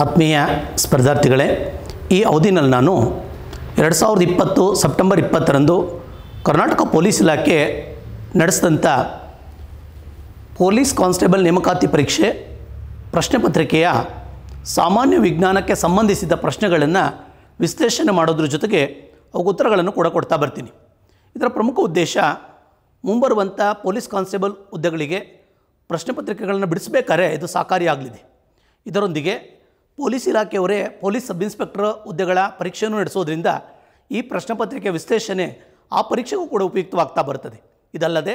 ಆತ್ಮೀಯ ಸ್ಪರ್ಧಾರ್ಥಿಗಳೇ ಈ ಅವಧಿನಲ್ಲಿ ನಾನು ಎರಡು ಸಾವಿರದ ಇಪ್ಪತ್ತು ಸೆಪ್ಟೆಂಬರ್ ಇಪ್ಪತ್ತರಂದು ಕರ್ನಾಟಕ ಪೊಲೀಸ್ ಇಲಾಖೆ ನಡೆಸಿದಂಥ ಪೊಲೀಸ್ ಕಾನ್ಸ್ಟೇಬಲ್ ನೇಮಕಾತಿ ಪರೀಕ್ಷೆ ಪ್ರಶ್ನೆ ಪತ್ರಿಕೆಯ ಸಾಮಾನ್ಯ ವಿಜ್ಞಾನಕ್ಕೆ ಸಂಬಂಧಿಸಿದ ಪ್ರಶ್ನೆಗಳನ್ನು ವಿಶ್ಲೇಷಣೆ ಮಾಡೋದ್ರ ಜೊತೆಗೆ ಅವು ಉತ್ತರಗಳನ್ನು ಕೂಡ ಕೊಡ್ತಾ ಬರ್ತೀನಿ ಇದರ ಪ್ರಮುಖ ಉದ್ದೇಶ ಮುಂಬರುವಂಥ ಪೊಲೀಸ್ ಕಾನ್ಸ್ಟೇಬಲ್ ಹುದ್ದೆಗಳಿಗೆ ಪ್ರಶ್ನೆ ಪತ್ರಿಕೆಗಳನ್ನು ಬಿಡಿಸಬೇಕಾದ್ರೆ ಇದು ಸಹಕಾರಿಯಾಗಲಿದೆ ಇದರೊಂದಿಗೆ ಪೊಲೀಸ್ ಇಲಾಖೆಯವರೇ ಪೊಲೀಸ್ ಸಬ್ ಇನ್ಸ್ಪೆಕ್ಟರ್ ಹುದ್ದೆಗಳ ಪರೀಕ್ಷೆಯನ್ನು ನಡೆಸೋದ್ರಿಂದ ಈ ಪ್ರಶ್ನೆ ಪತ್ರಿಕೆ ವಿಶ್ಲೇಷಣೆ ಆ ಪರೀಕ್ಷೆಗೂ ಕೂಡ ಉಪಯುಕ್ತವಾಗ್ತಾ ಬರ್ತದೆ ಇದಲ್ಲದೆ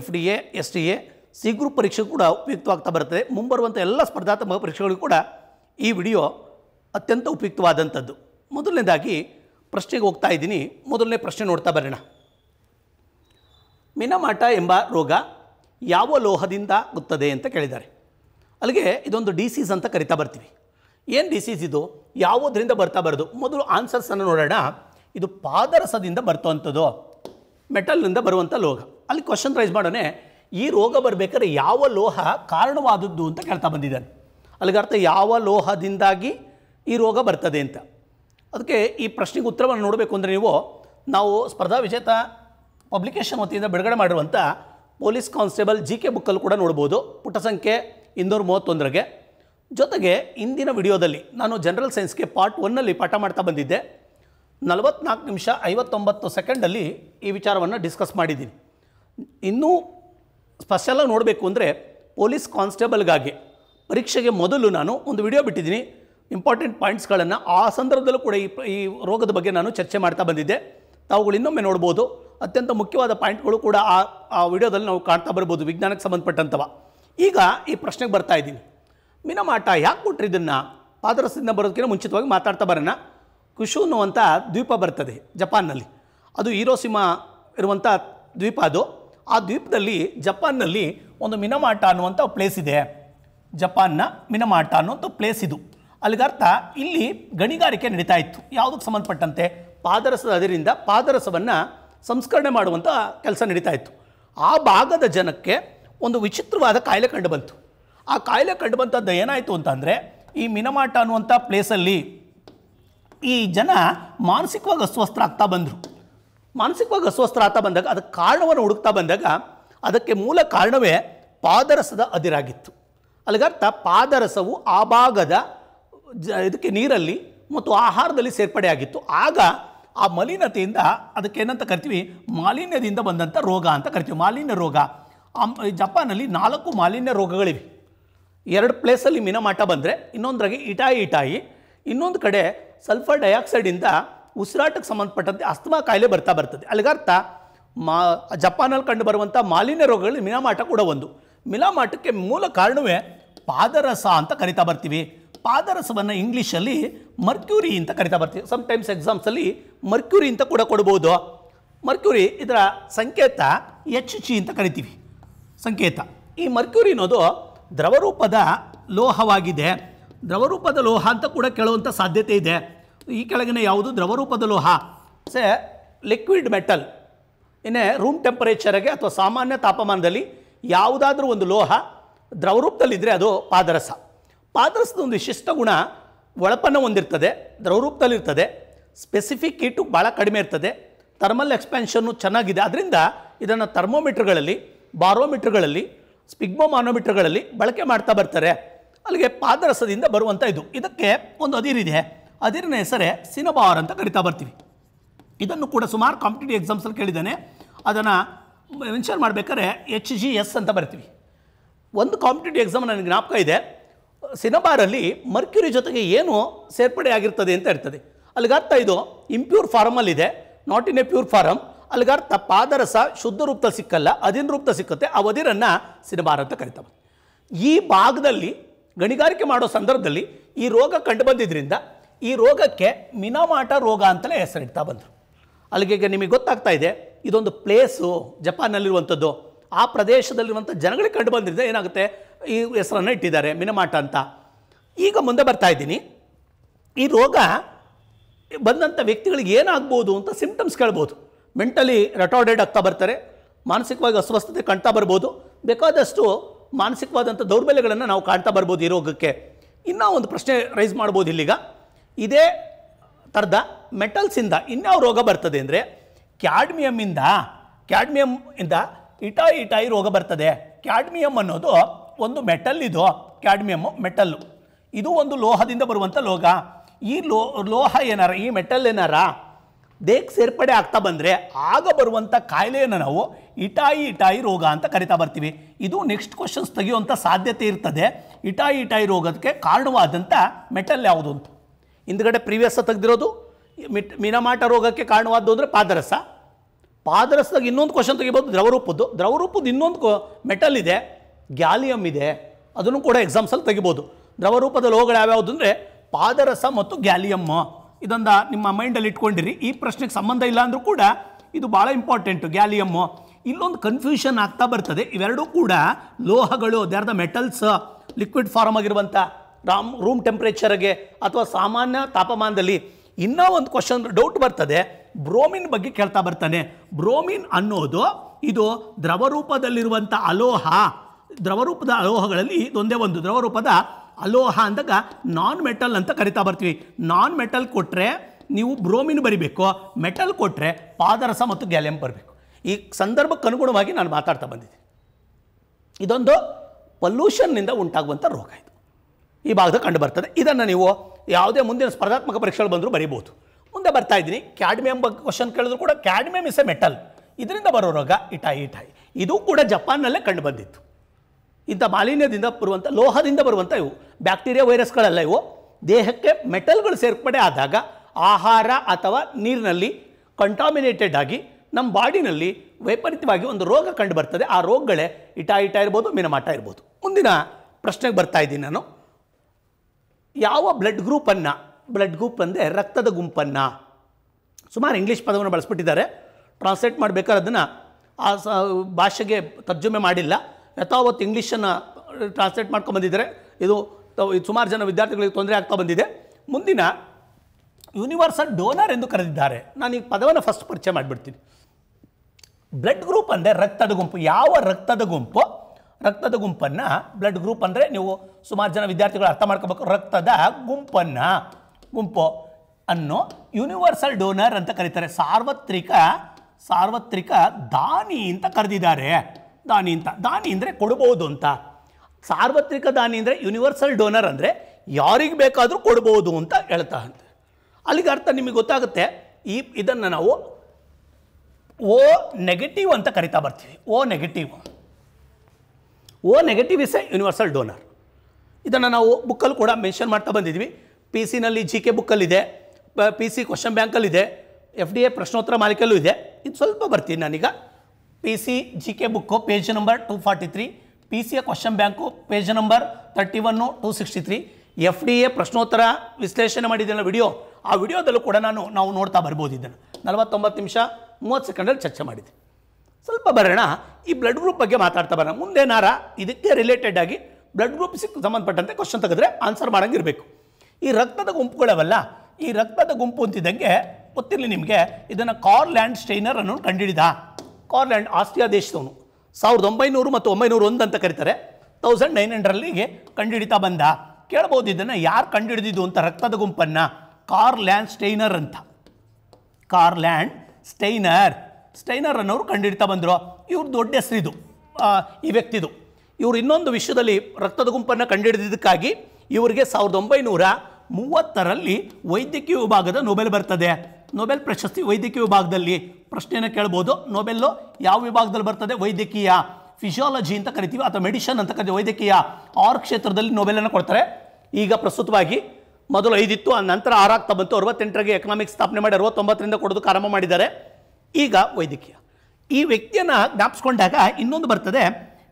F D A S T A C group ಪರೀಕ್ಷೆ ಕೂಡ ಉಪಯುಕ್ತವಾಗ್ತಾ ಬರ್ತದೆ ಮುಂಬರುವಂಥ ಎಲ್ಲ ಸ್ಪರ್ಧಾತ್ಮಕ ಪರೀಕ್ಷೆಗಳಿಗೂ ಕೂಡ ಈ ವಿಡಿಯೋ ಅತ್ಯಂತ ಉಪಯುಕ್ತವಾದಂಥದ್ದು ಮೊದಲನೇದಾಗಿ ಪ್ರಶ್ನೆಗೆ ಹೋಗ್ತಾ ಇದ್ದೀನಿ ಮೊದಲನೇ ಪ್ರಶ್ನೆ ನೋಡ್ತಾ ಬರೋಣ ಮಿನಮಾಟ ಎಂಬ ರೋಗ ಯಾವ ಲೋಹದಿಂದ ಗೊತ್ತದೆ ಅಂತ ಕೇಳಿದ್ದಾರೆ ಅಲ್ಲಿಗೆ ಇದೊಂದು ಡಿಸೀಸ್ ಅಂತ ಕರಿತಾ ಬರ್ತೀವಿ ಏನು ಡಿಸೀಸ್ ಇದು ಯಾವುದರಿಂದ ಬರ್ತಾ ಬರೋದು ಮೊದಲು ಆನ್ಸರ್ಸನ್ನು ನೋಡೋಣ ಇದು ಪಾದರಸದಿಂದ ಬರ್ತವಂಥದ್ದು ಮೆಟಲ್ನಿಂದ ಬರುವಂಥ ಲೋಹ ಅಲ್ಲಿ ಕ್ವಶನ್ ರೈಸ್ ಮಾಡೋಣ ಈ ರೋಗ ಬರಬೇಕಾದ್ರೆ ಯಾವ ಲೋಹ ಕಾರಣವಾದದ್ದು ಅಂತ ಕೇಳ್ತಾ ಬಂದಿದ್ದಾನೆ ಅಲ್ಲಿಗೆ ಅರ್ಥ ಯಾವ ಲೋಹದಿಂದಾಗಿ ಈ ರೋಗ ಬರ್ತದೆ ಅಂತ ಅದಕ್ಕೆ ಈ ಪ್ರಶ್ನೆಗೆ ಉತ್ತರವನ್ನು ನೋಡಬೇಕು ಅಂದರೆ ನೀವು ನಾವು ಸ್ಪರ್ಧಾ ವಿಜೇತ ಪಬ್ಲಿಕೇಶನ್ ವತಿಯಿಂದ ಬಿಡುಗಡೆ ಮಾಡಿರುವಂಥ ಪೊಲೀಸ್ ಕಾನ್ಸ್ಟೇಬಲ್ ಜಿ ಕೆ ಬುಕ್ಕಲ್ಲಿ ಕೂಡ ನೋಡ್ಬೋದು ಪುಟ ಸಂಖ್ಯೆ ಇನ್ನೂರ ಮೂವತ್ತೊಂದರಗೆ ಜೊತೆಗೆ ಇಂದಿನ ವಿಡಿಯೋದಲ್ಲಿ ನಾನು ಜನರಲ್ ಸೈನ್ಸ್ಗೆ ಪಾರ್ಟ್ ಒನ್ನಲ್ಲಿ ಪಾಠ ಮಾಡ್ತಾ ಬಂದಿದ್ದೆ ನಲವತ್ನಾಲ್ಕು ನಿಮಿಷ ಐವತ್ತೊಂಬತ್ತು ಸೆಕೆಂಡಲ್ಲಿ ಈ ವಿಚಾರವನ್ನು ಡಿಸ್ಕಸ್ ಮಾಡಿದ್ದೀನಿ ಇನ್ನೂ ಸ್ಪೆಷಲಾಗಿ ನೋಡಬೇಕು ಅಂದರೆ ಪೊಲೀಸ್ ಕಾನ್ಸ್ಟೇಬಲ್ಗಾಗಿ ಪರೀಕ್ಷೆಗೆ ಮೊದಲು ನಾನು ಒಂದು ವಿಡಿಯೋ ಬಿಟ್ಟಿದ್ದೀನಿ ಇಂಪಾರ್ಟೆಂಟ್ ಪಾಯಿಂಟ್ಸ್ಗಳನ್ನು ಆ ಸಂದರ್ಭದಲ್ಲೂ ಕೂಡ ಈ ಈ ರೋಗದ ಬಗ್ಗೆ ನಾನು ಚರ್ಚೆ ಮಾಡ್ತಾ ಬಂದಿದ್ದೆ ತಾವುಗಳು ಇನ್ನೊಮ್ಮೆ ನೋಡ್ಬೋದು ಅತ್ಯಂತ ಮುಖ್ಯವಾದ ಪಾಯಿಂಟ್ಗಳು ಕೂಡ ಆ ಆ ವಿಡಿಯೋದಲ್ಲಿ ನಾವು ಕಾಣ್ತಾ ಬರ್ಬೋದು ವಿಜ್ಞಾನಕ್ಕೆ ಸಂಬಂಧಪಟ್ಟಂಥವ ಈಗ ಈ ಪ್ರಶ್ನೆಗೆ ಬರ್ತಾ ಇದ್ದೀನಿ ಮಿನಮಾಟ ಯಾಕೆ ಕೊಟ್ರಿ ಇದನ್ನು ಪಾದರಸದಿಂದ ಬರೋದಕ್ಕಿಂತ ಮುಂಚಿತವಾಗಿ ಮಾತಾಡ್ತಾ ಬರೋಣ ಖುಷು ಅನ್ನುವಂಥ ದ್ವೀಪ ಬರ್ತದೆ ಜಪಾನ್ನಲ್ಲಿ ಅದು ಈರೋಸಿಮಾ ಇರುವಂಥ ದ್ವೀಪ ಅದು ಆ ದ್ವೀಪದಲ್ಲಿ ಜಪಾನ್ನಲ್ಲಿ ಒಂದು ಮಿನಮಾಟ ಅನ್ನುವಂಥ ಪ್ಲೇಸ್ ಇದೆ ಜಪಾನ್ನ ಮಿನಮಾಟ ಅನ್ನುವಂಥ ಪ್ಲೇಸ್ ಇದು ಅಲ್ಲಿಗರ್ಥ ಇಲ್ಲಿ ಗಣಿಗಾರಿಕೆ ನಡೀತಾ ಇತ್ತು ಯಾವುದಕ್ಕೆ ಸಂಬಂಧಪಟ್ಟಂತೆ ಪಾದರಸದ ಅದರಿಂದ ಪಾದರಸವನ್ನು ಸಂಸ್ಕರಣೆ ಮಾಡುವಂಥ ಕೆಲಸ ನಡೀತಾ ಇತ್ತು ಆ ಭಾಗದ ಜನಕ್ಕೆ ಒಂದು ವಿಚಿತ್ರವಾದ ಕಾಯಿಲೆ ಕಂಡುಬಂತು ಆ ಕಾಯಿಲೆ ಕಂಡುಬಂಥದ್ದು ಏನಾಯಿತು ಅಂತಂದರೆ ಈ ಮಿನಮಾಟ ಅನ್ನುವಂಥ ಪ್ಲೇಸಲ್ಲಿ ಈ ಜನ ಮಾನಸಿಕವಾಗಿ ಅಸ್ವಸ್ಥ ಆಗ್ತಾ ಬಂದರು ಮಾನಸಿಕವಾಗಿ ಅಸ್ವಸ್ಥ ಆಗ್ತಾ ಬಂದಾಗ ಅದಕ್ಕೆ ಕಾರಣವನ್ನು ಹುಡುಕ್ತಾ ಬಂದಾಗ ಅದಕ್ಕೆ ಮೂಲ ಕಾರಣವೇ ಪಾದರಸದ ಅದಿರಾಗಿತ್ತು ಅಲ್ಲಿಗರ್ಥ ಪಾದರಸವು ಆ ಭಾಗದ ಜ ಇದಕ್ಕೆ ನೀರಲ್ಲಿ ಮತ್ತು ಆಹಾರದಲ್ಲಿ ಸೇರ್ಪಡೆ ಆಗಿತ್ತು ಆಗ ಆ ಮಲಿನತೆಯಿಂದ ಅದಕ್ಕೆ ಏನಂತ ಕರಿತೀವಿ ಮಾಲಿನ್ಯದಿಂದ ಬಂದಂಥ ರೋಗ ಅಂತ ಕರಿತೀವಿ ಮಾಲಿನ್ಯ ರೋಗ ಜಪಾನಲ್ಲಿ ನಾಲ್ಕು ಮಾಲಿನ್ಯ ರೋಗಗಳಿವೆ ಎರಡು ಪ್ಲೇಸಲ್ಲಿ ಮಿನಮಾಟ ಬಂದರೆ ಇನ್ನೊಂದರಾಗಿ ಇಟಾಯಿ ಇಟಾಯಿ ಇನ್ನೊಂದು ಕಡೆ ಸಲ್ಫರ್ ಡೈಆಕ್ಸೈಡಿಂದ ಉಸಿರಾಟಕ್ಕೆ ಸಂಬಂಧಪಟ್ಟಂತೆ ಅಸ್ತಮಾ ಕಾಯಿಲೆ ಬರ್ತಾ ಬರ್ತದೆ ಅಲ್ಲಿಗರ್ಥ ಮಾ ಜಪಾನಲ್ಲಿ ಕಂಡುಬರುವಂಥ ಮಾಲಿನ್ಯ ರೋಗಗಳಲ್ಲಿ ಮಿನಮಾಟ ಕೂಡ ಒಂದು ಮಿಲಾಮಾಟಕ್ಕೆ ಮೂಲ ಕಾರಣವೇ ಪಾದರಸ ಅಂತ ಕರಿತಾ ಬರ್ತೀವಿ ಪಾದರಸವನ್ನು ಇಂಗ್ಲೀಷಲ್ಲಿ ಮರ್ಕ್ಯೂರಿ ಅಂತ ಕರಿತಾ ಬರ್ತೀವಿ ಸಮ್ಟೈಮ್ಸ್ ಎಕ್ಸಾಮ್ಸಲ್ಲಿ ಮರ್ಕ್ಯೂರಿ ಅಂತ ಕೂಡ ಕೊಡ್ಬೋದು ಮರ್ಕ್ಯೂರಿ ಇದರ ಸಂಕೇತ ಎಚ್ ಚಿ ಅಂತ ಕರಿತೀವಿ ಸಂಕೇತ ಈ ಮರ್ಕ್ಯೂರಿ ಅನ್ನೋದು ದ್ರವರೂಪದ ಲೋಹವಾಗಿದೆ ದ್ರವರೂಪದ ಲೋಹ ಅಂತ ಕೂಡ ಕೇಳುವಂಥ ಸಾಧ್ಯತೆ ಇದೆ ಈ ಕೆಳಗಿನ ಯಾವುದು ದ್ರವರೂಪದ ಲೋಹ ಸೆ ಲಿಕ್ವಿಡ್ ಮೆಟಲ್ ಇನ್ನೇ ರೂಮ್ ಟೆಂಪರೇಚರ್ಗೆ ಅಥವಾ ಸಾಮಾನ್ಯ ತಾಪಮಾನದಲ್ಲಿ ಯಾವುದಾದ್ರೂ ಒಂದು ಲೋಹ ದ್ರವರೂಪದಲ್ಲಿದ್ದರೆ ಅದು ಪಾದರಸ ಪಾದರಸದ ಒಂದು ವಿಶಿಷ್ಟ ಗುಣ ಒಳಪನ್ನು ಹೊಂದಿರ್ತದೆ ದ್ರವರೂಪದಲ್ಲಿರ್ತದೆ ಸ್ಪೆಸಿಫಿಕ್ ಹೀಟು ಭಾಳ ಕಡಿಮೆ ಇರ್ತದೆ ಥರ್ಮಲ್ ಎಕ್ಸ್ಪ್ಯಾನ್ಷನ್ನು ಚೆನ್ನಾಗಿದೆ ಅದರಿಂದ ಇದನ್ನು ಥರ್ಮೋಮೀಟ್ರ್ಗಳಲ್ಲಿ ಬಾರೋಮೀಟ್ರ್ಗಳಲ್ಲಿ ಸ್ಪಿಗ್ಮೋ ಮಾನೋಮೀಟರ್ಗಳಲ್ಲಿ ಬಳಕೆ ಮಾಡ್ತಾ ಬರ್ತಾರೆ ಅಲ್ಲಿಗೆ ಪಾದರಸದಿಂದ ಬರುವಂಥ ಇದು ಇದಕ್ಕೆ ಒಂದು ಅದಿರಿದೆ ಅದಿರಿನ ಹೆಸರೇ ಸಿನಬಾರ್ ಅಂತ ಕರಿತಾ ಬರ್ತೀವಿ ಇದನ್ನು ಕೂಡ ಸುಮಾರು ಕಾಂಪಿಟೇಟಿವ್ ಎಕ್ಸಾಮ್ಸಲ್ಲಿ ಕೇಳಿದ್ದಾನೆ ಅದನ್ನು ಮೆನ್ಷನ್ ಮಾಡಬೇಕಾದ್ರೆ ಎಚ್ ಜಿ ಎಸ್ ಅಂತ ಬರ್ತೀವಿ ಒಂದು ಕಾಂಪಿಟೇಟಿವ್ ಎಕ್ಸಾಮ್ ನನಗೆ ಜ್ಞಾಪಕ ಇದೆ ಸಿನಬಾರಲ್ಲಿ ಮರ್ಕ್ಯೂರಿ ಜೊತೆಗೆ ಏನು ಸೇರ್ಪಡೆ ಆಗಿರ್ತದೆ ಅಂತ ಇರ್ತದೆ ಅಲ್ಲಿಗೆ ಅರ್ಥ ಇದು ಇಂಪ್ಯೂರ್ ಫಾರಮಲ್ಲಿದೆ not in a pure form ತಪ್ಪಾದ ಪಾದರಸ ಶುದ್ಧ ರೂಪದಲ್ಲಿ ಸಿಕ್ಕಲ್ಲ ಅದಿನ ರೂಪದಲ್ಲಿ ಸಿಕ್ಕತ್ತೆ ಆ ವದಿರನ್ನು ಸಿನಿಮಾರ ಅಂತ ಕರಿತಾವೆ ಈ ಭಾಗದಲ್ಲಿ ಗಣಿಗಾರಿಕೆ ಮಾಡೋ ಸಂದರ್ಭದಲ್ಲಿ ಈ ರೋಗ ಕಂಡು ಬಂದಿದ್ದರಿಂದ ಈ ರೋಗಕ್ಕೆ ಮಿನಾಮಾಟ ರೋಗ ಅಂತಲೇ ಹೆಸರಿಡ್ತಾ ಬಂದರು ಅಲ್ಲಿಗೆ ನಿಮಗೆ ಗೊತ್ತಾಗ್ತಾ ಇದೆ ಇದೊಂದು ಪ್ಲೇಸು ಜಪಾನ್ನಲ್ಲಿರುವಂಥದ್ದು ಆ ಪ್ರದೇಶದಲ್ಲಿರುವಂಥ ಜನಗಳಿಗೆ ಕಂಡು ಬಂದಿದ್ದರೆ ಏನಾಗುತ್ತೆ ಈ ಹೆಸರನ್ನು ಇಟ್ಟಿದ್ದಾರೆ ಮಿನಮಾಟ ಅಂತ ಈಗ ಮುಂದೆ ಬರ್ತಾ ಇದ್ದೀನಿ ಈ ರೋಗ ಬಂದಂಥ ವ್ಯಕ್ತಿಗಳಿಗೆ ಏನಾಗ್ಬೋದು ಅಂತ ಸಿಂಪ್ಟಮ್ಸ್ ಕೇಳ್ಬೋದು ಮೆಂಟಲಿ ರೆಟಾರ್ಡೆಡ್ ಆಗ್ತಾ ಬರ್ತಾರೆ ಮಾನಸಿಕವಾಗಿ ಅಸ್ವಸ್ಥತೆ ಕಾಣ್ತಾ ಬರ್ಬೋದು ಬೇಕಾದಷ್ಟು ಮಾನಸಿಕವಾದಂಥ ದೌರ್ಬಲ್ಯಗಳನ್ನು ನಾವು ಕಾಣ್ತಾ ಬರ್ಬೋದು ಈ ರೋಗಕ್ಕೆ ಇನ್ನೂ ಒಂದು ಪ್ರಶ್ನೆ ರೈಸ್ ಮಾಡ್ಬೋದು ಇಲ್ಲಿಗ ಇದೇ ಥರದ ಮೆಟಲ್ಸಿಂದ ಇನ್ಯಾವ ರೋಗ ಬರ್ತದೆ ಅಂದರೆ ಕ್ಯಾಡ್ಮಿಯಮ್ಮಿಂದ ಕ್ಯಾಡ್ಮಿಯಮ್ ಇಂದ ಇಟಾಯಿ ಇಟಾಯಿ ರೋಗ ಬರ್ತದೆ ಕ್ಯಾಡ್ಮಿಯಮ್ ಅನ್ನೋದು ಒಂದು ಮೆಟಲ್ ಇದು ಕ್ಯಾಡ್ಮಿಯಮ್ಮು ಮೆಟಲ್ಲು ಇದು ಒಂದು ಲೋಹದಿಂದ ಬರುವಂಥ ಲೋಗ ಈ ಲೋ ಲೋಹ ಏನಾರ ಈ ಮೆಟಲ್ ಏನಾರ ದೇಹಕ್ಕೆ ಸೇರ್ಪಡೆ ಆಗ್ತಾ ಬಂದರೆ ಆಗ ಬರುವಂಥ ಕಾಯಿಲೆಯನ್ನು ನಾವು ಇಟಾಯಿ ಇಟಾಯಿ ರೋಗ ಅಂತ ಕರಿತಾ ಬರ್ತೀವಿ ಇದು ನೆಕ್ಸ್ಟ್ ಕ್ವಶನ್ಸ್ ತೆಗೆಯುವಂಥ ಸಾಧ್ಯತೆ ಇರ್ತದೆ ಇಟಾಯಿ ಇಟಾಯಿ ರೋಗಕ್ಕೆ ಕಾರಣವಾದಂಥ ಮೆಟಲ್ ಯಾವುದು ಅಂತ ಹಿಂದ್ಗಡೆ ಪ್ರೀವಿಯಸ್ ತೆಗೆದಿರೋದು ಮಿಟ್ ಮಿನಮಾಟ ರೋಗಕ್ಕೆ ಕಾರಣವಾದ್ದು ಅಂದರೆ ಪಾದರಸ ಪಾದರಸದಾಗ ಇನ್ನೊಂದು ಕ್ವಶನ್ ತೆಗಿಬೋದು ದ್ರವರೂಪದ್ದು ದ್ರವರೂಪದ ಇನ್ನೊಂದು ಮೆಟಲ್ ಇದೆ ಗ್ಯಾಲಿಯಮ್ ಇದೆ ಅದನ್ನು ಕೂಡ ಎಕ್ಸಾಮ್ಸಲ್ಲಿ ತೆಗಿಬೋದು ದ್ರವರೂಪದ ರೋಗಗಳು ಯಾವ್ಯಾವುದು ಅಂದರೆ ಪಾದರಸ ಮತ್ತು ಗ್ಯಾಲಿಯಮ್ಮ ಇದೊಂದು ನಿಮ್ಮ ಮೈಂಡಲ್ಲಿ ಇಟ್ಕೊಂಡಿರಿ ಈ ಪ್ರಶ್ನೆಗೆ ಸಂಬಂಧ ಇಲ್ಲ ಅಂದರೂ ಕೂಡ ಇದು ಭಾಳ ಇಂಪಾರ್ಟೆಂಟು ಗ್ಯಾಲಿಯಮ್ಮು ಇಲ್ಲೊಂದು ಕನ್ಫ್ಯೂಷನ್ ಆಗ್ತಾ ಬರ್ತದೆ ಇವೆರಡೂ ಕೂಡ ಲೋಹಗಳು they are the metals liquid form ಆಗಿರುವಂಥ ರಾಮ್ ರೂಮ್ ಟೆಂಪ್ರೇಚರ್ಗೆ ಅಥವಾ ಸಾಮಾನ್ಯ ತಾಪಮಾನದಲ್ಲಿ ಇನ್ನೂ ಒಂದು ಕ್ವಶನ್ ಡೌಟ್ ಬರ್ತದೆ ಬ್ರೋಮಿನ್ ಬಗ್ಗೆ ಕೇಳ್ತಾ ಬರ್ತಾನೆ ಬ್ರೋಮಿನ್ ಅನ್ನೋದು ಇದು ದ್ರವರೂಪದಲ್ಲಿರುವಂಥ ಅಲೋಹ ದ್ರವರೂಪದ ಅಲೋಹಗಳಲ್ಲಿ ಇದೊಂದೇ ಒಂದು ದ್ರವರೂಪದ ಅಲೋಹ ಅಂದಾಗ ನಾನ್ ಮೆಟಲ್ ಅಂತ ಕರಿತಾ ಬರ್ತೀವಿ ನಾನ್ ಮೆಟಲ್ ಕೊಟ್ಟರೆ ನೀವು ಬ್ರೋಮಿನ್ ಬರಿಬೇಕು ಮೆಟಲ್ ಕೊಟ್ಟರೆ ಪಾದರಸ ಮತ್ತು ಗ್ಯಾಲಿಯಂ ಬರಬೇಕು ಈ ಸಂದರ್ಭಕ್ಕೆ ಅನುಗುಣವಾಗಿ ನಾನು ಮಾತಾಡ್ತಾ ಬಂದಿದ್ದೀನಿ ಇದೊಂದು ಪಲ್ಯೂಷನ್ನಿಂದ ಉಂಟಾಗುವಂಥ ರೋಗ ಇದು ಈ ಭಾಗದ ಕಂಡು ಬರ್ತದೆ ಇದನ್ನು ನೀವು ಯಾವುದೇ ಮುಂದಿನ ಸ್ಪರ್ಧಾತ್ಮಕ ಪರೀಕ್ಷೆಗಳು ಬಂದರೂ ಬರಿಬೋದು ಮುಂದೆ ಬರ್ತಾ ಇದ್ದೀನಿ ಕ್ಯಾಡ್ಮಿಯಂ ಬಗ್ಗೆ ಕ್ವಶನ್ ಕೇಳಿದ್ರು ಕೂಡ ಕ್ಯಾಡ್ಮಿಯಂ ಇಸ್ ಎ ಮೆಟಲ್ ಇದರಿಂದ ಬರೋ ರೋಗ ಇಟಾಯಿ ಇಟಾಯಿ ಇದು ಕೂಡ ಜಪಾನ್ನಲ್ಲೇ ಕಂಡು ಬಂದಿತ್ತು ಇಂಥ ಮಾಲಿನ್ಯದಿಂದ ಬರುವಂಥ ಲೋಹದಿಂದ ಬರುವಂಥ ಇವು ಬ್ಯಾಕ್ಟೀರಿಯಾ ವೈರಸ್ಗಳೆಲ್ಲ ಇವು ದೇಹಕ್ಕೆ ಮೆಟಲ್ಗಳು ಸೇರ್ಪಡೆ ಆದಾಗ ಆಹಾರ ಅಥವಾ ನೀರಿನಲ್ಲಿ ಕಂಟಾಮಿನೇಟೆಡ್ ಆಗಿ ನಮ್ಮ ಬಾಡಿನಲ್ಲಿ ವೈಪರೀತ್ಯವಾಗಿ ಒಂದು ರೋಗ ಕಂಡು ಬರ್ತದೆ ಆ ರೋಗಗಳೇ ಇಟ ಇಟ ಇರ್ಬೋದು ಮಿನಮಾಟ ಇರ್ಬೋದು ಮುಂದಿನ ಪ್ರಶ್ನೆಗೆ ಬರ್ತಾ ಇದ್ದೀನಿ ನಾನು ಯಾವ ಬ್ಲಡ್ ಗ್ರೂಪನ್ನು ಬ್ಲಡ್ ಗ್ರೂಪ್ ಅಂದರೆ ರಕ್ತದ ಗುಂಪನ್ನು ಸುಮಾರು ಇಂಗ್ಲೀಷ್ ಪದವನ್ನು ಬಳಸ್ಬಿಟ್ಟಿದ್ದಾರೆ ಟ್ರಾನ್ಸ್ಲೇಟ್ ಮಾಡಬೇಕಾದ್ರೆ ಅದನ್ನು ಆ ಭಾಷೆಗೆ ತರ್ಜುಮೆ ಮಾಡಿಲ್ಲ ಯಥಾವತ್ತು ಇಂಗ್ಲೀಷನ್ನು ಟ್ರಾನ್ಸ್ಲೇಟ್ ಮಾಡ್ಕೊಂಬಂದಿದ್ದಾರೆ ಇದು ಸುಮಾರು ಜನ ವಿದ್ಯಾರ್ಥಿಗಳಿಗೆ ತೊಂದರೆ ಆಗ್ತಾ ಬಂದಿದೆ ಮುಂದಿನ ಯೂನಿವರ್ಸಲ್ ಡೋನರ್ ಎಂದು ಕರೆದಿದ್ದಾರೆ ನಾನು ಈ ಪದವನ್ನು ಫಸ್ಟ್ ಪರಿಚಯ ಮಾಡಿಬಿಡ್ತೀನಿ ಬ್ಲಡ್ ಗ್ರೂಪ್ ಅಂದರೆ ರಕ್ತದ ಗುಂಪು ಯಾವ ರಕ್ತದ ಗುಂಪು ರಕ್ತದ ಗುಂಪನ್ನು ಬ್ಲಡ್ ಗ್ರೂಪ್ ಅಂದರೆ ನೀವು ಸುಮಾರು ಜನ ವಿದ್ಯಾರ್ಥಿಗಳು ಅರ್ಥ ಮಾಡ್ಕೋಬೇಕು ರಕ್ತದ ಗುಂಪನ್ನು ಗುಂಪು ಅನ್ನು ಯೂನಿವರ್ಸಲ್ ಡೋನರ್ ಅಂತ ಕರೀತಾರೆ ಸಾರ್ವತ್ರಿಕ ಸಾರ್ವತ್ರಿಕ ದಾನಿ ಅಂತ ಕರೆದಿದ್ದಾರೆ ದಾನಿ ಅಂತ ದಾನಿ ಅಂದರೆ ಕೊಡ್ಬೋದು ಅಂತ ಸಾರ್ವತ್ರಿಕ ದಾನಿ ಅಂದರೆ ಯೂನಿವರ್ಸಲ್ ಡೋನರ್ ಅಂದರೆ ಯಾರಿಗೆ ಬೇಕಾದರೂ ಕೊಡ್ಬೋದು ಅಂತ ಹೇಳ್ತಾ ಅಂತ ಅಲ್ಲಿಗೆ ಅರ್ಥ ನಿಮಗೆ ಗೊತ್ತಾಗುತ್ತೆ ಈ ಇದನ್ನು ನಾವು ಓ ನೆಗೆಟಿವ್ ಅಂತ ಕರಿತಾ ಬರ್ತೀವಿ O negative O negative is a universal donor ಇದನ್ನು ನಾವು ಬುಕ್ಕಲ್ಲಿ ಕೂಡ ಮೆನ್ಷನ್ ಮಾಡ್ತಾ ಬಂದಿದ್ವಿ ಪಿ ಸಿನಲ್ಲಿ ಜಿ ಕೆ ಬುಕ್ಕಲ್ಲಿದೆ ಪಿ ಸಿ ಕ್ವಶನ್ ಬ್ಯಾಂಕಲ್ಲಿದೆ ಎಫ್ ಡಿ ಎ ಪ್ರಶ್ನೋತ್ತರ ಮಾಲಿಕೆಯಲ್ಲೂ ಇದೆ ಇದು ಸ್ವಲ್ಪ ಬರ್ತೀನಿ ನಾನೀಗ P C G K book page number two forty three P C A question bank page number thirty one two sixty three F D A ಪ್ರಶ್ನೋತ್ತರ ವಿಶ್ಲೇಷಣೆ ಮಾಡಿದ್ದೆಲ್ಲ ವಿಡಿಯೋ ಆ ವಿಡಿಯೋದಲ್ಲೂ ಕೂಡ ನಾನು ನಾವು ನೋಡ್ತಾ ಬರ್ಬೋದು ಇದನ್ನು ನಲವತ್ತೊಂಬತ್ತು ನಿಮಿಷ ಮೂವತ್ತು ಸೆಕೆಂಡಲ್ಲಿ ಚರ್ಚೆ ಮಾಡಿದ್ದೆ ಸ್ವಲ್ಪ ಬರೋಣ ಈ ಬ್ಲಡ್ ಗ್ರೂಪ್ ಬಗ್ಗೆ ಮಾತಾಡ್ತಾ ಬರೋಣ ಮುಂದೆ ನಾರ ಇದಕ್ಕೆ ರಿಲೇಟೆಡ್ ಆಗಿ ಬ್ಲಡ್ ಗ್ರೂಪ್ ಸಂಬಂಧಪಟ್ಟಂತೆ ಕ್ವಶನ್ ತೆಗೆದ್ರೆ ಆನ್ಸರ್ ಮಾಡೋಂಗಿರಬೇಕು ಈ ರಕ್ತದ ಗುಂಪುಗಳವಲ್ಲ ಈ ರಕ್ತದ ಗುಂಪು ಅಂತಿದ್ದಂಗೆ ಗೊತ್ತಿರಲಿ ನಿಮಗೆ ಇದನ್ನು ಕಾರ್ಲ್ಯಾಂಡ್ ಸ್ಟೈನರ್ ಅನ್ನು ಕಂಡುಹಿಡಿದ ಕಾರ್ಲ್ಯಾಂಡ್ ಆಸ್ಟ್ರಿಯಾ ದೇಶದವನು ಸಾವಿರದ ಒಂಬೈನೂರು ಮತ್ತು ಒಂಬೈನೂರು ಒಂದು ಅಂತ ಕರೀತಾರೆ ತೌಸಂಡ್ ನೈನ್ ಹಂಡ್ರಲ್ಲಿಗೆ ಕಂಡುಹಿಡಿತಾ ಬಂದ ಕೇಳ್ಬೋದು ಇದನ್ನು ಯಾರು ಕಂಡುಹಿಡಿದಿದ್ದು ಅಂತ ರಕ್ತದ ಗುಂಪನ್ನು ಕಾರ್ಲ್ಯಾಂಡ್ ಸ್ಟೈನರ್ ಅಂತ ಕಾರ್ಲ್ಯಾಂಡ್ ಸ್ಟೈನರ್ ಸ್ಟೈನರ್ ಅನ್ನೋರು ಕಂಡುಹಿಡ್ತಾ ಬಂದರು ಇವ್ರ ದೊಡ್ಡ ಹೆಸರಿದು ಈ ವ್ಯಕ್ತಿದು ಇವರು ಇನ್ನೊಂದು ವಿಶ್ವದಲ್ಲಿ ರಕ್ತದ ಗುಂಪನ್ನು ಕಂಡುಹಿಡಿದಿದ್ದಕ್ಕಾಗಿ ಇವರಿಗೆ ಸಾವಿರದ ಒಂಬೈನೂರ ಮೂವತ್ತರಲ್ಲಿ ವೈದ್ಯಕೀಯ ವಿಭಾಗದ ನೊಬೆಲ್ ಬರ್ತದೆ ನೊಬೆಲ್ ಪ್ರಶಸ್ತಿ ವೈದ್ಯಕೀಯ ವಿಭಾಗದಲ್ಲಿ ಪ್ರಶ್ನೆಯನ್ನು ಕೇಳ್ಬೋದು ನೊಬೆಲ್ಲು ಯಾವ ವಿಭಾಗದಲ್ಲಿ ಬರ್ತದೆ ವೈದ್ಯಕೀಯ ಫಿಸಿಯಾಲಜಿ ಅಂತ ಕರಿತೀವಿ ಅಥವಾ ಮೆಡಿಷನ್ ಅಂತ ಕರಿತೀವಿ ವೈದ್ಯಕೀಯ ಆರ್ ಕ್ಷೇತ್ರದಲ್ಲಿ ನೊಬೆಲನ್ನು ಕೊಡ್ತಾರೆ ಈಗ ಪ್ರಸ್ತುತವಾಗಿ ಮೊದಲು ಐದಿತ್ತು ನಂತರ ಆರಾಗ್ತಾ ಬಂತು ಅರವತ್ತೆಂಟರಿಗೆ ಎಕನಾಮಿಕ್ ಸ್ಥಾಪನೆ ಮಾಡಿ ಅರವತ್ತೊಂಬತ್ತರಿಂದ ಕೊಡೋದಕ್ಕೆ ಆರಂಭ ಮಾಡಿದ್ದಾರೆ ಈಗ ವೈದ್ಯಕೀಯ ಈ ವ್ಯಕ್ತಿಯನ್ನು ಜ್ಞಾಪಿಸ್ಕೊಂಡಾಗ ಇನ್ನೊಂದು ಬರ್ತದೆ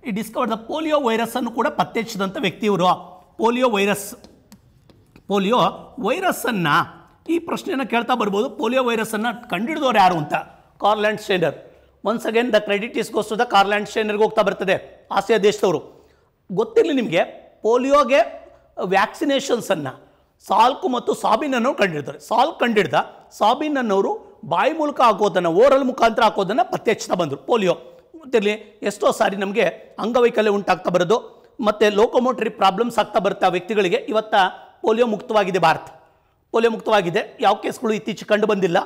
ಈ ಡಿಸ್ಕವರ್ ದ ಪೋಲಿಯೋ ಅನ್ನು ಕೂಡ ಪತ್ತೆ ವ್ಯಕ್ತಿಯವರು ಪೋಲಿಯೋ ಪೋಲಿಯೋ ವೈರಸ್ ಪೋಲಿಯೋ ವೈರಸ್ಸನ್ನು ಈ ಪ್ರಶ್ನೆಯನ್ನು ಕೇಳ್ತಾ ಬರ್ಬೋದು ಪೋಲಿಯೋ ವೈರಸ್ಸನ್ನು ಕಂಡಿಡಿದವ್ರು ಯಾರು ಅಂತ Karl Landsteiner once again the credit is goes the Karl Landsteiner ಸ್ಟೇನರ್ಗೆ ಹೋಗ್ತಾ ಬರ್ತದೆ ಆಸಿಯಾ ದೇಶದವರು ಗೊತ್ತಿರಲಿ ನಿಮಗೆ ಪೋಲಿಯೋಗೆ ವ್ಯಾಕ್ಸಿನೇಷನ್ಸನ್ನು ಸಾಲ್ಕು ಮತ್ತು ಅನ್ನೋರು ಕಂಡಿಡ್ತಾರೆ ಸಾಲ್ಕ್ ಕಂಡಿಡ್ದ ಸಾಬಿನ್ ಅನ್ನೋರು ಬಾಯಿ ಮೂಲಕ ಹಾಕೋದನ್ನು ಓರಲ್ ಮುಖಾಂತರ ಹಾಕೋದನ್ನು ಪತ್ತೆ ಹಚ್ಚುತ್ತಾ ಬಂದರು ಪೋಲಿಯೋ ಗೊತ್ತಿರಲಿ ಎಷ್ಟೋ ಸಾರಿ ನಮಗೆ ಅಂಗವೈಕಲ್ಯ ಉಂಟಾಗ್ತಾ ಬರೋದು ಮತ್ತು ಲೋಕೋಮೋಟರಿ ಪ್ರಾಬ್ಲಮ್ಸ್ ಆಗ್ತಾ ಬರುತ್ತೆ ಆ ವ್ಯಕ್ತಿಗಳಿಗೆ ಇವತ್ತ ಪೋಲಿಯೋ ಮುಕ್ತವಾಗಿದೆ ಭಾರತ ಪೋಲಿಯೋ ಮುಕ್ತವಾಗಿದೆ ಯಾವ ಕೇಸ್ಗಳು ಇತ್ತೀಚೆಗೆ ಕಂಡು ಬಂದಿಲ್ಲ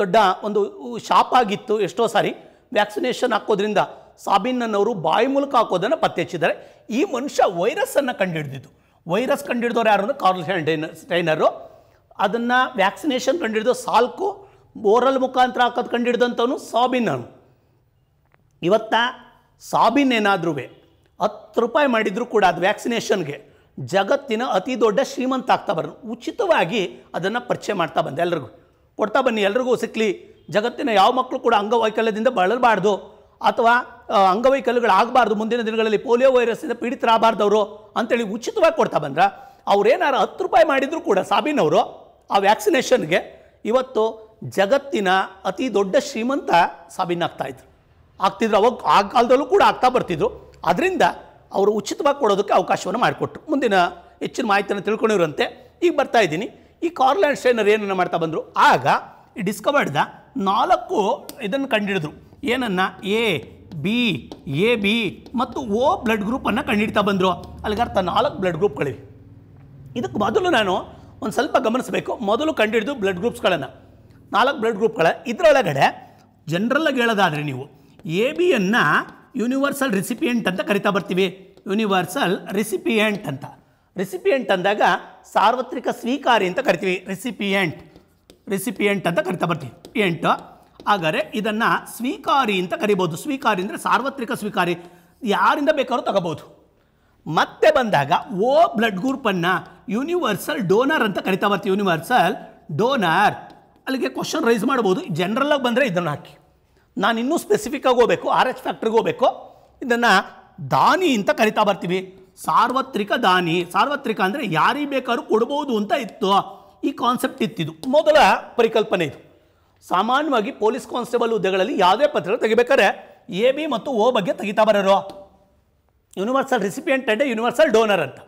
ದೊಡ್ಡ ಒಂದು ಶಾಪ್ ಆಗಿತ್ತು ಎಷ್ಟೋ ಸಾರಿ ವ್ಯಾಕ್ಸಿನೇಷನ್ ಹಾಕೋದ್ರಿಂದ ಅವರು ಬಾಯಿ ಮೂಲಕ ಹಾಕೋದನ್ನು ಪತ್ತೆ ಹಚ್ಚಿದ್ದಾರೆ ಈ ಮನುಷ್ಯ ವೈರಸ್ಸನ್ನು ಕಂಡುಹಿಡಿದಿದ್ದು ವೈರಸ್ ಕಂಡುಹಿಡಿದವರು ಯಾರು ಅಂದ್ರೆ ಕಾರ್ಲ್ ಸ್ಟೈನ್ ಸ್ಟೈನರು ಅದನ್ನು ವ್ಯಾಕ್ಸಿನೇಷನ್ ಕಂಡುಹಿಡಿದು ಸಾಲ್ಕು ಬೋರಲ್ ಮುಖಾಂತರ ಹಾಕೋದು ಸಾಬಿನ್ ಸಾಬಿನ್ನನು ಇವತ್ತ ಸಾಬಿನ್ ಏನಾದರೂ ಹತ್ತು ರೂಪಾಯಿ ಮಾಡಿದರೂ ಕೂಡ ಅದು ವ್ಯಾಕ್ಸಿನೇಷನ್ಗೆ ಜಗತ್ತಿನ ಅತಿ ದೊಡ್ಡ ಶ್ರೀಮಂತ ಆಗ್ತಾ ಬರೋದು ಉಚಿತವಾಗಿ ಅದನ್ನು ಪರಿಚಯ ಮಾಡ್ತಾ ಬಂದೆ ಎಲ್ರಿಗೂ ಕೊಡ್ತಾ ಬನ್ನಿ ಎಲ್ರಿಗೂ ಸಿಕ್ಕಲಿ ಜಗತ್ತಿನ ಯಾವ ಮಕ್ಕಳು ಕೂಡ ಅಂಗವೈಕಲ್ಯದಿಂದ ಬಳಲಬಾರ್ದು ಅಥವಾ ಅಂಗವೈಕಲ್ಯಗಳಾಗಬಾರ್ದು ಮುಂದಿನ ದಿನಗಳಲ್ಲಿ ಪೋಲಿಯೋ ವೈರಸ್ಸಿಂದ ಅವರು ಅಂತೇಳಿ ಉಚಿತವಾಗಿ ಕೊಡ್ತಾ ಬಂದ್ರೆ ಅವ್ರೇನಾರು ಹತ್ತು ರೂಪಾಯಿ ಮಾಡಿದರೂ ಕೂಡ ಅವರು ಆ ವ್ಯಾಕ್ಸಿನೇಷನ್ಗೆ ಇವತ್ತು ಜಗತ್ತಿನ ಅತಿ ದೊಡ್ಡ ಶ್ರೀಮಂತ ಸಾಬೀನಾಗ್ತಾಯಿದ್ರು ಆಗ್ತಿದ್ರು ಅವಾಗ ಆ ಕಾಲದಲ್ಲೂ ಕೂಡ ಆಗ್ತಾ ಬರ್ತಿದ್ರು ಅದರಿಂದ ಅವರು ಉಚಿತವಾಗಿ ಕೊಡೋದಕ್ಕೆ ಅವಕಾಶವನ್ನು ಮಾಡಿಕೊಟ್ರು ಮುಂದಿನ ಹೆಚ್ಚಿನ ಮಾಹಿತಿಯನ್ನು ತಿಳ್ಕೊಂಡಿರುವಂತೆ ಈಗ ಬರ್ತಾ ಇದ್ದೀನಿ ಈ ಕಾರ್ಲ್ಯಾಂಡ್ ಸ್ಟೈನರ್ ಏನನ್ನು ಮಾಡ್ತಾ ಬಂದರು ಆಗ ಈ ಡಿಸ್ಕವರ್ಡ್ದ ನಾಲ್ಕು ಇದನ್ನು ಕಂಡುಹಿಡಿದ್ರು ಏನನ್ನು ಎ ಬಿ ಎ ಬಿ ಮತ್ತು ಓ ಬ್ಲಡ್ ಗ್ರೂಪನ್ನು ಕಂಡುಹಿಡ್ತಾ ಬಂದರು ಅರ್ಥ ನಾಲ್ಕು ಬ್ಲಡ್ ಗ್ರೂಪ್ಗಳಿವೆ ಇದಕ್ಕೆ ಮೊದಲು ನಾನು ಒಂದು ಸ್ವಲ್ಪ ಗಮನಿಸಬೇಕು ಮೊದಲು ಕಂಡುಹಿಡಿದು ಬ್ಲಡ್ ಗ್ರೂಪ್ಸ್ಗಳನ್ನು ನಾಲ್ಕು ಬ್ಲಡ್ ಗ್ರೂಪ್ಗಳ ಇದರೊಳಗಡೆ ಜನರಲ್ಲಾಗಿ ಹೇಳೋದಾದರೆ ನೀವು ಎ ಬಿಯನ್ನು ಯೂನಿವರ್ಸಲ್ ರೆಸಿಪಿಯೆಂಟ್ ಅಂತ ಕರಿತಾ ಬರ್ತೀವಿ ಯೂನಿವರ್ಸಲ್ ರೆಸಿಪಿಯೆಂಟ್ ಅಂತ ರೆಸಿಪಿಯೆಂಟ್ ಅಂದಾಗ ಸಾರ್ವತ್ರಿಕ ಸ್ವೀಕಾರಿ ಅಂತ ಕರಿತೀವಿ ರೆಸಿಪಿಯೆಂಟ್ ರೆಸಿಪಿಯೆಂಟ್ ಅಂತ ಕರಿತಾ ಬರ್ತೀವಿ ಎಂಟು ಆದರೆ ಇದನ್ನು ಸ್ವೀಕಾರಿ ಅಂತ ಕರಿಬೋದು ಸ್ವೀಕಾರಿ ಅಂದರೆ ಸಾರ್ವತ್ರಿಕ ಸ್ವೀಕಾರಿ ಯಾರಿಂದ ಬೇಕಾದ್ರೂ ತಗೋಬೋದು ಮತ್ತೆ ಬಂದಾಗ ಓ ಬ್ಲಡ್ ಗ್ರೂಪನ್ನು ಯೂನಿವರ್ಸಲ್ ಡೋನರ್ ಅಂತ ಕರಿತಾ ಬರ್ತೀವಿ ಯೂನಿವರ್ಸಲ್ ಡೋನರ್ ಅಲ್ಲಿಗೆ ಕ್ವಶನ್ ರೈಸ್ ಮಾಡ್ಬೋದು ಜನರಲ್ಲಾಗಿ ಬಂದರೆ ಇದನ್ನು ಹಾಕಿ ನಾನು ಇನ್ನೂ ಸ್ಪೆಸಿಫಿಕ್ಕಾಗಿ ಹೋಗಬೇಕು ಆರ್ ಎಚ್ ಫ್ಯಾಕ್ಟ್ರಿಗೆ ಹೋಗಬೇಕು ಇದನ್ನು ದಾನಿ ಅಂತ ಕರಿತಾ ಬರ್ತೀವಿ ಸಾರ್ವತ್ರಿಕ ದಾನಿ ಸಾರ್ವತ್ರಿಕ ಅಂದರೆ ಯಾರಿಗೆ ಬೇಕಾದ್ರೂ ಕೊಡ್ಬೋದು ಅಂತ ಇತ್ತು ಈ ಕಾನ್ಸೆಪ್ಟ್ ಇತ್ತಿದು ಮೊದಲ ಪರಿಕಲ್ಪನೆ ಇದು ಸಾಮಾನ್ಯವಾಗಿ ಪೊಲೀಸ್ ಕಾನ್ಸ್ಟೇಬಲ್ ಹುದ್ದೆಗಳಲ್ಲಿ ಯಾವುದೇ ಪತ್ರ ತೆಗಿಬೇಕಾದ್ರೆ ಎ ಬಿ ಮತ್ತು ಓ ಬಗ್ಗೆ ತೆಗಿತಾ ಬರೋರು universal recipient and universal donor ಅಂತ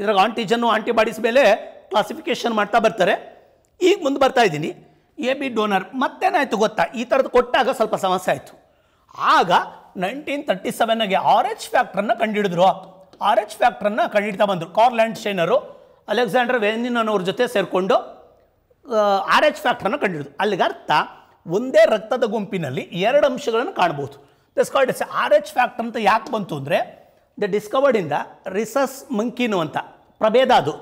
ಇದ್ರಾಗ ಆಂಟಿಜನ್ನು ಆಂಟಿಬಾಡೀಸ್ ಮೇಲೆ ಕ್ಲಾಸಿಫಿಕೇಷನ್ ಮಾಡ್ತಾ ಬರ್ತಾರೆ ಈಗ ಮುಂದೆ ಬರ್ತಾ ಇದ್ದೀನಿ ಎ ಬಿ ಡೋನರ್ ಮತ್ತೇನಾಯಿತು ಗೊತ್ತಾ ಈ ಥರದ್ದು ಕೊಟ್ಟಾಗ ಸ್ವಲ್ಪ ಸಮಸ್ಯೆ ಆಯಿತು ಆಗ ನೈನ್ಟೀನ್ ತರ್ಟಿ ಸೆವೆನ್ಗೆ ಆರ್ ಎಚ್ ಫ್ಯಾಕ್ಟ್ರನ್ನ ಕಂಡುಹಿಡಿದ್ರು ಆರ್ ಎಚ್ ಫ್ಯಾಕ್ಟ್ರನ್ನ ಕಂಡುಹಿಡ್ತಾ ಬಂದರು ಕಾರ್ಲ್ಯಾಂಡ್ ಶೈನರು ಅಲೆಕ್ಸಾಂಡರ್ ಅನ್ನೋರ ಜೊತೆ ಸೇರಿಕೊಂಡು ಆರ್ ಎಚ್ ಫ್ಯಾಕ್ಟ್ರನ್ನ ಕಂಡುಹಿಡಿದ್ರು ಅಲ್ಲಿಗೆ ಅರ್ಥ ಒಂದೇ ರಕ್ತದ ಗುಂಪಿನಲ್ಲಿ ಎರಡು ಅಂಶಗಳನ್ನು ಕಾಣ್ಬೋದು thus called it's R H factor ಅಂತ ಯಾಕೆ ಬಂತು ಅಂದರೆ ದ ಡಿಸ್ಕವರ್ಡ್ ಇಂದ ರಿಸಸ್ ಮಂಕಿನು ಅಂತ ಪ್ರಭೇದ ಅದು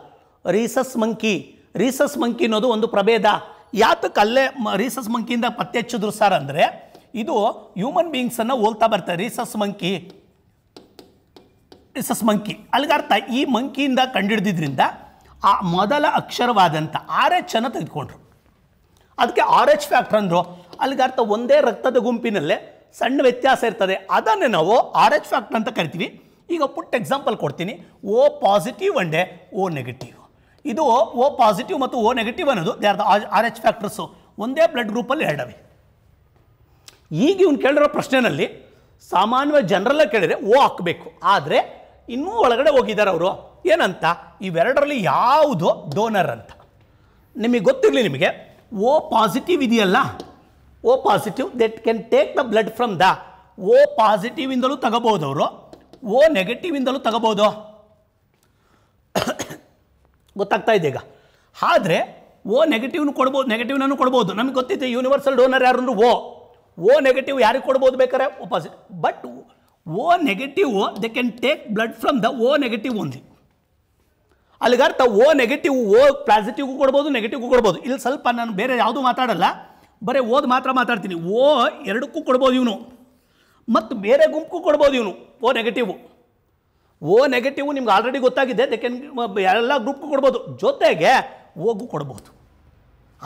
ರೀಸಸ್ ಮಂಕಿ ರಿಸಸ್ ಮಂಕಿ ಅನ್ನೋದು ಒಂದು ಪ್ರಭೇದ ಯಾತಕ್ಕೆ ಅಲ್ಲೇ ರೀಸಸ್ ಮಂಕಿಯಿಂದ ಪತ್ತೆ ಹಚ್ಚಿದ್ರು ಸರ್ ಅಂದರೆ ಇದು ಹ್ಯೂಮನ್ ಬೀಯಿಂಗ್ಸನ್ನು ಹೋಲ್ತಾ ಬರ್ತಾರೆ ರೀಸಸ್ ಮಂಕಿ ರೀಸಸ್ ಮಂಕಿ ಅರ್ಥ ಈ ಮಂಕಿಯಿಂದ ಕಂಡಿಡಿದ್ರಿಂದ ಆ ಮೊದಲ ಅಕ್ಷರವಾದಂಥ ಆರ್ ಎಚ್ ಅನ್ನು ತೆಗೆದುಕೊಂಡ್ರು ಅದಕ್ಕೆ ಆರ್ ಎಚ್ ಫ್ಯಾಕ್ಟ್ರ್ ಅಂದರು ಅರ್ಥ ಒಂದೇ ರಕ್ತದ ಗುಂಪಿನಲ್ಲೇ ಸಣ್ಣ ವ್ಯತ್ಯಾಸ ಇರ್ತದೆ ಅದನ್ನೇ ನಾವು ಆರ್ ಎಚ್ ಫ್ಯಾಕ್ಟ್ರ್ ಅಂತ ಕರಿತೀವಿ ಈಗ ಪುಟ್ಟ ಎಕ್ಸಾಂಪಲ್ ಕೊಡ್ತೀನಿ ಓ ಪಾಸಿಟಿವ್ ಅಂಡೆ ಓ ನೆಗೆಟಿವ್ ಇದು ಓ ಪಾಸಿಟಿವ್ ಮತ್ತು ಓ ನೆಗೆಟಿವ್ ಅನ್ನೋದು they are the R H factors ಒಂದೇ ಬ್ಲಡ್ ಗ್ರೂಪಲ್ಲಿ ಎರಡವೆ ಈಗ ಇವ್ನು ಕೇಳಿರೋ ಪ್ರಶ್ನೆನಲ್ಲಿ ಸಾಮಾನ್ಯ ಜನರೆಲ್ಲ ಕೇಳಿದರೆ ಓ ಹಾಕಬೇಕು ಆದರೆ ಇನ್ನೂ ಒಳಗಡೆ ಹೋಗಿದ್ದಾರೆ ಅವರು ಏನಂತ ಇವೆರಡರಲ್ಲಿ ಯಾವುದು ಡೋನರ್ ಅಂತ ನಿಮಗೆ ಗೊತ್ತಿರಲಿ ನಿಮಗೆ ಓ ಪಾಸಿಟಿವ್ ಇದೆಯಲ್ಲ O positive that can take the blood from the O positive ಇಂದಲೂ ತಗೋಬೋದು ಅವರು ಓ ಇಂದಲೂ ತಗೋಬೋದು ಗೊತ್ತಾಗ್ತಾ ಇದೆ ಈಗ ಆದರೆ ಓ ನೆಗೆಟಿವ್ನು ಕೊಡ್ಬೋದು ನೆಗೆಟಿವ್ನೂ ಕೊಡ್ಬೋದು ನಮ್ಗೆ ಗೊತ್ತಿದೆ ಯೂನಿವರ್ಸಲ್ ಡೋನರ್ ಯಾರು ಅಂದ್ರೆ ಓ ಓ ನೆಗೆಟಿವ್ ಯಾರಿಗೆ ಕೊಡ್ಬೋದು ಬೇಕಾದ್ರೆ opposite but O negative the can take blood from the O negative ಒಂದು ಅರ್ಥ ಓ ನೆಗೆಟಿವ್ ಓ ಪಾಸಿಟಿವ್ಗೂ ಕೊಡ್ಬೋದು ನೆಗೆಟಿವ್ಗೂ ಕೊಡ್ಬೋದು ಇಲ್ಲಿ ಸ್ವಲ್ಪ ನಾನು ಬೇರೆ ಯಾವುದೂ ಮಾತಾಡಲ್ಲ ಬರೀ ಓದು ಮಾತ್ರ ಮಾತಾಡ್ತೀನಿ ಓ ಎರಡಕ್ಕೂ ಕೊಡ್ಬೋದು ಇವನು ಮತ್ತು ಬೇರೆ ಗುಂಪು ಕೊಡ್ಬೋದು ಇವನು ಓ ನೆಗೆಟಿವ್ ಓ ನೆಗೆಟಿವ್ ನಿಮ್ಗೆ ಆಲ್ರೆಡಿ ಗೊತ್ತಾಗಿದೆ ದೆಕೆನ್ ಎಲ್ಲ ಗ್ರೂಪ್ಗೂ ಕೊಡ್ಬೋದು ಜೊತೆಗೆ ಓಗೂ ಕೊಡ್ಬೋದು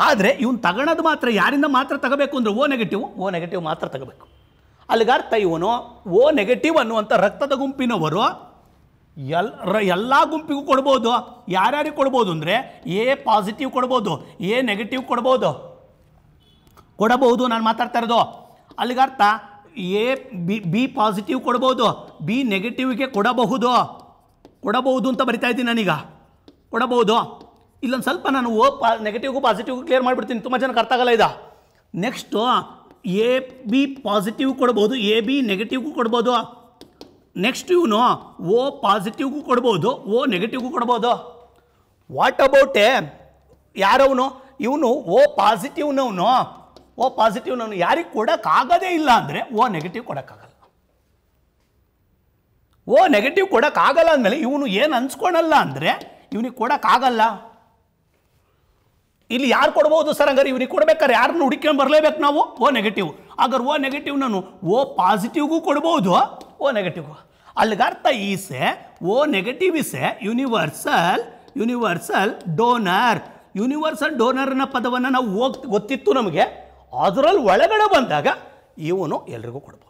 ಆದರೆ ಇವನು ತಗೊಳೋದು ಮಾತ್ರ ಯಾರಿಂದ ಮಾತ್ರ ತಗೋಬೇಕು ಅಂದರೆ ಓ ನೆಗೆಟಿವ್ ಓ ನೆಗೆಟಿವ್ ಮಾತ್ರ ತಗೋಬೇಕು ಅಲ್ಲಿಗೆ ಅರ್ಥ ಇವನು ಓ ನೆಗೆಟಿವ್ ಅನ್ನುವಂಥ ರಕ್ತದ ಗುಂಪಿನವರು ಎಲ್ ಎಲ್ಲ ಗುಂಪಿಗೂ ಕೊಡ್ಬೋದು ಯಾರ್ಯಾರಿಗೆ ಕೊಡ್ಬೋದು ಅಂದರೆ ಎ ಪಾಸಿಟಿವ್ ಕೊಡ್ಬೋದು ಎ ನೆಗೆಟಿವ್ ಕೊಡ್ಬೋದು ಕೊಡಬಹುದು ನಾನು ಮಾತಾಡ್ತಾ ಇರೋದು ಅಲ್ಲಿಗೆ ಅರ್ಥ ಎ ಬಿ ಬಿ ಪಾಸಿಟಿವ್ ಕೊಡ್ಬೋದು ಬಿ ನೆಗೆಟಿವ್ಗೆ ಕೊಡಬಹುದು ಕೊಡಬಹುದು ಅಂತ ಬರಿತಾ ಇದ್ದೀನಿ ನಾನೀಗ ಕೊಡಬಹುದು ಇಲ್ಲೊಂದು ಸ್ವಲ್ಪ ನಾನು ಓ ಪಾ ನೆಗೆಟಿವ್ಗೂ ಪಾಸಿಟಿವ್ಗೂ ಕ್ಲಿಯರ್ ಮಾಡಿಬಿಡ್ತೀನಿ ತುಂಬ ಜನಕ್ಕೆ ಅರ್ಥ ಆಗಲ್ಲ ಇದು ನೆಕ್ಸ್ಟು ಎ ಬಿ ಪಾಸಿಟಿವ್ ಕೊಡ್ಬೋದು ಎ ಬಿ ನೆಗೆಟಿವ್ಗೂ ಕೊಡ್ಬೋದು ನೆಕ್ಸ್ಟ್ ಇವನು ಓ ಪಾಸಿಟಿವ್ಗೂ ಕೊಡ್ಬೋದು ಓ ನೆಗೆಟಿವ್ಗೂ ಕೊಡ್ಬೋದು ವಾಟ್ ಅಬೌಟ್ ಯಾರವನು ಇವನು ಓ ಪಾಸಿಟಿವ್ನವನು ಓ ಪಾಸಿಟಿವ್ ನಾನು ಯಾರಿಗೆ ಕೊಡೋಕ್ಕಾಗೋದೇ ಇಲ್ಲ ಅಂದರೆ ಓ ನೆಗೆಟಿವ್ ಕೊಡೋಕ್ಕಾಗಲ್ಲ ಓ ನೆಗೆಟಿವ್ ಕೊಡೋಕ್ಕಾಗಲ್ಲ ಅಂದಮೇಲೆ ಇವನು ಏನು ಅನ್ಸ್ಕೊಳಲ್ಲ ಅಂದರೆ ಇವನಿಗೆ ಕೊಡೋಕ್ಕಾಗಲ್ಲ ಇಲ್ಲಿ ಯಾರು ಕೊಡ್ಬೋದು ಸರ್ ಹಂಗಾರೆ ಇವ್ರಿಗೆ ಕೊಡ್ಬೇಕಾರೆ ಯಾರನ್ನು ಹುಡುಕೊಂಡು ಬರಲೇಬೇಕು ನಾವು ಓ ನೆಗೆಟಿವ್ ಹಾಗಾದ್ರೆ ಓ ನೆಗೆಟಿವ್ ನಾನು ಓ ಪಾಸಿಟಿವ್ಗೂ ಕೊಡ್ಬೋದು ಓ ನೆಗೆಟಿವ್ಗೂ ಅಲ್ಲಿಗರ್ಥ is a O negative is a universal universal donor universal ಡೋನರ್ನ ಪದವನ್ನು ನಾವು ಹೋಗ್ ಗೊತ್ತಿತ್ತು ನಮಗೆ ಅದರಲ್ಲಿ ಒಳಗಡೆ ಬಂದಾಗ ಇವನು ಎಲ್ರಿಗೂ ಕೊಡ್ಬೋದು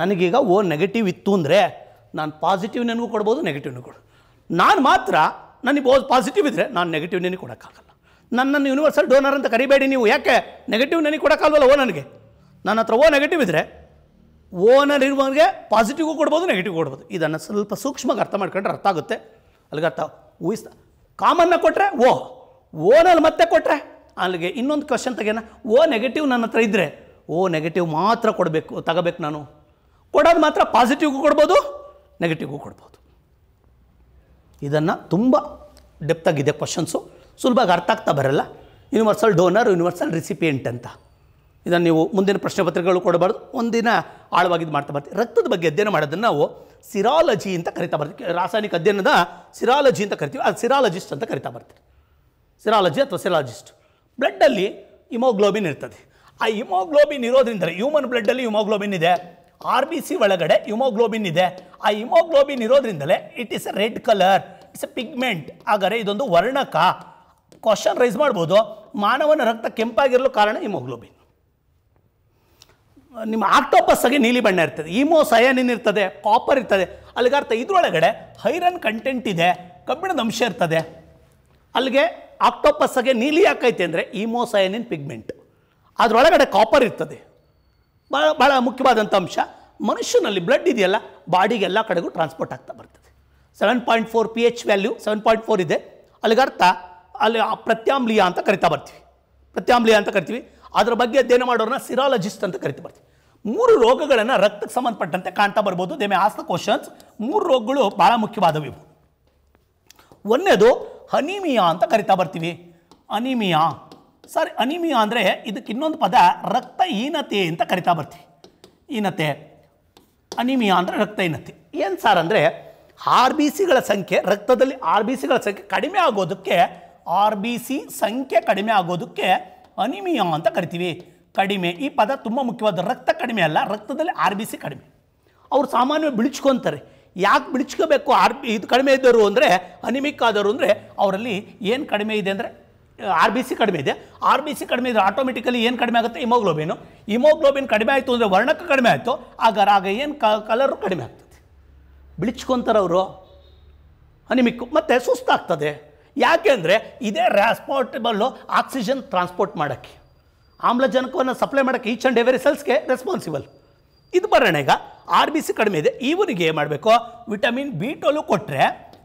ನನಗೀಗ ಓ ನೆಗೆಟಿವ್ ಇತ್ತು ಅಂದರೆ ನಾನು ಪಾಸಿಟಿವ್ ನನಗೂ ಕೊಡ್ಬೋದು ನೆಗೆಟಿವ್ನೂ ಕೊಡು ನಾನು ಮಾತ್ರ ನನಗೆ ಓ ಪಾಸಿಟಿವ್ ಇದ್ದರೆ ನಾನು ನೆಗೆಟಿವ್ ನೆನಗೆ ಕೊಡೋಕ್ಕಾಗಲ್ಲ ನನ್ನನ್ನು ಯೂನಿವರ್ಸಲ್ ಡೋನರ್ ಅಂತ ಕರಿಬೇಡಿ ನೀವು ಯಾಕೆ ನೆಗೆಟಿವ್ ನನಗೆ ಕೊಡೋಕ್ಕಾಗಲ್ಲ ಓ ನನಗೆ ನನ್ನ ಹತ್ರ ಓ ನೆಗೆಟಿವ್ ಇದ್ದರೆ ಓನರ್ ಇರುವವನಿಗೆ ಪಾಸಿಟಿವ್ಗೂ ಕೊಡ್ಬೋದು ನೆಗೆಟಿವ್ ಕೊಡ್ಬೋದು ಇದನ್ನು ಸ್ವಲ್ಪ ಸೂಕ್ಷ್ಮವಾಗಿ ಅರ್ಥ ಮಾಡ್ಕೊಂಡ್ರೆ ಅರ್ಥ ಆಗುತ್ತೆ ಅಲ್ಲಿಗೆ ಅರ್ಥ ಊಹಿಸ್ತಾ ಕಾಮನ್ನ ಕೊಟ್ಟರೆ ಓ ಓನಲ್ಲಿ ಮತ್ತೆ ಕೊಟ್ಟರೆ ಅಲ್ಲಿಗೆ ಇನ್ನೊಂದು ಕ್ವಶನ್ ತೆಗೆಯೋಣ ಓ ನೆಗೆಟಿವ್ ನನ್ನ ಹತ್ರ ಇದ್ದರೆ ಓ ನೆಗೆಟಿವ್ ಮಾತ್ರ ಕೊಡಬೇಕು ತಗೋಬೇಕು ನಾನು ಕೊಡೋದು ಮಾತ್ರ ಪಾಸಿಟಿವ್ಗೂ ಕೊಡ್ಬೋದು ನೆಗೆಟಿವ್ಗೂ ಕೊಡ್ಬೋದು ಇದನ್ನು ತುಂಬ ಡೆಪ್ತಾಗಿದೆ ಕ್ವಶನ್ಸು ಸುಲಭವಾಗಿ ಅರ್ಥ ಆಗ್ತಾ ಬರಲ್ಲ ಯೂನಿವರ್ಸಲ್ ಡೋನರ್ ಯೂನಿವರ್ಸಲ್ ರಿಸಿಪಿಯೆಂಟ್ ಅಂತ ಇದನ್ನು ನೀವು ಮುಂದಿನ ಪ್ರಶ್ನೆ ಪತ್ರಿಕೆಗಳು ಕೊಡಬಾರ್ದು ಒಂದಿನ ಆಳವಾಗಿದ್ದು ಮಾಡ್ತಾ ಬರ್ತೀವಿ ರಕ್ತದ ಬಗ್ಗೆ ಅಧ್ಯಯನ ಮಾಡೋದನ್ನು ನಾವು ಸಿರಾಲಜಿ ಅಂತ ಕರಿತಾ ಬರ್ತೀವಿ ರಾಸಾಯನಿಕ ಅಧ್ಯಯನದ ಸಿರಾಲಜಿ ಅಂತ ಕರಿತೀವಿ ಅದು ಸಿರಾಲಜಿಸ್ಟ್ ಅಂತ ಕರಿತಾ ಬರ್ತೀವಿ ಸಿರಾಲಜಿ ಅಥವಾ ಸಿರಾಲಜಿಸ್ಟ್ ಬ್ಲಡ್ಡಲ್ಲಿ ಹಿಮೋಗ್ಲೋಬಿನ್ ಇರ್ತದೆ ಆ ಹಿಮೋಗ್ಲೋಬಿನ್ ಇರೋದ್ರಿಂದ ಹ್ಯೂಮನ್ ಬ್ಲಡ್ಡಲ್ಲಿ ಹಿಮೋಗ್ಲೋಬಿನ್ ಇದೆ ಆರ್ ಬಿ ಸಿ ಒಳಗಡೆ ಹಿಮೋಗ್ಲೋಬಿನ್ ಇದೆ ಆ ಹಿಮೋಗ್ಲೋಬಿನ್ ಇರೋದ್ರಿಂದಲೇ it is a red colour it's a pigment ಹಾಗಾದರೆ ಇದೊಂದು ವರ್ಣಕ ಕ್ವಶನ್ ರೈಸ್ ಮಾಡ್ಬೋದು ಮಾನವನ ರಕ್ತ ಕೆಂಪಾಗಿರಲು ಕಾರಣ ಹಿಮೋಗ್ಲೋಬಿನ್ ನಿಮ್ಮ ಆಕ್ಟೋಪಸ್ ಆಗಿ ನೀಲಿ ಬಣ್ಣ ಇರ್ತದೆ ಈಮೋಸಯನಿನ್ ಇರ್ತದೆ ಕಾಪರ್ ಇರ್ತದೆ ಅರ್ಥ ಇದರೊಳಗಡೆ ಐರನ್ ಕಂಟೆಂಟ್ ಇದೆ ಕಬ್ಬಿಣದ ಅಂಶ ಇರ್ತದೆ ಅಲ್ಲಿಗೆ ಆಕ್ಟೋಪಸ್ಗೆ ನೀಲಿ ಯಾಕೈತೆ ಅಂದರೆ ಈಮೋಸಯನಿನ್ ಪಿಗ್ಮೆಂಟ್ ಅದರೊಳಗಡೆ ಕಾಪರ್ ಇರ್ತದೆ ಭಾಳ ಭಾಳ ಮುಖ್ಯವಾದಂಥ ಅಂಶ ಮನುಷ್ಯನಲ್ಲಿ ಬ್ಲಡ್ ಇದೆಯಲ್ಲ ಬಾಡಿಗೆ ಎಲ್ಲ ಕಡೆಗೂ ಟ್ರಾನ್ಸ್ಪೋರ್ಟ್ ಆಗ್ತಾ ಬರ್ತದೆ seven point four P H value seven point four ಇದೆ ಅಲ್ಲಿಗೆ ಅರ್ಥ ಅಲ್ಲಿ ಪ್ರತ್ಯಾಮ್ಲೀಯ ಅಂತ ಕರಿತಾ ಬರ್ತೀವಿ ಪ್ರತ್ಯಾಮ್ಲೀಯ ಅಂತ ಕರಿತೀವಿ ಅದರ ಬಗ್ಗೆ ಅಧ್ಯಯನ ಮಾಡೋರನ್ನ ಸಿರಾಲಜಿಸ್ಟ್ ಅಂತ ಕರಿತಾ ಬರ್ತೀವಿ ಮೂರು ರೋಗಗಳನ್ನು ರಕ್ತಕ್ಕೆ ಸಂಬಂಧಪಟ್ಟಂತೆ ಕಾಣ್ತಾ ಬರ್ಬೋದು ದೇಮೆ ಆಸ್ತ ಆಸ್ ಕ್ವಶನ್ಸ್ ಮೂರು ರೋಗಗಳು ಭಾಳ ಮುಖ್ಯವಾದವು ಇವು ಒಂದನೇದು ಅನಿಮಿಯಾ ಅಂತ ಕರಿತಾ ಬರ್ತೀವಿ ಅನಿಮಿಯಾ ಸಾರಿ ಅನಿಮಿಯಾ ಅಂದರೆ ಇದಕ್ಕೆ ಇನ್ನೊಂದು ಪದ ರಕ್ತಹೀನತೆ ಅಂತ ಕರಿತಾ ಬರ್ತೀವಿ ಹೀನತೆ ಅನಿಮಿಯಾ ಅಂದರೆ ರಕ್ತಹೀನತೆ ಏನು ಸರ್ ಅಂದರೆ ಆರ್ ಬಿ ಸಿಗಳ ಸಂಖ್ಯೆ ರಕ್ತದಲ್ಲಿ ಆರ್ ಬಿ ಸಿಗಳ ಸಂಖ್ಯೆ ಕಡಿಮೆ ಆಗೋದಕ್ಕೆ ಆರ್ ಬಿ ಸಿ ಸಂಖ್ಯೆ ಕಡಿಮೆ ಆಗೋದಕ್ಕೆ ಅನಿಮಿಯಾ ಅಂತ ಕರಿತೀವಿ ಕಡಿಮೆ ಈ ಪದ ತುಂಬ ಮುಖ್ಯವಾದ ರಕ್ತ ಕಡಿಮೆ ಅಲ್ಲ ರಕ್ತದಲ್ಲಿ ಆರ್ ಬಿ ಸಿ ಕಡಿಮೆ ಅವರು ಸಾಮಾನ್ಯವಾಗಿ ಬಿಳಿಚ್ಕೊತಾರೆ ಯಾಕೆ ಬಿಡಿಸ್ಕೋಬೇಕು ಆರ್ ಬಿ ಇದು ಕಡಿಮೆ ಇದ್ದವರು ಅಂದರೆ ಅನಿಮಿಕ್ ಆದವರು ಅಂದರೆ ಅವರಲ್ಲಿ ಏನು ಕಡಿಮೆ ಇದೆ ಅಂದರೆ ಆರ್ ಬಿ ಸಿ ಕಡಿಮೆ ಇದೆ ಆರ್ ಬಿ ಸಿ ಕಡಿಮೆ ಇದ್ದರೆ ಆಟೋಮೆಟಿಕಲಿ ಏನು ಕಡಿಮೆ ಆಗುತ್ತೆ ಇಮೋಗ್ಲೋಬಿನ್ ಇಮೋಗ್ಲೋಬಿನ್ ಕಡಿಮೆ ಆಯಿತು ಅಂದರೆ ವರ್ಣಕ್ಕೆ ಕಡಿಮೆ ಆಯಿತು ಆಗ ರಾಗ ಏನು ಕ ಕಲರು ಕಡಿಮೆ ಆಗ್ತದೆ ಬಿಳಿಚ್ಕೊಂತಾರವರು ಅನಿಮಿಕ್ಕು ಮತ್ತು ಸುಸ್ತಾಗ್ತದೆ ಯಾಕೆ ಅಂದರೆ ಇದೇ ರೆಸ್ಪಾನ್ಸಿಬಲ್ಲು ಆಕ್ಸಿಜನ್ ಟ್ರಾನ್ಸ್ಪೋರ್ಟ್ ಮಾಡೋಕ್ಕೆ ಆಮ್ಲಜನಕವನ್ನು ಸಪ್ಲೈ ಮಾಡೋಕ್ಕೆ ಈಚ್ ಆ್ಯಂಡ್ ಎವರಿ ಸೆಲ್ಸ್ಗೆ ರೆಸ್ಪಾನ್ಸಿಬಲ್ ಇದು ಬರೋಣ ಆರ್ ಬಿ ಸಿ ಕಡಿಮೆ ಇದೆ ಇವನಿಗೆ ಏನು ಮಾಡಬೇಕು ವಿಟಮಿನ್ ಬಿ ಟೋಲು ಕೊಟ್ಟರೆ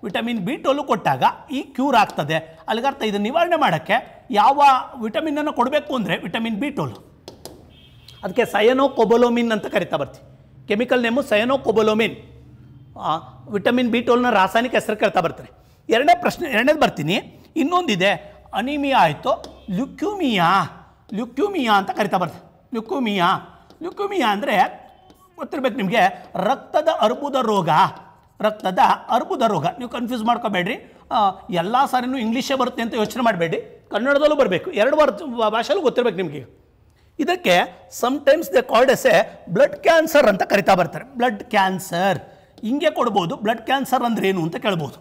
ವಿಟಮಿನ್ ಬಿ ಟೋಲು ಕೊಟ್ಟಾಗ ಈ ಕ್ಯೂರ್ ಆಗ್ತದೆ ಅಲ್ಲಿಗರ್ಥ ಇದನ್ನು ನಿವಾರಣೆ ಮಾಡೋಕ್ಕೆ ಯಾವ ವಿಟಮಿನನ್ನು ಕೊಡಬೇಕು ಅಂದರೆ ವಿಟಮಿನ್ ಬಿ ಟೋಲು ಅದಕ್ಕೆ ಸಯನೋ ಅಂತ ಕರಿತಾ ಬರ್ತೀವಿ chemical name cyano vitamin B ಟೋಲ್ನ ರಾಸಾಯನಿಕ ಹೆಸರು ಕರಿತಾ ಬರ್ತಾರೆ ಎರಡನೇ ಪ್ರಶ್ನೆ ಎರಡನೇದು ಬರ್ತೀನಿ ಇನ್ನೊಂದಿದೆ ಅನಿಮಿಯಾ ಆಯಿತು ಲ್ಯುಕ್ಯೂಮಿಯಾ ಲ್ಯುಕ್ಯೂಮಿಯಾ ಅಂತ ಕರಿತಾ ಬರ್ತಾರೆ ಲ್ಯುಕ್ಯೂಮಿಯಾ ಲ್ಯುಕ್ಯೂಮಿಯಾ ಅಂದರೆ ಗೊತ್ತಿರ್ಬೇಕು ನಿಮಗೆ ರಕ್ತದ ಅರ್ಬುದ ರೋಗ ರಕ್ತದ ಅರ್ಬುದ ರೋಗ ನೀವು ಕನ್ಫ್ಯೂಸ್ ಮಾಡ್ಕೋಬೇಡ್ರಿ ಎಲ್ಲ ಸಾರಿನೂ ಇಂಗ್ಲೀಷೇ ಬರುತ್ತೆ ಅಂತ ಯೋಚನೆ ಮಾಡಬೇಡಿ ಕನ್ನಡದಲ್ಲೂ ಬರಬೇಕು ಎರಡು ವಾರ ಭಾಷೆಲ್ಲೂ ಗೊತ್ತಿರ್ಬೇಕು ನಿಮಗೆ ಇದಕ್ಕೆ sometimes they called a blood cancer ಅಂತ ಕರಿತಾ ಬರ್ತಾರೆ ಬ್ಲಡ್ ಕ್ಯಾನ್ಸರ್ ಹಿಂಗೆ ಕೊಡ್ಬೋದು ಬ್ಲಡ್ ಕ್ಯಾನ್ಸರ್ ಅಂದ್ರೆ ಏನು ಅಂತ ಕೇಳ್ಬೋದು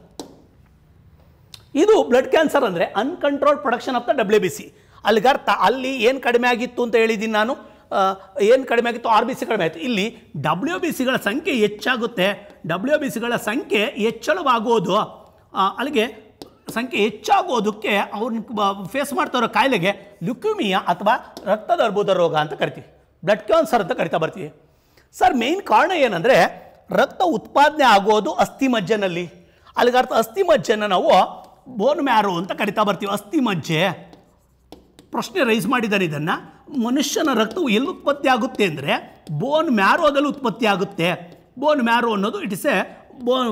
ಇದು ಬ್ಲಡ್ ಕ್ಯಾನ್ಸರ್ ಅಂದರೆ uncontrolled production of the W B C ಅಲ್ಲಿಗರ್ಥ ಅಲ್ಲಿ ಏನು ಕಡಿಮೆ ಆಗಿತ್ತು ಅಂತ ಹೇಳಿದ್ದೀನಿ ನಾನು ಏನು ಕಡಿಮೆ ಆಗಿತ್ತು ಆರ್ ಬಿ ಸಿ ಕಡಿಮೆ ಆಯಿತು ಇಲ್ಲಿ ಡಬ್ಲ್ಯೂ ಬಿ ಸಿಗಳ ಸಂಖ್ಯೆ ಹೆಚ್ಚಾಗುತ್ತೆ ಡಬ್ಲ್ಯೂ ಬಿ ಸಿಗಳ ಸಂಖ್ಯೆ ಹೆಚ್ಚಳವಾಗೋದು ಅಲ್ಲಿಗೆ ಸಂಖ್ಯೆ ಹೆಚ್ಚಾಗೋದಕ್ಕೆ ಅವ್ರನ್ನ ಫೇಸ್ ಮಾಡ್ತಾ ಇರೋ ಕಾಯಿಲೆಗೆ ಲ್ಯುಕ್ಯುಮಿಯಾ ಅಥವಾ ರಕ್ತದ ಅರ್ಬುದ ರೋಗ ಅಂತ ಕರಿತೀವಿ ಬ್ಲಡ್ ಕ್ಯಾನ್ಸರ್ ಅಂತ ಕರಿತಾ ಬರ್ತೀವಿ ಸರ್ ಮೇಯ್ನ್ ಕಾರಣ ಏನಂದರೆ ರಕ್ತ ಉತ್ಪಾದನೆ ಆಗೋದು ಅಸ್ಥಿಮಜ್ಜೆನಲ್ಲಿ ಅಲ್ಲಿಗೆ ಅರ್ಥ ಅಸ್ಥಿಮಜ್ಜೆನ ನಾವು ಬೋನ್ ಮ್ಯಾರೋ ಅಂತ ಕರಿತಾ ಬರ್ತೀವಿ ಮಜ್ಜೆ ಪ್ರಶ್ನೆ ರೈಸ್ ಮಾಡಿದ್ದಾರೆ ಇದನ್ನು ಮನುಷ್ಯನ ರಕ್ತವು ಎಲ್ಲಿ ಉತ್ಪತ್ತಿ ಆಗುತ್ತೆ ಅಂದರೆ ಬೋನ್ ಮ್ಯಾರೋದಲ್ಲಿ ಉತ್ಪತ್ತಿ ಆಗುತ್ತೆ ಬೋನ್ ಮ್ಯಾರೋ ಅನ್ನೋದು ಇಟ್ ಇಸ್ ಎ ಬೋನ್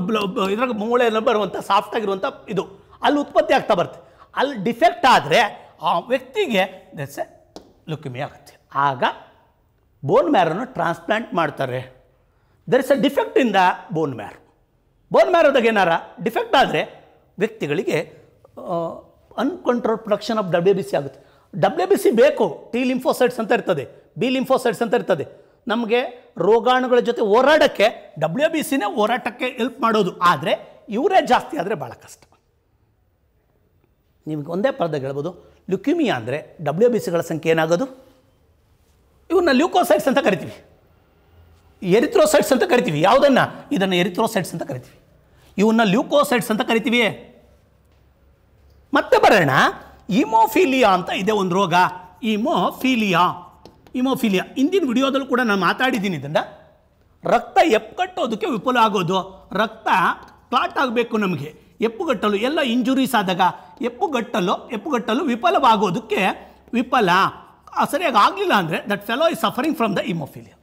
ಇದ್ರಾಗ ಮೂಳೆಯಲ್ಲಿ ಬರುವಂಥ ಸಾಫ್ಟ್ ಆಗಿರುವಂಥ ಇದು ಅಲ್ಲಿ ಉತ್ಪತ್ತಿ ಆಗ್ತಾ ಬರುತ್ತೆ ಅಲ್ಲಿ ಡಿಫೆಕ್ಟ್ ಆದರೆ ಆ ವ್ಯಕ್ತಿಗೆ ದಟ್ಸ್ ಎ ಲುಕಿಮಿ ಆಗುತ್ತೆ ಆಗ ಬೋನ್ ಮ್ಯಾರೋನ ಟ್ರಾನ್ಸ್ಪ್ಲಾಂಟ್ ಮಾಡ್ತಾರೆ ದರ್ ಇಸ್ ಎ ಡಿಫೆಕ್ಟ್ ಇಂದ ಬೋನ್ ಮ್ಯಾರ್ ಬೋನ್ ಮ್ಯಾರೋದಾಗ ಏನಾರ ಡಿಫೆಕ್ಟ್ ಆದರೆ ವ್ಯಕ್ತಿಗಳಿಗೆ uncontrol production of W B C ಆಗುತ್ತೆ ಡಬ್ಲ್ಯೂ ಬಿ ಸಿ ಬೇಕು ಟಿ ಲಿಂಫೋಸೈಟ್ಸ್ ಅಂತ ಇರ್ತದೆ ಬಿ ಲಿಂಫೋಸೈಟ್ಸ್ ಅಂತ ಇರ್ತದೆ ನಮಗೆ ರೋಗಾಣುಗಳ ಜೊತೆ ಹೋರಾಡೋಕ್ಕೆ ಡಬ್ಲ್ಯೂ ಬಿ ಸಿನೇ ಹೋರಾಟಕ್ಕೆ ಹೆಲ್ಪ್ ಮಾಡೋದು ಆದರೆ ಇವರೇ ಜಾಸ್ತಿ ಆದರೆ ಭಾಳ ಕಷ್ಟ ನಿಮಗೆ ಒಂದೇ ಪದ ಹೇಳ್ಬೋದು ಲ್ಯುಕ್ಯುಮಿಯಾ ಅಂದರೆ ಡಬ್ಲ್ಯೂ ಬಿ ಸಿಗಳ ಸಂಖ್ಯೆ ಏನಾಗೋದು ಇವನ್ನ ಲ್ಯೂಕೋಸೈಡ್ಸ್ ಅಂತ ಕರಿತೀವಿ ಎರಿಥ್ರೋಸೈಟ್ಸ್ ಅಂತ ಕರಿತೀವಿ ಯಾವುದನ್ನು ಇದನ್ನು ಎರಿಥ್ರೋಸೈಟ್ಸ್ ಅಂತ ಕರಿತೀವಿ ಇವನ್ನ ಲ್ಯೂಕೋಸೈಡ್ಸ್ ಅಂತ ಕರಿತೀವಿ ಮತ್ತೆ ಬರೋಣ ಇಮೋಫೀಲಿಯಾ ಅಂತ ಇದೆ ಒಂದು ರೋಗ ಇಮೋಫೀಲಿಯಾ ಇಮೋಫೀಲಿಯಾ ಇಂದಿನ ವಿಡಿಯೋದಲ್ಲೂ ಕೂಡ ನಾನು ಮಾತಾಡಿದ್ದೀನಿ ಇದನ್ನು ರಕ್ತ ಎಪ್ಪುಗಟ್ಟೋದಕ್ಕೆ ವಿಫಲ ಆಗೋದು ರಕ್ತ ಕ್ಲಾಟ್ ಆಗಬೇಕು ನಮಗೆ ಎಪ್ಪುಗಟ್ಟಲು ಎಲ್ಲ ಇಂಜುರೀಸ್ ಆದಾಗ ಎಪ್ಪುಗಟ್ಟಲು ಎಪ್ಪುಗಟ್ಟಲು ವಿಫಲವಾಗೋದಕ್ಕೆ ವಿಫಲ ಸರಿಯಾಗಿ ಆಗಲಿಲ್ಲ ಅಂದರೆ that fellow is suffering from the haemophilia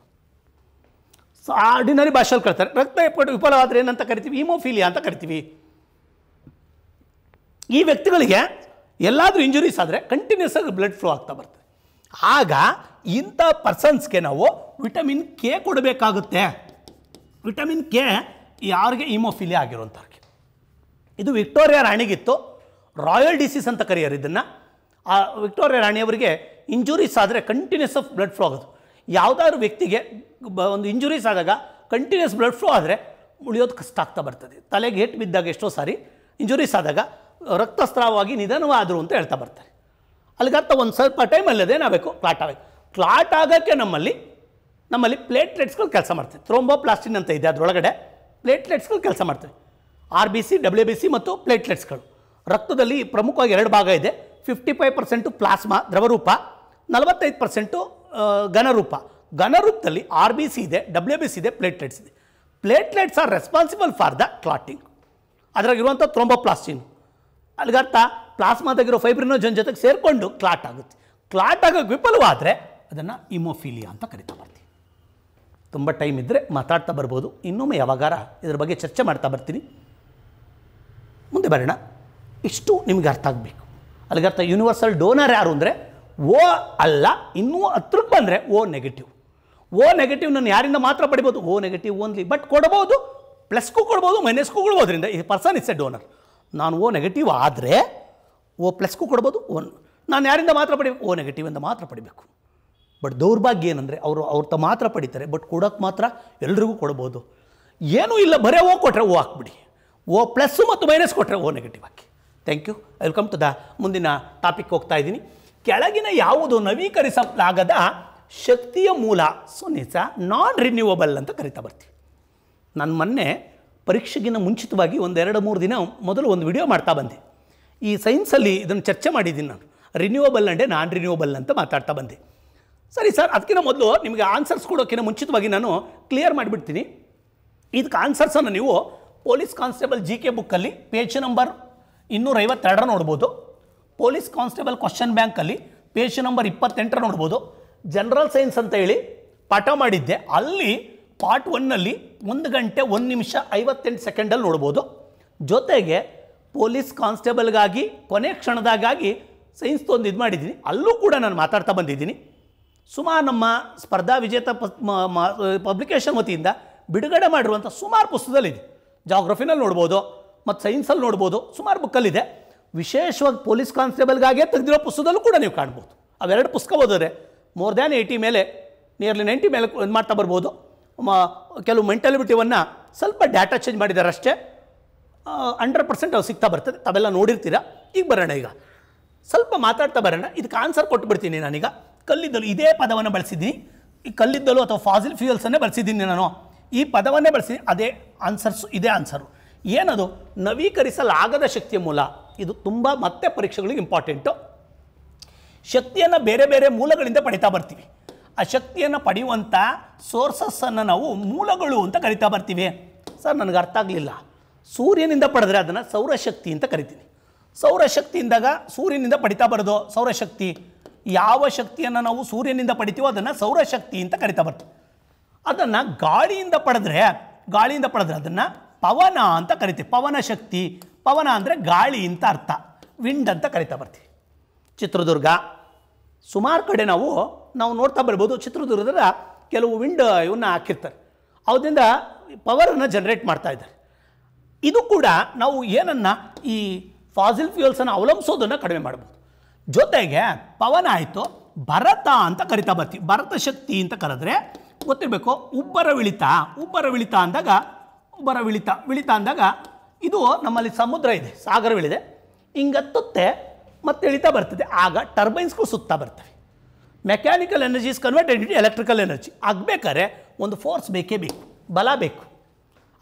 so ordinary ಭಾಷೆಯಲ್ಲಿ ಕರ್ತಾರೆ ರಕ್ತ ಎಪ್ಪುಗಟ್ಟು ವಿಫಲವಾದರೆ ಏನಂತ ಕರಿತೀವಿ ಇಮೋಫೀಲಿಯಾ ಅಂತ ಕರಿತೀವಿ ಈ ವ್ಯಕ್ತಿಗಳಿಗೆ ಎಲ್ಲಾದರೂ ಇಂಜುರೀಸ್ ಆದರೆ ಕಂಟಿನ್ಯೂಸ್ ಆಗಿ ಬ್ಲಡ್ ಫ್ಲೋ ಆಗ್ತಾ ಬರ್ತದೆ ಆಗ ಇಂಥ ಪರ್ಸನ್ಸ್ಗೆ ನಾವು ವಿಟಮಿನ್ ಕೆ ಕೊಡಬೇಕಾಗುತ್ತೆ ವಿಟಮಿನ್ ಕೆ ಯಾರಿಗೆ ಇಮೋಫಿಲಿ ಆಗಿರುವಂಥವ್ರಿಗೆ ಇದು ವಿಕ್ಟೋರಿಯಾ ರಾಣಿಗಿತ್ತು ರಾಯಲ್ ಡಿಸೀಸ್ ಅಂತ ಕರೆಯೋರು ಇದನ್ನು ಆ ವಿಕ್ಟೋರಿಯಾ ರಾಣಿಯವರಿಗೆ ಇಂಜುರೀಸ್ ಆದರೆ ಕಂಟಿನ್ಯೂಸ್ ಆಫ್ ಬ್ಲಡ್ ಫ್ಲೋ ಆಗೋದು ಯಾವುದಾದ್ರು ವ್ಯಕ್ತಿಗೆ ಒಂದು ಇಂಜುರೀಸ್ ಆದಾಗ ಕಂಟಿನ್ಯೂಸ್ ಬ್ಲಡ್ ಫ್ಲೋ ಆದರೆ ಉಳಿಯೋದು ಕಷ್ಟ ಆಗ್ತಾ ಬರ್ತದೆ ತಲೆಗೆ ಹೆಟ್ಟು ಬಿದ್ದಾಗ ಎಷ್ಟೋ ಸಾರಿ ಇಂಜುರೀಸ್ ಆದಾಗ ರಕ್ತಸ್ರಾವವಾಗಿ ನಿಧನವಾದರು ಅಂತ ಹೇಳ್ತಾ ಬರ್ತಾರೆ ಅಲ್ಲಿಗಂತ ಒಂದು ಸ್ವಲ್ಪ ಟೈಮಲ್ಲಿ ಅದೇನಾಗಬೇಕು ಕ್ಲಾಟ್ ಆಗಬೇಕು ಕ್ಲಾಟ್ ಆಗೋಕ್ಕೆ ನಮ್ಮಲ್ಲಿ ನಮ್ಮಲ್ಲಿ ಪ್ಲೇಟ್ಲೆಟ್ಸ್ಗಳು ಕೆಲಸ ಮಾಡ್ತವೆ ಥ್ರೋಂಬೋಪ್ಲಾಸ್ಟಿನ್ ಅಂತ ಇದೆ ಅದರೊಳಗಡೆ ಪ್ಲೇಟ್ಲೆಟ್ಸ್ಗಳು ಕೆಲಸ ಮಾಡ್ತವೆ R B C W B C ಮತ್ತು ಪ್ಲೇಟ್ಲೆಟ್ಸ್ಗಳು ರಕ್ತದಲ್ಲಿ ಪ್ರಮುಖವಾಗಿ ಎರಡು ಭಾಗ ಇದೆ ಫಿಫ್ಟಿ ಫೈವ್ ಪರ್ಸೆಂಟು ಪ್ಲಾಸ್ಮಾ ದ್ರವರೂಪ ನಲವತ್ತೈದು ಪರ್ಸೆಂಟು ಘನರೂಪ ಘನರೂಪದಲ್ಲಿ ಆರ್ ಬಿ ಸಿ ಇದೆ ಡಬ್ಲ್ಯೂ ಬಿ ಸಿ ಇದೆ ಪ್ಲೇಟ್ಲೆಟ್ಸ್ ಇದೆ platelets are responsible for the clotting ಅದರಾಗಿರುವಂಥ ಥ್ರೋಂಬೋಪ್ಲಾಸ್ಟಿನ್ ಅಲ್ಲಿಗರ್ಥ ಪ್ಲಾಸ್ಮಾದಾಗಿರೋ ಫೈಬ್ರಿನೋಜನ್ ಜೊತೆಗೆ ಸೇರಿಕೊಂಡು ಕ್ಲಾಟ್ ಆಗುತ್ತೆ ಕ್ಲಾಟ್ ಆಗೋಕ್ಕೆ ವಿಫಲವಾದರೆ ಅದನ್ನು ಇಮೋಫೀಲಿಯಾ ಅಂತ ಕರಿತಾ ಬರ್ತೀವಿ ತುಂಬ ಟೈಮ್ ಇದ್ದರೆ ಮಾತಾಡ್ತಾ ಬರ್ಬೋದು ಇನ್ನೊಮ್ಮೆ ಯಾವಾಗಾರ ಇದ್ರ ಬಗ್ಗೆ ಚರ್ಚೆ ಮಾಡ್ತಾ ಬರ್ತೀನಿ ಮುಂದೆ ಬರೋಣ ಇಷ್ಟು ನಿಮಗೆ ಅರ್ಥ ಆಗಬೇಕು ಅಲ್ಲಿಗರ್ಥ ಯೂನಿವರ್ಸಲ್ ಡೋನರ್ ಯಾರು ಅಂದರೆ ಓ ಅಲ್ಲ ಇನ್ನೂ ಹತ್ರಕ್ಕೆ ಬಂದರೆ ಓ ನೆಗೆಟಿವ್ ಓ ನೆಗೆಟಿವ್ ನಾನು ಯಾರಿಂದ ಮಾತ್ರ ಪಡಿಬೋದು ಓ ನೆಗೆಟಿವ್ ಓನ್ಲಿ ಬಟ್ ಕೊಡ್ಬೋದು ಪ್ಲಸ್ಗೂ ಕೊಡ್ಬೋದು ಮೈನಸ್ಗೂ ಕೊಡ್ಬೋದ್ರಿಂದ ಈ ಪರ್ಸನ್ ಇಸ್ ಎ ಡೋನರ್ ನಾನು ಓ ನೆಗೆಟಿವ್ ಆದರೆ ಓ ಪ್ಲಸ್ಗೂ ಕೊಡ್ಬೋದು ಒನ್ ನಾನು ಯಾರಿಂದ ಮಾತ್ರ ಪಡಿಬೇಕು ಓ ನೆಗೆಟಿವ್ ಅಂತ ಮಾತ್ರ ಪಡಿಬೇಕು ಬಟ್ ದೌರ್ಭಾಗ್ಯ ಏನಂದರೆ ಅವರು ಅವ್ರ ತ ಮಾತ್ರ ಪಡಿತಾರೆ ಬಟ್ ಕೊಡೋಕ್ಕೆ ಮಾತ್ರ ಎಲ್ರಿಗೂ ಕೊಡ್ಬೋದು ಏನೂ ಇಲ್ಲ ಬರೇ ಓ ಕೊಟ್ಟರೆ ಓ ಹಾಕ್ಬಿಡಿ ಓ ಪ್ಲಸ್ಸು ಮತ್ತು ಮೈನಸ್ ಕೊಟ್ಟರೆ ಓ ನೆಗೆಟಿವ್ ಹಾಕಿ thank you welcome to the ಮುಂದಿನ ಟಾಪಿಕ್ ಹೋಗ್ತಾ ಇದ್ದೀನಿ ಕೆಳಗಿನ ಯಾವುದು ನವೀಕರಿಸಲಾಗದ ಶಕ್ತಿಯ ಮೂಲ ಸುನಿಸ ನಾನ್ ರಿನ್ಯೂವಬಲ್ ಅಂತ ಕರಿತಾ ಬರ್ತೀವಿ ನಾನು ಮೊನ್ನೆ ಪರೀಕ್ಷೆಗಿಂತ ಮುಂಚಿತವಾಗಿ ಒಂದೆರಡು ಮೂರು ದಿನ ಮೊದಲು ಒಂದು ವಿಡಿಯೋ ಮಾಡ್ತಾ ಬಂದೆ ಈ ಸೈನ್ಸಲ್ಲಿ ಇದನ್ನು ಚರ್ಚೆ ಮಾಡಿದ್ದೀನಿ ನಾನು ರಿನ್ಯೂವಬಲ್ ಅಂಡೆ ನಾನ್ ರಿನ್ಯೂವಬಲ್ ಅಂತ ಮಾತಾಡ್ತಾ ಬಂದೆ ಸರಿ ಸರ್ ಅದಕ್ಕಿಂತ ಮೊದಲು ನಿಮಗೆ ಆನ್ಸರ್ಸ್ ಕೊಡೋಕ್ಕಿಂತ ಮುಂಚಿತವಾಗಿ ನಾನು ಕ್ಲಿಯರ್ ಮಾಡಿಬಿಡ್ತೀನಿ ಇದಕ್ಕೆ ಆನ್ಸರ್ಸನ್ನು ನೀವು ಪೊಲೀಸ್ ಕಾನ್ಸ್ಟೇಬಲ್ ಜಿ ಕೆ ಬುಕ್ಕಲ್ಲಿ ಪೇಜ್ ನಂಬರ್ ಇನ್ನೂರೈವತ್ತೆರಡರ ನೋಡ್ಬೋದು ಪೊಲೀಸ್ ಕಾನ್ಸ್ಟೇಬಲ್ ಕ್ವಶನ್ ಬ್ಯಾಂಕಲ್ಲಿ ಪೇಜ್ ನಂಬರ್ ಇಪ್ಪತ್ತೆಂಟರ ನೋಡ್ಬೋದು ಜನರಲ್ ಸೈನ್ಸ್ ಅಂತ ಹೇಳಿ ಪಾಠ ಮಾಡಿದ್ದೆ ಅಲ್ಲಿ ಪಾರ್ಟ್ ಒನ್ನಲ್ಲಿ ಒಂದು ಗಂಟೆ ಒಂದು ನಿಮಿಷ ಐವತ್ತೆಂಟು ಸೆಕೆಂಡಲ್ಲಿ ನೋಡ್ಬೋದು ಜೊತೆಗೆ ಪೊಲೀಸ್ ಕಾನ್ಸ್ಟೇಬಲ್ಗಾಗಿ ಕೊನೆ ಕ್ಷಣದಾಗಾಗಿ ಸೈನ್ಸ್ ತೊಂದು ಇದು ಮಾಡಿದ್ದೀನಿ ಅಲ್ಲೂ ಕೂಡ ನಾನು ಮಾತಾಡ್ತಾ ಬಂದಿದ್ದೀನಿ ಸುಮಾರು ನಮ್ಮ ಸ್ಪರ್ಧಾ ವಿಜೇತ ಪಬ್ಲಿಕೇಶನ್ ವತಿಯಿಂದ ಬಿಡುಗಡೆ ಮಾಡಿರುವಂಥ ಸುಮಾರು ಪುಸ್ತಕದಲ್ಲಿದೆ ಜಾಗ್ರಫಿನಲ್ಲಿ ನೋಡ್ಬೋದು ಮತ್ತು ಸೈನ್ಸಲ್ಲಿ ನೋಡ್ಬೋದು ಸುಮಾರು ಬುಕ್ಕಲ್ಲಿದೆ ವಿಶೇಷವಾಗಿ ಪೊಲೀಸ್ ಕಾನ್ಸ್ಟೇಬಲ್ಗಾಗೇ ತೆಗೆದಿರೋ ಪುಸ್ತಕದಲ್ಲೂ ಕೂಡ ನೀವು ಕಾಣ್ಬೋದು ಅವೆರಡು ಪುಸ್ತಕ ಓದಿದ್ರೆ ಮೋರ್ ದ್ಯಾನ್ ಏಯ್ಟಿ ಮೇಲೆ ನಿಯರ್ಲಿ ನೈಂಟಿ ಮೇಲೆ ಇದು ಮಾಡ್ತಾ ಬರ್ಬೋದು ಕೆಲವು ಮೆಂಟಾಲಿಟಿವನ್ನು ಸ್ವಲ್ಪ ಡ್ಯಾಟಾ ಚೇಂಜ್ ಮಾಡಿದ್ದಾರೆ ಅಷ್ಟೇ ಹಂಡ್ರೆಡ್ ಪರ್ಸೆಂಟ್ ಅವ್ರು ಸಿಗ್ತಾ ಬರ್ತದೆ ತಾವೆಲ್ಲ ನೋಡಿರ್ತೀರಾ ಈಗ ಬರೋಣ ಈಗ ಸ್ವಲ್ಪ ಮಾತಾಡ್ತಾ ಬರೋಣ ಇದಕ್ಕೆ ಆನ್ಸರ್ ಕೊಟ್ಬಿಡ್ತೀನಿ ನಾನೀಗ ಕಲ್ಲಿದ್ದಲು ಇದೇ ಪದವನ್ನು ಬಳಸಿದ್ದೀನಿ ಈ ಕಲ್ಲಿದ್ದಲು ಅಥವಾ ಫಾಸಿಲ್ ಫ್ಯೂಯಲ್ಸನ್ನೇ ಬಳಸಿದ್ದೀನಿ ನಾನು ಈ ಪದವನ್ನೇ ಬಳಸಿದ್ದೀನಿ ಅದೇ ಆನ್ಸರ್ಸು ಇದೇ ಆನ್ಸರು ಏನದು ನವೀಕರಿಸಲಾಗದ ಶಕ್ತಿಯ ಮೂಲ ಇದು ತುಂಬ ಮತ್ತೆ ಪರೀಕ್ಷೆಗಳಿಗೆ ಇಂಪಾರ್ಟೆಂಟು ಶಕ್ತಿಯನ್ನು ಬೇರೆ ಬೇರೆ ಮೂಲಗಳಿಂದ ಪಡಿತಾ ಬರ್ತೀವಿ ಆ ಶಕ್ತಿಯನ್ನು ಪಡೆಯುವಂಥ ಸೋರ್ಸಸ್ಸನ್ನು ನಾವು ಮೂಲಗಳು ಅಂತ ಕರಿತಾ ಬರ್ತೀವಿ ಸರ್ ನನಗೆ ಅರ್ಥ ಆಗಲಿಲ್ಲ ಸೂರ್ಯನಿಂದ ಪಡೆದ್ರೆ ಅದನ್ನು ಸೌರಶಕ್ತಿ ಅಂತ ಸೌರಶಕ್ತಿ ಸೌರಶಕ್ತಿಯಿಂದಾಗ ಸೂರ್ಯನಿಂದ ಪಡಿತಾ ಬರೋದು ಸೌರಶಕ್ತಿ ಯಾವ ಶಕ್ತಿಯನ್ನು ನಾವು ಸೂರ್ಯನಿಂದ ಪಡಿತೀವೋ ಅದನ್ನು ಸೌರಶಕ್ತಿ ಅಂತ ಕರಿತಾ ಬರ್ತೀವಿ ಅದನ್ನು ಗಾಳಿಯಿಂದ ಪಡೆದ್ರೆ ಗಾಳಿಯಿಂದ ಪಡೆದ್ರೆ ಅದನ್ನು ಪವನ ಅಂತ ಕರಿತೀವಿ ಪವನ ಶಕ್ತಿ ಪವನ ಅಂದರೆ ಗಾಳಿ ಅಂತ ಅರ್ಥ ವಿಂಡ್ ಅಂತ ಕರಿತಾ ಬರ್ತೀವಿ ಚಿತ್ರದುರ್ಗ ಸುಮಾರು ಕಡೆ ನಾವು ನಾವು ನೋಡ್ತಾ ಬರ್ಬೋದು ಚಿತ್ರದುರ್ಗದ ಕೆಲವು ವಿಂಡ್ ಇವನ್ನ ಹಾಕಿರ್ತಾರೆ ಅದರಿಂದ ಪವರನ್ನು ಜನರೇಟ್ ಮಾಡ್ತಾ ಇದ್ದಾರೆ ಇದು ಕೂಡ ನಾವು ಏನನ್ನು ಈ ಫಾಸಿಲ್ ಫ್ಯೂಯಲ್ಸನ್ನು ಅವಲಂಬಿಸೋದನ್ನು ಕಡಿಮೆ ಮಾಡ್ಬೋದು ಜೊತೆಗೆ ಪವನ ಆಯಿತು ಭರತ ಅಂತ ಕರಿತಾ ಬರ್ತೀವಿ ಭರತ ಶಕ್ತಿ ಅಂತ ಕರೆದ್ರೆ ಗೊತ್ತಿರಬೇಕು ಉಬ್ಬರ ವಿಳಿತ ಉಬ್ಬರ ವಿಳಿತ ಅಂದಾಗ ಉಬ್ಬರ ವಿಳಿತ ವಿಳಿತ ಅಂದಾಗ ಇದು ನಮ್ಮಲ್ಲಿ ಸಮುದ್ರ ಇದೆ ಸಾಗರವಿಳಿದೆ ಹಿಂಗತ್ತುತ್ತೆ ಮತ್ತೆ ಇಳಿತಾ ಬರ್ತದೆ ಆಗ ಟರ್ಬೈನ್ಸ್ಗಳು ಸುತ್ತಾ ಬರ್ತವೆ mechanical energy is converted into electrical energy ಆಗಬೇಕಾದ್ರೆ ಒಂದು ಫೋರ್ಸ್ ಬೇಕೇ ಬೇಕು ಬಲ ಬೇಕು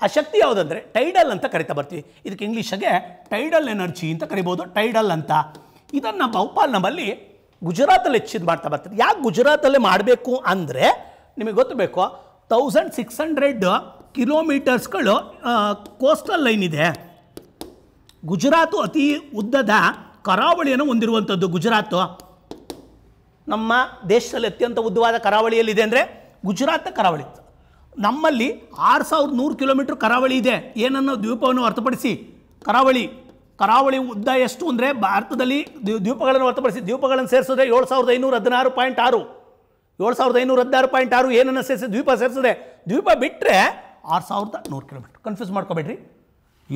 ಆ ಶಕ್ತಿ ಯಾವುದಂದ್ರೆ ಟೈಡಲ್ ಅಂತ ಕರಿತಾ ಬರ್ತೀವಿ ಇದಕ್ಕೆ ಇಂಗ್ಲೀಷಗೆ ಟೈಡಲ್ ಎನರ್ಜಿ ಅಂತ ಕರಿಬೋದು ಟೈಡಲ್ ಅಂತ ಇದನ್ನು ಬಹುಪಾಲ್ ನಮ್ಮಲ್ಲಿ ಗುಜರಾತಲ್ಲಿ ಹೆಚ್ಚಿದ ಮಾಡ್ತಾ ಬರ್ತಾರೆ ಯಾಕೆ ಗುಜರಾತಲ್ಲೇ ಮಾಡಬೇಕು ಅಂದರೆ ನಿಮಗೆ ಗೊತ್ತಬೇಕು ತೌಸಂಡ್ ಸಿಕ್ಸ್ ಹಂಡ್ರೆಡ್ ಕಿಲೋಮೀಟರ್ಸ್ಗಳು ಕೋಸ್ಟಲ್ ಲೈನ್ ಇದೆ ಗುಜರಾತು ಅತಿ ಉದ್ದದ ಕರಾವಳಿಯನ್ನು ಹೊಂದಿರುವಂಥದ್ದು ಗುಜರಾತು ನಮ್ಮ ದೇಶದಲ್ಲಿ ಅತ್ಯಂತ ಉದ್ದವಾದ ಕರಾವಳಿಯಲ್ಲಿದೆ ಅಂದರೆ ಗುಜರಾತ್ನ ಕರಾವಳಿ ನಮ್ಮಲ್ಲಿ ಆರು ಸಾವಿರದ ನೂರು ಕಿಲೋಮೀಟ್ರ್ ಕರಾವಳಿ ಇದೆ ಏನನ್ನೋ ದ್ವೀಪವನ್ನು ಹೊರತುಪಡಿಸಿ ಕರಾವಳಿ ಕರಾವಳಿ ಉದ್ದ ಎಷ್ಟು ಅಂದರೆ ಭಾರತದಲ್ಲಿ ದ್ವೀಪಗಳನ್ನು ಹೊರತುಪಡಿಸಿ ದ್ವೀಪಗಳನ್ನು ಸೇರಿಸಿದ್ರೆ ಏಳು ಸಾವಿರದ ಐನೂರ ಹದಿನಾರು ಪಾಯಿಂಟ್ ಆರು ಏಳು ಸಾವಿರದ ಐನೂರ ಹದಿನಾರು ಪಾಯಿಂಟ್ ಆರು ಏನನ್ನು ಸೇರಿಸಿ ದ್ವೀಪ ಸೇರಿಸಿದೆ ದ್ವೀಪ ಬಿಟ್ಟರೆ ಆರು ಸಾವಿರದ ನೂರು ಕಿಲೋಮೀಟ್ರ್ ಕನ್ಫ್ಯೂಸ್ ಮಾಡ್ಕೋಬೇಡ್ರಿ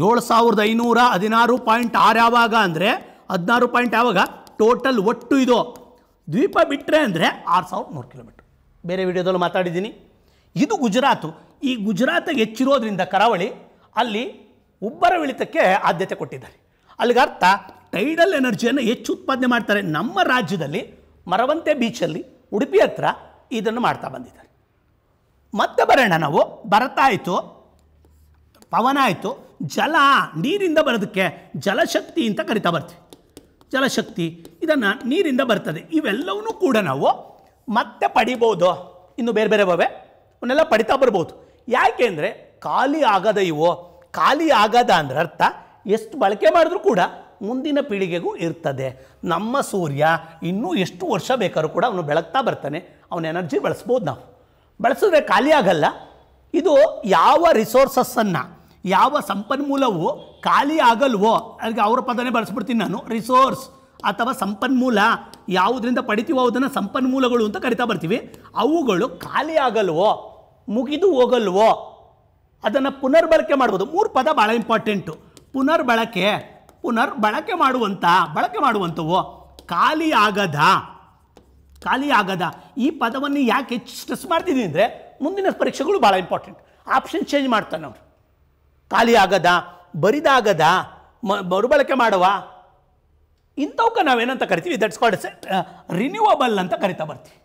ಏಳು ಸಾವಿರದ ಐನೂರ ಹದಿನಾರು ಪಾಯಿಂಟ್ ಆರು ಯಾವಾಗ ಅಂದರೆ ಹದಿನಾರು ಪಾಯಿಂಟ್ ಯಾವಾಗ ಟೋಟಲ್ ಒಟ್ಟು ಇದು ದ್ವೀಪ ಬಿಟ್ಟರೆ ಅಂದರೆ ಆರು ಸಾವಿರದ ನೂರು ಕಿಲೋಮೀಟ್ರ್ ಬೇರೆ ವಿಡಿಯೋದಲ್ಲಿ ಮಾತಾಡಿದ್ದೀನಿ ಇದು ಗುಜರಾತು ಈ ಗುಜರಾತಿಗೆ ಹೆಚ್ಚಿರೋದ್ರಿಂದ ಕರಾವಳಿ ಅಲ್ಲಿ ಉಬ್ಬರವಿಳಿತಕ್ಕೆ ಆದ್ಯತೆ ಕೊಟ್ಟಿದ್ದಾರೆ ಅಲ್ಲಿಗೆ ಅರ್ಥ ಟೈಡಲ್ ಎನರ್ಜಿಯನ್ನು ಹೆಚ್ಚು ಉತ್ಪಾದನೆ ಮಾಡ್ತಾರೆ ನಮ್ಮ ರಾಜ್ಯದಲ್ಲಿ ಮರವಂತೆ ಬೀಚಲ್ಲಿ ಉಡುಪಿ ಹತ್ರ ಇದನ್ನು ಮಾಡ್ತಾ ಬಂದಿದ್ದಾರೆ ಮತ್ತೆ ಬರೋಣ ನಾವು ಬರತಾಯಿತು ಪವನ ಆಯಿತು ಜಲ ನೀರಿಂದ ಬರೋದಕ್ಕೆ ಜಲಶಕ್ತಿ ಅಂತ ಕರಿತಾ ಬರ್ತೀವಿ ಜಲಶಕ್ತಿ ಇದನ್ನು ನೀರಿಂದ ಬರ್ತದೆ ಇವೆಲ್ಲವನ್ನೂ ಕೂಡ ನಾವು ಮತ್ತೆ ಪಡಿಬೋದು ಇನ್ನು ಬೇರೆ ಬೇರೆ ಬವೆ ಅವನ್ನೆಲ್ಲ ಪಡಿತಾ ಬರ್ಬೋದು ಅಂದರೆ ಖಾಲಿ ಆಗದ ಇವು ಖಾಲಿ ಆಗದ ಅಂದ್ರೆ ಅರ್ಥ ಎಷ್ಟು ಬಳಕೆ ಮಾಡಿದ್ರೂ ಕೂಡ ಮುಂದಿನ ಪೀಳಿಗೆಗೂ ಇರ್ತದೆ ನಮ್ಮ ಸೂರ್ಯ ಇನ್ನೂ ಎಷ್ಟು ವರ್ಷ ಬೇಕಾದ್ರೂ ಕೂಡ ಅವನು ಬೆಳಗ್ತಾ ಬರ್ತಾನೆ ಅವನ ಎನರ್ಜಿ ಬಳಸ್ಬೋದು ನಾವು ಬಳಸಿದ್ರೆ ಖಾಲಿ ಆಗಲ್ಲ ಇದು ಯಾವ ರಿಸೋರ್ಸಸ್ಸನ್ನು ಯಾವ ಸಂಪನ್ಮೂಲವು ಖಾಲಿ ಆಗಲ್ವೋ ಅದಕ್ಕೆ ಅವರ ಪದನೇ ಬಳಸ್ಬಿಡ್ತೀನಿ ನಾನು ರಿಸೋರ್ಸ್ ಅಥವಾ ಸಂಪನ್ಮೂಲ ಯಾವುದರಿಂದ ಪಡಿತೀವೋ ಅದನ್ನು ಸಂಪನ್ಮೂಲಗಳು ಅಂತ ಕರಿತಾ ಬರ್ತೀವಿ ಅವುಗಳು ಖಾಲಿ ಆಗಲ್ವೋ ಮುಗಿದು ಹೋಗಲ್ವೋ ಅದನ್ನು ಬಳಕೆ ಮಾಡ್ಬೋದು ಮೂರು ಪದ ಭಾಳ ಇಂಪಾರ್ಟೆಂಟು ಬಳಕೆ ಪುನರ್ ಬಳಕೆ ಮಾಡುವಂಥ ಬಳಕೆ ಮಾಡುವಂಥವು ಖಾಲಿ ಆಗದ ಖಾಲಿ ಆಗದ ಈ ಪದವನ್ನು ಯಾಕೆ ಸ್ಟ್ರೆಸ್ ಮಾಡ್ತಿದ್ದೀನಿ ಅಂದರೆ ಮುಂದಿನ ಪರೀಕ್ಷೆಗಳು ಭಾಳ ಇಂಪಾರ್ಟೆಂಟ್ ಆಪ್ಷನ್ ಚೇಂಜ್ ಮಾಡ್ತಾನೆ ಅವರು ಆಗದ ಬರಿದಾಗದ ಮ ಮರುಬಳಕೆ ಮಾಡುವ ಇಂಥವಕ್ಕೆ ನಾವೇನಂತ ಕರಿತೀವಿ ದಟ್ಸ್ ಕಾಲ್ಡ್ ರಿನ್ಯೂವಬಲ್ ಅಂತ ಕರಿತಾ ಬರ್ತೀವಿ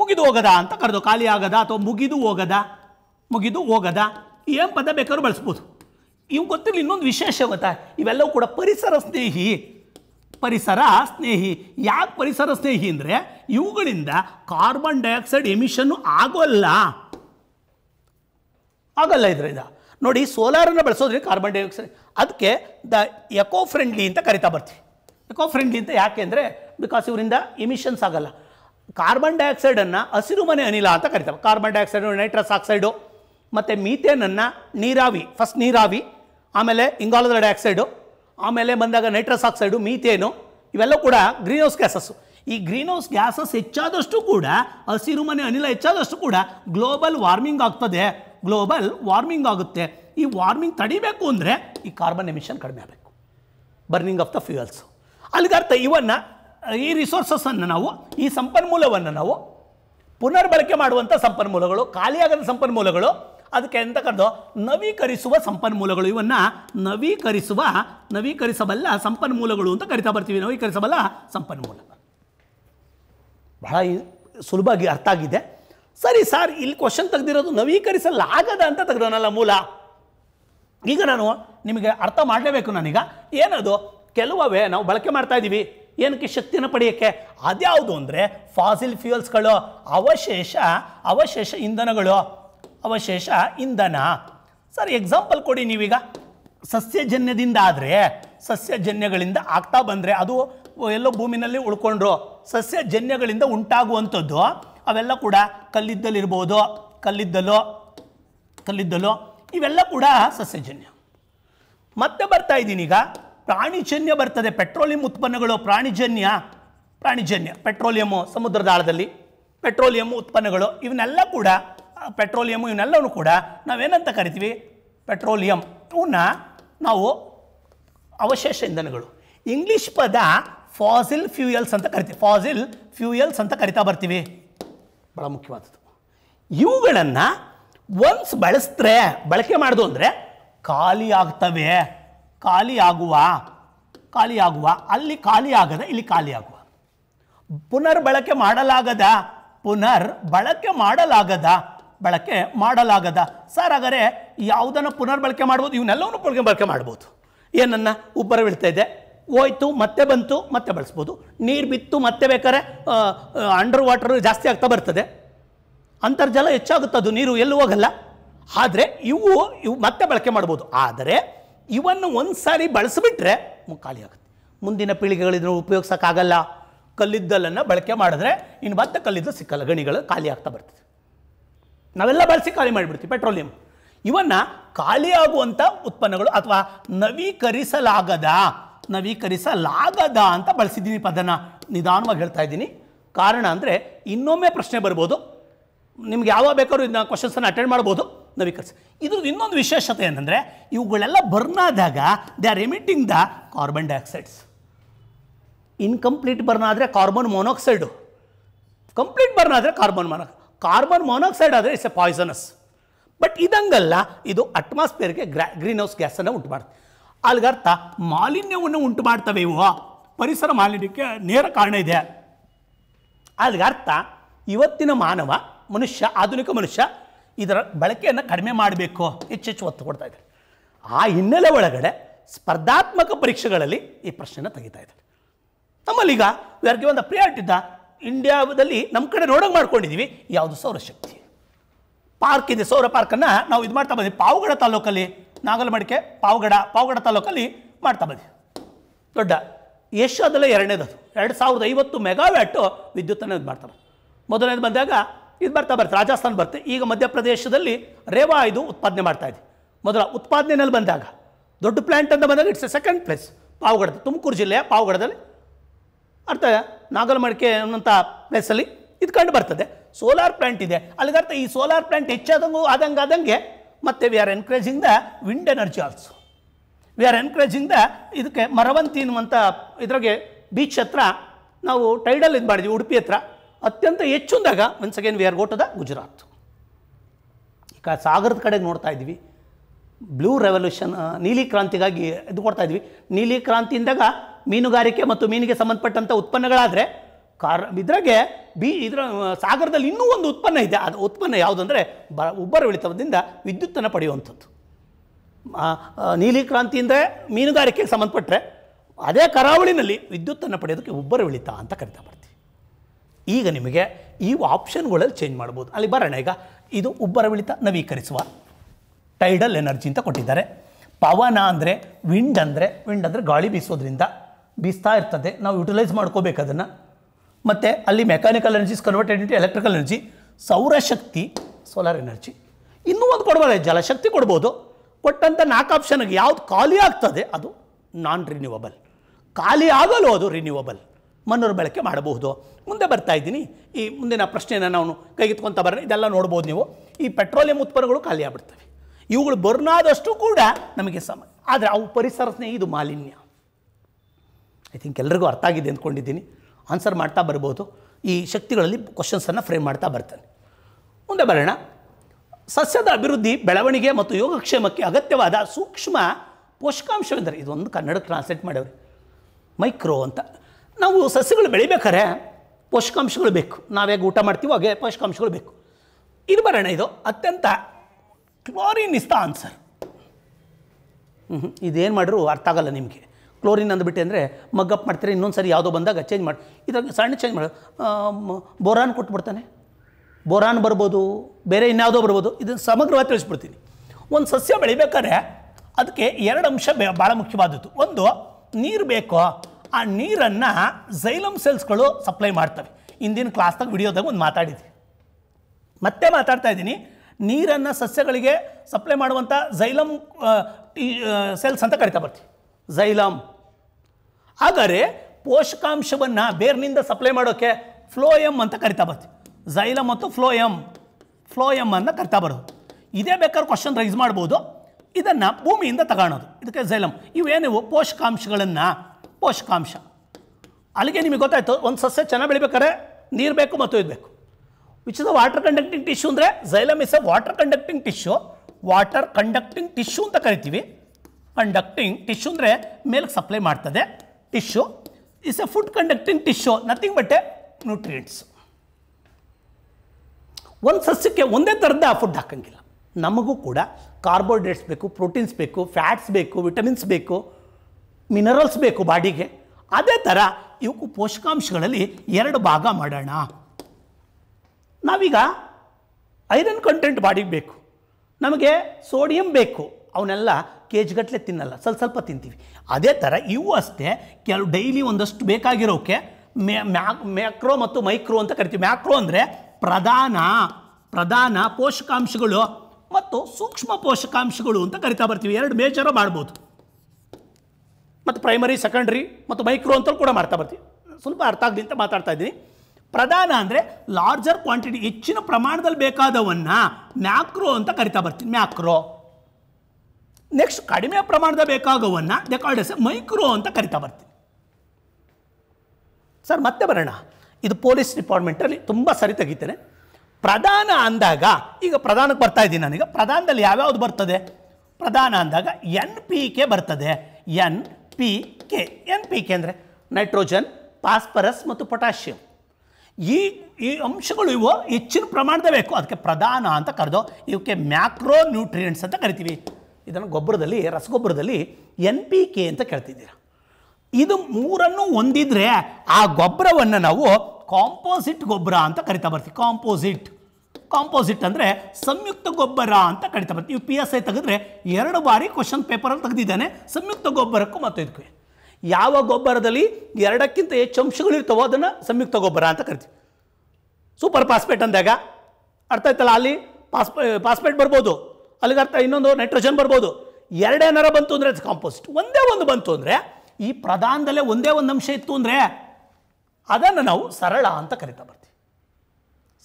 ಮುಗಿದು ಹೋಗದ ಅಂತ ಕರೆದು ಖಾಲಿ ಆಗದ ಅಥವಾ ಮುಗಿದು ಹೋಗದ ಮುಗಿದು ಹೋಗದ ಏನು ಪದ ಬೇಕಾದ್ರೂ ಬಳಸ್ಬೋದು ಇವು ಗೊತ್ತಿಲ್ಲ ಇನ್ನೊಂದು ವಿಶೇಷ ಗೊತ್ತಾ ಇವೆಲ್ಲವೂ ಕೂಡ ಪರಿಸರ ಸ್ನೇಹಿ ಪರಿಸರ ಸ್ನೇಹಿ ಯಾಕೆ ಪರಿಸರ ಸ್ನೇಹಿ ಅಂದರೆ ಇವುಗಳಿಂದ ಕಾರ್ಬನ್ ಡೈಆಕ್ಸೈಡ್ ಎಮಿಷನ್ನು ಆಗೋಲ್ಲ ಆಗಲ್ಲ ಇದರಿಂದ ನೋಡಿ ಸೋಲಾರನ್ನು ಬಳಸೋದ್ರಿಂದ ಕಾರ್ಬನ್ ಡೈಆಕ್ಸೈಡ್ ಅದಕ್ಕೆ ದ ಎಕೋ ಫ್ರೆಂಡ್ಲಿ ಅಂತ ಕರಿತಾ ಬರ್ತೀವಿ ಎಕೋ ಫ್ರೆಂಡ್ಲಿ ಅಂತ ಯಾಕೆ ಅಂದರೆ ಬಿಕಾಸ್ ಇವರಿಂದ ಇಮಿಷನ್ಸ್ ಆಗಲ್ಲ ಕಾರ್ಬನ್ ಡೈಆಕ್ಸೈಡನ್ನು ಹಸಿರುಮನೆ ಅನಿಲ ಅಂತ ಕರಿತಾರೆ ಕಾರ್ಬನ್ ಡೈಆಕ್ಸೈಡು ನೈಟ್ರಸ್ ಆಕ್ಸೈಡು ಮತ್ತು ಮೀಥೇನನ್ನು ನೀರಾವಿ ಫಸ್ಟ್ ನೀರಾವಿ ಆಮೇಲೆ ಇಂಗಾಲದ ಡೈಆಕ್ಸೈಡು ಆಮೇಲೆ ಬಂದಾಗ ನೈಟ್ರಸ್ ಆಕ್ಸೈಡು ಮೀಥೇನು ಇವೆಲ್ಲ ಕೂಡ ಗ್ರೀನ್ ಹೌಸ್ ಗ್ಯಾಸಸ್ಸು ಈ ಗ್ರೀನ್ ಹೌಸ್ ಗ್ಯಾಸಸ್ ಹೆಚ್ಚಾದಷ್ಟು ಕೂಡ ಹಸಿರುಮನೆ ಅನಿಲ ಹೆಚ್ಚಾದಷ್ಟು ಕೂಡ ಗ್ಲೋಬಲ್ ವಾರ್ಮಿಂಗ್ ಆಗ್ತದೆ ಗ್ಲೋಬಲ್ ವಾರ್ಮಿಂಗ್ ಆಗುತ್ತೆ ಈ ವಾರ್ಮಿಂಗ್ ತಡಿಬೇಕು ಅಂದರೆ ಈ ಕಾರ್ಬನ್ ಎಮಿಷನ್ ಕಡಿಮೆ ಆಗಬೇಕು ಬರ್ನಿಂಗ್ ಆಫ್ ದ ಫ್ಯೂಯಲ್ಸ್ ಅಲ್ಲಿಗರ್ಥ ಇವನ್ನು ಈ ರಿಸೋರ್ಸಸ್ಸನ್ನು ನಾವು ಈ ಸಂಪನ್ಮೂಲವನ್ನು ನಾವು ಬಳಕೆ ಮಾಡುವಂಥ ಸಂಪನ್ಮೂಲಗಳು ಖಾಲಿಯಾಗದ ಸಂಪನ್ಮೂಲಗಳು ಅದಕ್ಕೆ ಎಂತ ಕರೆದು ನವೀಕರಿಸುವ ಸಂಪನ್ಮೂಲಗಳು ಇವನ್ನು ನವೀಕರಿಸುವ ನವೀಕರಿಸಬಲ್ಲ ಸಂಪನ್ಮೂಲಗಳು ಅಂತ ಕರಿತಾ ಬರ್ತೀವಿ ನವೀಕರಿಸಬಲ್ಲ ಸಂಪನ್ಮೂಲ ಬಹಳ ಸುಲಭವಾಗಿ ಅರ್ಥ ಆಗಿದೆ ಸರಿ ಸರ್ ಇಲ್ಲಿ ಕ್ವಶನ್ ತೆಗೆದಿರೋದು ನವೀಕರಿಸಲಾಗದ ಅಂತ ತೆಗೆದೋನಲ್ಲ ಮೂಲ ಈಗ ನಾನು ನಿಮಗೆ ಅರ್ಥ ಮಾಡಲೇಬೇಕು ನಾನೀಗ ಏನದು ಕೆಲವೇ ನಾವು ಬಳಕೆ ಮಾಡ್ತಾ ಇದ್ದೀವಿ ಏನಕ್ಕೆ ಶಕ್ತಿಯನ್ನು ಪಡೆಯೋಕ್ಕೆ ಅದ್ಯಾವುದು ಅಂದರೆ ಫಾಸಿಲ್ ಫ್ಯೂಯಲ್ಸ್ಗಳು ಅವಶೇಷ ಅವಶೇಷ ಇಂಧನಗಳು ಅವಶೇಷ ಇಂಧನ ಸರ್ ಎಕ್ಸಾಂಪಲ್ ಕೊಡಿ ನೀವೀಗ ಸಸ್ಯಜನ್ಯದಿಂದ ಆದರೆ ಸಸ್ಯಜನ್ಯಗಳಿಂದ ಆಗ್ತಾ ಬಂದರೆ ಅದು ಎಲ್ಲೋ ಭೂಮಿನಲ್ಲಿ ಉಳ್ಕೊಂಡ್ರು ಸಸ್ಯಜನ್ಯಗಳಿಂದ ಉಂಟಾಗುವಂಥದ್ದು ಅವೆಲ್ಲ ಕೂಡ ಕಲ್ಲಿದ್ದಲಿರ್ಬೋದು ಕಲ್ಲಿದ್ದಲು ಕಲ್ಲಿದ್ದಲು ಇವೆಲ್ಲ ಕೂಡ ಸಸ್ಯಜನ್ಯ ಮತ್ತೆ ಬರ್ತಾ ಇದ್ದೀನಿ ಈಗ ಪ್ರಾಣಿಜನ್ಯ ಬರ್ತದೆ ಪೆಟ್ರೋಲಿಯಂ ಉತ್ಪನ್ನಗಳು ಪ್ರಾಣಿಜನ್ಯ ಪ್ರಾಣಿಜನ್ಯ ಪೆಟ್ರೋಲಿಯಮ್ಮು ಸಮುದ್ರದ ಆಳದಲ್ಲಿ ಪೆಟ್ರೋಲಿಯಂ ಉತ್ಪನ್ನಗಳು ಇವನ್ನೆಲ್ಲ ಕೂಡ ಪೆಟ್ರೋಲಿಯಮು ಇವನ್ನೆಲ್ಲವೂ ಕೂಡ ನಾವೇನಂತ ಕರಿತೀವಿ ಪೆಟ್ರೋಲಿಯಂ ಇವನ್ನ ನಾವು ಅವಶೇಷ ಇಂಧನಗಳು ಇಂಗ್ಲೀಷ್ ಪದ ಫಾಸಿಲ್ ಫ್ಯೂಯಲ್ಸ್ ಅಂತ ಕರಿತೀವಿ ಫಾಸಿಲ್ ಫ್ಯೂಯಲ್ಸ್ ಅಂತ ಕರಿತಾ ಬರ್ತೀವಿ ಭಾಳ ಮುಖ್ಯವಾದದ್ದು ಇವುಗಳನ್ನು ಒನ್ಸ್ ಬಳಸಿದ್ರೆ ಬಳಕೆ ಮಾಡೋದು ಅಂದರೆ ಖಾಲಿ ಆಗ್ತವೆ ಖಾಲಿ ಆಗುವ ಖಾಲಿ ಆಗುವ ಅಲ್ಲಿ ಖಾಲಿ ಆಗದ ಇಲ್ಲಿ ಖಾಲಿ ಆಗುವ ಪುನರ್ ಬಳಕೆ ಮಾಡಲಾಗದ ಪುನರ್ ಬಳಕೆ ಮಾಡಲಾಗದ ಬಳಕೆ ಮಾಡಲಾಗದ ಸರ್ ಹಾಗಾದರೆ ಯಾವುದನ್ನು ಪುನರ್ ಬಳಕೆ ಮಾಡ್ಬೋದು ಇವನ್ನೆಲ್ಲವನ್ನು ಬಳಕೆ ಬಳಕೆ ಮಾಡ್ಬೋದು ಏನನ್ನ ಉಬ್ಬರ ಬೀಳ್ತಾ ಇದೆ ಹೋಯ್ತು ಮತ್ತೆ ಬಂತು ಮತ್ತೆ ಬಳಸ್ಬೋದು ನೀರು ಬಿತ್ತು ಮತ್ತೆ ಬೇಕಾದ್ರೆ ಅಂಡರ್ ವಾಟರ್ ಜಾಸ್ತಿ ಆಗ್ತಾ ಬರ್ತದೆ ಅಂತರ್ಜಲ ಹೆಚ್ಚಾಗುತ್ತೆ ಅದು ನೀರು ಎಲ್ಲೂ ಹೋಗಲ್ಲ ಆದರೆ ಇವು ಇವು ಮತ್ತೆ ಬಳಕೆ ಮಾಡ್ಬೋದು ಆದರೆ ಇವನ್ನು ಒಂದು ಸಾರಿ ಬಳಸಿಬಿಟ್ರೆ ಖಾಲಿ ಆಗುತ್ತೆ ಮುಂದಿನ ಪೀಳಿಗೆಗಳಿದ್ರು ಉಪಯೋಗಿಸೋಕ್ಕಾಗಲ್ಲ ಕಲ್ಲಿದ್ದಲನ್ನು ಬಳಕೆ ಮಾಡಿದ್ರೆ ಇನ್ನು ಮತ್ತೆ ಕಲ್ಲಿದ್ದು ಸಿಕ್ಕಲ್ಲ ಗಣಿಗಳು ಖಾಲಿ ಆಗ್ತಾ ಬರ್ತದೆ ನಾವೆಲ್ಲ ಬಳಸಿ ಖಾಲಿ ಮಾಡಿಬಿಡ್ತೀವಿ ಪೆಟ್ರೋಲಿಯಂ ಇವನ್ನು ಖಾಲಿಯಾಗುವಂಥ ಉತ್ಪನ್ನಗಳು ಅಥವಾ ನವೀಕರಿಸಲಾಗದ ನವೀಕರಿಸಲಾಗದ ಅಂತ ಬಳಸಿದ್ದೀನಿ ಪದನ ನಿಧಾನವಾಗಿ ಹೇಳ್ತಾ ಇದ್ದೀನಿ ಕಾರಣ ಅಂದರೆ ಇನ್ನೊಮ್ಮೆ ಪ್ರಶ್ನೆ ಬರ್ಬೋದು ನಿಮ್ಗೆ ಯಾವಾಗ ಬೇಕಾದ್ರೂ ಇದನ್ನ ಕ್ವಶನ್ಸನ್ನು ಅಟೆಂಡ್ ಮಾಡ್ಬೋದು ನವೀಕರಿಸಿ ಇದ್ರದ್ದು ಇನ್ನೊಂದು ವಿಶೇಷತೆ ಏನಂದರೆ ಇವುಗಳೆಲ್ಲ ಬರ್ನ್ ಆದಾಗ they are emitting the carbon ಡೈಆಕ್ಸೈಡ್ಸ್ ಇನ್ಕಂಪ್ಲೀಟ್ ಬರ್ನ್ ಆದರೆ ಕಾರ್ಬನ್ ಮೊನಾಕ್ಸೈಡು ಕಂಪ್ಲೀಟ್ ಬರ್ನ್ ಆದರೆ ಕಾರ್ಬನ್ ಮೊನಾಕ್ ಕಾರ್ಬನ್ ಮೊನಾಕ್ಸೈಡ್ ಆದರೆ ಇಟ್ಸ್ ಎ ಪಾಯ್ಸನಸ್ ಬಟ್ ಇದಂಗಲ್ಲ ಇದು ಅಟ್ಮಾಸ್ಫಿಯರ್ಗೆ ಗ್ರಾ ಗ್ರೀನ್ ಹೌಸ್ ಗ್ಯಾಸನ್ನು ಉಂಟು ಮಾಡುತ್ತೆ ಅರ್ಥ ಮಾಲಿನ್ಯವನ್ನು ಉಂಟು ಮಾಡ್ತವೆ ಇವು ಪರಿಸರ ಮಾಲಿನ್ಯಕ್ಕೆ ನೇರ ಕಾರಣ ಇದೆ ಅರ್ಥ ಇವತ್ತಿನ ಮಾನವ ಮನುಷ್ಯ ಆಧುನಿಕ ಮನುಷ್ಯ ಇದರ ಬಳಕೆಯನ್ನು ಕಡಿಮೆ ಮಾಡಬೇಕು ಹೆಚ್ಚೆಚ್ಚು ಒತ್ತು ಕೊಡ್ತಾ ಇದ್ದಾರೆ ಆ ಹಿನ್ನೆಲೆ ಒಳಗಡೆ ಸ್ಪರ್ಧಾತ್ಮಕ ಪರೀಕ್ಷೆಗಳಲ್ಲಿ ಈ ಪ್ರಶ್ನೆನ ತೆಗಿತಾ ಇದ್ದಾರೆ ನಮ್ಮಲ್ಲೀಗ ಯಾರಿಗೆ ಒಂದು ಪ್ರಿಯಾರಿಟಿ ಇದ್ದ ಇಂಡಿಯಾದಲ್ಲಿ ನಮ್ಮ ಕಡೆ ನೋಡೋಕೆ ಮಾಡ್ಕೊಂಡಿದ್ದೀವಿ ಯಾವುದು ಸೌರಶಕ್ತಿ ಪಾರ್ಕ್ ಇದೆ ಸೌರ ಪಾರ್ಕನ್ನು ನಾವು ಇದು ಮಾಡ್ತಾ ಬಂದಿದ್ದೀವಿ ಪಾವಗಡ ತಾಲೂಕಲ್ಲಿ ನಾಗಲಮಡಿಕೆ ಪಾವಗಡ ಪಾವಗಡ ತಾಲೂಕಲ್ಲಿ ಮಾಡ್ತಾ ಬಂದಿ ದೊಡ್ಡ ಏಷ್ಯಾದಲ್ಲೇ ಎರಡನೇದದು ಎರಡು ಸಾವಿರದ ಐವತ್ತು ಮೆಗಾವ್ಯಾಟು ವಿದ್ಯುತ್ತನ್ನು ಇದು ಮಾಡ್ತಾರೆ ಮೊದಲನೇದು ಬಂದಾಗ ಇದು ಬರ್ತಾ ಬರುತ್ತೆ ರಾಜಸ್ಥಾನ ಬರುತ್ತೆ ಈಗ ಮಧ್ಯಪ್ರದೇಶದಲ್ಲಿ ರೇವಾ ಇದು ಉತ್ಪಾದನೆ ಮಾಡ್ತಾ ಇದೆ ಮೊದಲ ಉತ್ಪಾದನೆಯಲ್ಲಿ ಬಂದಾಗ ದೊಡ್ಡ ಪ್ಲ್ಯಾಂಟ್ ಅಂತ ಬಂದಾಗ it's a second place Pavagada Tumakuru ಜಿಲ್ಲೆಯ ಪಾವಗಡದಲ್ಲಿ ಅರ್ಥ ನಾಗಲಮಡಿಕೆ ಅನ್ನೋಂಥ ಪ್ಲೇಸಲ್ಲಿ ಇದು ಕಂಡು ಬರ್ತದೆ ಸೋಲಾರ್ ಪ್ಲ್ಯಾಂಟ್ ಇದೆ ಅಲ್ಲಿಗರ್ಥ ಈ ಸೋಲಾರ್ ಪ್ಲ್ಯಾಂಟ್ ಹೆಚ್ಚಾದಂಗೂ ಆದಂಗೆ ಆದಂಗೆ ಮತ್ತು we are encouraging the wind energy also we are encouraging the ಇದಕ್ಕೆ ಮರವಂತಿ ಅನ್ನುವಂಥ ಇದ್ರಾಗೆ ಬೀಚ್ ಹತ್ರ ನಾವು ಟೈಡಲ್ ಇದು ಮಾಡಿದ್ವಿ ಉಡುಪಿ ಹತ್ರ ಅತ್ಯಂತ ಹೆಚ್ಚುಂದಾಗ ಒನ್ಸ್ ಅಗೇನ್ ವಿ ಆರ್ ಗೋಟದ ಗುಜರಾತ್ ಈಗ ಸಾಗರದ ಕಡೆ ನೋಡ್ತಾ ಇದ್ವಿ ಬ್ಲೂ ರೆವಲ್ಯೂಷನ್ ನೀಲಿ ಕ್ರಾಂತಿಗಾಗಿ ಇದು ಕೊಡ್ತಾ ಇದ್ವಿ ನೀಲಿ ಕ್ರಾಂತಿಯಿಂದಾಗ ಮೀನುಗಾರಿಕೆ ಮತ್ತು ಮೀನಿಗೆ ಸಂಬಂಧಪಟ್ಟಂಥ ಉತ್ಪನ್ನಗಳಾದರೆ ಕಾರ ಇದ್ರಾಗೆ ಬಿ ಇದರ ಸಾಗರದಲ್ಲಿ ಇನ್ನೂ ಒಂದು ಉತ್ಪನ್ನ ಇದೆ ಅದು ಉತ್ಪನ್ನ ಯಾವುದಂದರೆ ಬ ಉಬ್ಬರವಿಳಿತದಿಂದ ವಿದ್ಯುತ್ತನ್ನು ಪಡೆಯುವಂಥದ್ದು ನೀಲಿ ಕ್ರಾಂತಿಯಿಂದ ಮೀನುಗಾರಿಕೆಗೆ ಸಂಬಂಧಪಟ್ಟರೆ ಅದೇ ಕರಾವಳಿನಲ್ಲಿ ವಿದ್ಯುತ್ತನ್ನು ಪಡೆಯೋದಕ್ಕೆ ಉಬ್ಬರವಿಳಿತ ಅಂತ ಕರಿತಾ ಬರ್ತೀವಿ ಈಗ ನಿಮಗೆ ಈ ಆಪ್ಷನ್ಗಳಲ್ಲಿ ಚೇಂಜ್ ಮಾಡ್ಬೋದು ಅಲ್ಲಿ ಬರೋಣ ಈಗ ಇದು ಉಬ್ಬರವಿಳಿತ ನವೀಕರಿಸುವ ಟೈಡಲ್ ಎನರ್ಜಿ ಅಂತ ಕೊಟ್ಟಿದ್ದಾರೆ ಪವನ ಅಂದರೆ ವಿಂಡ್ ಅಂದರೆ ವಿಂಡ್ ಅಂದರೆ ಗಾಳಿ ಬೀಸೋದ್ರಿಂದ ಬೀಸ್ತಾ ಇರ್ತದೆ ನಾವು ಯುಟಿಲೈಸ್ ಮಾಡ್ಕೋಬೇಕು ಅದನ್ನು ಮತ್ತು ಅಲ್ಲಿ mechanical energy is converted into electrical energy ಸೌರಶಕ್ತಿ ಸೋಲಾರ್ ಎನರ್ಜಿ ಇನ್ನೂ ಒಂದು ಕೊಡ್ಬೋದು ಜಲಶಕ್ತಿ ಕೊಡ್ಬೋದು ಕೊಟ್ಟಂಥ ನಾಲ್ಕು ಆಪ್ಷನ್ಗೆ ಯಾವುದು ಖಾಲಿ ಆಗ್ತದೆ ಅದು ನಾನ್ ರಿನ್ಯೂವಬಲ್ ಖಾಲಿ ಆಗಲು ಅದು ರಿನ್ಯೂವಬಲ್ ಮಣ್ಣೂರು ಬಳಕೆ ಮಾಡಬಹುದು ಮುಂದೆ ಬರ್ತಾ ಇದ್ದೀನಿ ಈ ಮುಂದಿನ ಪ್ರಶ್ನೆಯನ್ನು ನಾವು ಕೈಗೆತ್ಕೊಂತ ಬರೋಣ ಇದೆಲ್ಲ ನೋಡ್ಬೋದು ನೀವು ಈ ಪೆಟ್ರೋಲಿಯಂ ಉತ್ಪನ್ನಗಳು ಖಾಲಿ ಆಗ್ಬಿಡ್ತವೆ ಇವುಗಳು ಬರ್ನ್ ಕೂಡ ನಮಗೆ ಸಮ ಆದರೆ ಅವು ಪರಿಸರ ಸ್ನೇಹಿ ಇದು ಮಾಲಿನ್ಯ ಐ ಥಿಂಕ್ ಎಲ್ರಿಗೂ ಅರ್ಥ ಆಗಿದೆ ಅಂದ್ಕೊಂಡಿದ್ದೀನಿ ಆನ್ಸರ್ ಮಾಡ್ತಾ ಬರ್ಬೋದು ಈ ಶಕ್ತಿಗಳಲ್ಲಿ ಕ್ವಶನ್ಸನ್ನು ಫ್ರೇಮ್ ಮಾಡ್ತಾ ಬರ್ತಾನೆ ಮುಂದೆ ಬರೋಣ ಸಸ್ಯದ ಅಭಿವೃದ್ಧಿ ಬೆಳವಣಿಗೆ ಮತ್ತು ಯೋಗಕ್ಷೇಮಕ್ಕೆ ಅಗತ್ಯವಾದ ಸೂಕ್ಷ್ಮ ಪೋಷಕಾಂಶವೆಂದರೆ ಇದೊಂದು ಕನ್ನಡಕ್ಕೆ ಟ್ರಾನ್ಸ್ಲೇಟ್ ಮಾಡ್ಯವ್ರಿ ಮೈಕ್ರೋ ಅಂತ ನಾವು ಸಸ್ಯಗಳು ಬೆಳಿಬೇಕಾದ್ರೆ ಪೋಷಕಾಂಶಗಳು ಬೇಕು ನಾವು ಊಟ ಮಾಡ್ತೀವೋ ಹಾಗೆ ಪೋಷಕಾಂಶಗಳು ಬೇಕು ಇದು ಬರೋಣ ಇದು ಅತ್ಯಂತ ಕ್ಲೋರಿನ್ ಆನ್ಸರ್ ಹ್ಞೂ ಇದೇನು ಮಾಡಿದ್ರು ಅರ್ಥ ಆಗಲ್ಲ ನಿಮಗೆ ಕ್ಲೋರಿನ್ ಅಂದ್ಬಿಟ್ಟು ಅಂದರೆ ಮಗ್ಗಪ್ ಮಾಡ್ತಾರೆ ಇನ್ನೊಂದು ಸರಿ ಯಾವುದೋ ಬಂದಾಗ ಚೇಂಜ್ ಮಾಡಿ ಇದ್ರಾಗ ಸಣ್ಣ ಚೇಂಜ್ ಮಾಡಿ ಬೋರಾನ್ ಕೊಟ್ಬಿಡ್ತಾನೆ ಬೋರಾನ್ ಬರ್ಬೋದು ಬೇರೆ ಇನ್ಯಾವುದೋ ಬರ್ಬೋದು ಇದನ್ನು ಸಮಗ್ರವಾಗಿ ತಿಳಿಸ್ಬಿಡ್ತೀನಿ ಒಂದು ಸಸ್ಯ ಬೆಳಿಬೇಕಾದ್ರೆ ಅದಕ್ಕೆ ಎರಡು ಅಂಶ ಬೇ ಭಾಳ ಮುಖ್ಯವಾದದ್ದು ಒಂದು ನೀರು ಬೇಕೋ ಆ ನೀರನ್ನು ಝೈಲಮ್ ಸೆಲ್ಸ್ಗಳು ಸಪ್ಲೈ ಮಾಡ್ತವೆ ಇಂದಿನ ಕ್ಲಾಸ್ದಾಗ ವಿಡಿಯೋದಾಗ ಒಂದು ಮಾತಾಡಿದ್ವಿ ಮತ್ತೆ ಮಾತಾಡ್ತಾ ಇದ್ದೀನಿ ನೀರನ್ನು ಸಸ್ಯಗಳಿಗೆ ಸಪ್ಲೈ ಮಾಡುವಂಥ ಝೈಲಮ್ ಸೆಲ್ಸ್ ಅಂತ ಕರಿತಾ ಬರ್ತೀವಿ ಝೈಲಮ್ ಹಾಗಾದರೆ ಪೋಷಕಾಂಶವನ್ನು ಬೇರಿನಿಂದ ಸಪ್ಲೈ ಮಾಡೋಕ್ಕೆ ಫ್ಲೋಯಮ್ ಅಂತ ಕರಿತಾ ಬರ್ತೀವಿ ಝೈಲಮ್ ಮತ್ತು ಫ್ಲೋಯಮ್ ಫ್ಲೋಯಮ್ ಅಂತ ಕರಿತಾ ಬರೋದು ಇದೇ ಬೇಕಾದ್ರೆ ಕ್ವಶನ್ ರೈಸ್ ಮಾಡ್ಬೋದು ಇದನ್ನು ಭೂಮಿಯಿಂದ ತಗೊಳೋದು ಇದಕ್ಕೆ ಝೈಲಮ್ ಇವೇನಿವು ಪೋಷಕಾಂಶಗಳನ್ನು ಪೋಷಕಾಂಶ ಅಲ್ಲಿಗೆ ನಿಮಗೆ ಗೊತ್ತಾಯಿತು ಒಂದು ಸಸ್ಯ ಚೆನ್ನಾಗಿ ಬೆಳಿಬೇಕಾದ್ರೆ ನೀರು ಬೇಕು ಮತ್ತು ಇದು ಬೇಕು which is a water conducting tissue ಅಂದರೆ xylem is a water conducting tissue water conducting tissue ಅಂತ ಕರಿತೀವಿ ಕಂಡಕ್ಟಿಂಗ್ ಟಿಶ್ಯೂ ಅಂದರೆ ಮೇಲಕ್ಕೆ ಸಪ್ಲೈ ಮಾಡ್ತದೆ tissue is a food conducting tissue nothing but a nutrients ಒಂದು ಸಸ್ಯಕ್ಕೆ ಒಂದೇ ಥರದ ಫುಡ್ ಹಾಕೋಂಗಿಲ್ಲ ನಮಗೂ ಕೂಡ ಕಾರ್ಬೋಹೈಡ್ರೇಟ್ಸ್ ಬೇಕು ಪ್ರೋಟೀನ್ಸ್ ಬೇಕು ಫ್ಯಾಟ್ಸ್ ಬೇಕು ವಿಟಮಿನ್ಸ್ ಬೇಕು ಮಿನರಲ್ಸ್ ಬೇಕು ಬಾಡಿಗೆ ಅದೇ ಥರ ಇವಕ್ಕೂ ಪೋಷಕಾಂಶಗಳಲ್ಲಿ ಎರಡು ಭಾಗ ಮಾಡೋಣ ನಾವೀಗ ಐರನ್ ಕಂಟೆಂಟ್ ಬಾಡಿಗೆ ಬೇಕು ನಮಗೆ ಸೋಡಿಯಂ ಬೇಕು ಅವನ್ನೆಲ್ಲ ಕೆ ಜಿಗಟ್ಟಲೆ ತಿನ್ನಲ್ಲ ಸ್ವಲ್ಪ ಸ್ವಲ್ಪ ತಿಂತೀವಿ ಅದೇ ಥರ ಇವು ಅಷ್ಟೇ ಕೆಲವು ಡೈಲಿ ಒಂದಷ್ಟು ಬೇಕಾಗಿರೋಕ್ಕೆ ಮೆ ಮ್ಯಾಕ್ರೋ ಮತ್ತು ಮೈಕ್ರೋ ಅಂತ ಕರಿತೀವಿ ಮ್ಯಾಕ್ರೋ ಅಂದರೆ ಪ್ರಧಾನ ಪ್ರಧಾನ ಪೋಷಕಾಂಶಗಳು ಮತ್ತು ಸೂಕ್ಷ್ಮ ಪೋಷಕಾಂಶಗಳು ಅಂತ ಕರಿತಾ ಬರ್ತೀವಿ ಎರಡು ಮೇಜರು ಮಾಡ್ಬೋದು ಮತ್ತು ಪ್ರೈಮರಿ ಸೆಕೆಂಡ್ರಿ ಮತ್ತು ಮೈಕ್ರೋ ಅಂತಲೂ ಕೂಡ ಮಾಡ್ತಾ ಬರ್ತೀವಿ ಸ್ವಲ್ಪ ಅರ್ಥ ಆಗಲಿ ಅಂತ ಮಾತಾಡ್ತಾ ಇದ್ದೀನಿ ಪ್ರಧಾನ ಅಂದರೆ ಲಾರ್ಜರ್ ಕ್ವಾಂಟಿಟಿ ಹೆಚ್ಚಿನ ಪ್ರಮಾಣದಲ್ಲಿ ಬೇಕಾದವನ್ನು ಮ್ಯಾಕ್ರೋ ಅಂತ ಕರಿತಾ ಬರ್ತೀನಿ ಮ್ಯಾಕ್ರೋ ನೆಕ್ಸ್ಟ್ ಕಡಿಮೆ ಪ್ರಮಾಣದ ಬೇಕಾಗುವನ್ನು ದೇ ಎಸ್ ಮೈಕ್ರೋ ಅಂತ ಕರಿತಾ ಬರ್ತೀನಿ ಸರ್ ಮತ್ತೆ ಬರೋಣ ಇದು ಪೊಲೀಸ್ ಡಿಪಾರ್ಟ್ಮೆಂಟಲ್ಲಿ ತುಂಬ ಸರಿ ತೆಗಿತೇನೆ ಪ್ರಧಾನ ಅಂದಾಗ ಈಗ ಪ್ರಧಾನಕ್ಕೆ ಬರ್ತಾ ಇದ್ದೀನಿ ನಾನೀಗ ಪ್ರಧಾನದಲ್ಲಿ ಯಾವ್ಯಾವ್ದು ಬರ್ತದೆ ಪ್ರಧಾನ ಅಂದಾಗ ಎನ್ ಪಿ ಕೆ ಬರ್ತದೆ N P K N P K ಅಂದರೆ ನೈಟ್ರೋಜನ್ ಫಾಸ್ಪರಸ್ ಮತ್ತು ಪೊಟ್ಯಾಷಿಯಂ ಈ ಈ ಅಂಶಗಳು ಇವು ಹೆಚ್ಚಿನ ಪ್ರಮಾಣದ ಬೇಕು ಅದಕ್ಕೆ ಪ್ರಧಾನ ಅಂತ ಕರೆದು ಇವಕ್ಕೆ ಮ್ಯಾಕ್ರೋ ನ್ಯೂಟ್ರಿಯೆಂಟ್ಸ್ ಅಂತ ಕರಿತೀವಿ ಇದನ್ನು ಗೊಬ್ಬರದಲ್ಲಿ ರಸಗೊಬ್ಬರದಲ್ಲಿ ಎನ್ ಪಿ ಕೆ ಅಂತ ಕೇಳ್ತಿದ್ದೀರ ಇದು ಮೂರನ್ನು ಹೊಂದಿದ್ರೆ ಆ ಗೊಬ್ಬರವನ್ನು ನಾವು ಕಾಂಪೋಸಿಟ್ ಗೊಬ್ಬರ ಅಂತ ಕರಿತಾ ಬರ್ತೀವಿ ಕಾಂಪೋಸಿಟ್ ಕಾಂಪೋಸಿಟ್ ಅಂದರೆ ಸಂಯುಕ್ತ ಗೊಬ್ಬರ ಅಂತ ಕರಿತಾ ಬರ್ತೀವಿ ಪಿ ಎಸ್ ಐ ತೆಗೆದ್ರೆ ಎರಡು ಬಾರಿ ಕ್ವಶನ್ ಪೇಪರಲ್ಲಿ ತೆಗೆದಿದ್ದಾನೆ ಸಂಯುಕ್ತ ಗೊಬ್ಬರಕ್ಕೂ ಮತ್ತು ಇದಕ್ಕೆ ಯಾವ ಗೊಬ್ಬರದಲ್ಲಿ ಎರಡಕ್ಕಿಂತ ಹೆಚ್ಚು ಅಂಶಗಳಿರ್ತವೋ ಅದನ್ನು ಸಂಯುಕ್ತ ಗೊಬ್ಬರ ಅಂತ ಕರಿತೀವಿ ಸೂಪರ್ ಪಾಸ್ಪೇಟ್ ಅಂದಾಗ ಅರ್ಥ ಆಯ್ತಲ್ಲ ಅಲ್ಲಿ ಪಾಸ್ಪೇ ಪಾಸ್ಪೇಟ್ ಬರ್ಬೋದು ಅಲ್ಲಿಗೆ ಅರ್ಥ ಇನ್ನೊಂದು ನೈಟ್ರೋಜನ್ ಬರ್ಬೋದು ಎರಡೇನಾರ ಬಂತು ಅಂದರೆ ಅದು ಕಾಂಪೋಸ್ಟ್ ಒಂದೇ ಒಂದು ಬಂತು ಅಂದರೆ ಈ ಪ್ರಧಾನದಲ್ಲೇ ಒಂದೇ ಒಂದು ಅಂಶ ಇತ್ತು ಅಂದರೆ ಅದನ್ನು ನಾವು ಸರಳ ಅಂತ ಕರಿತಾ ಬರ್ತೀವಿ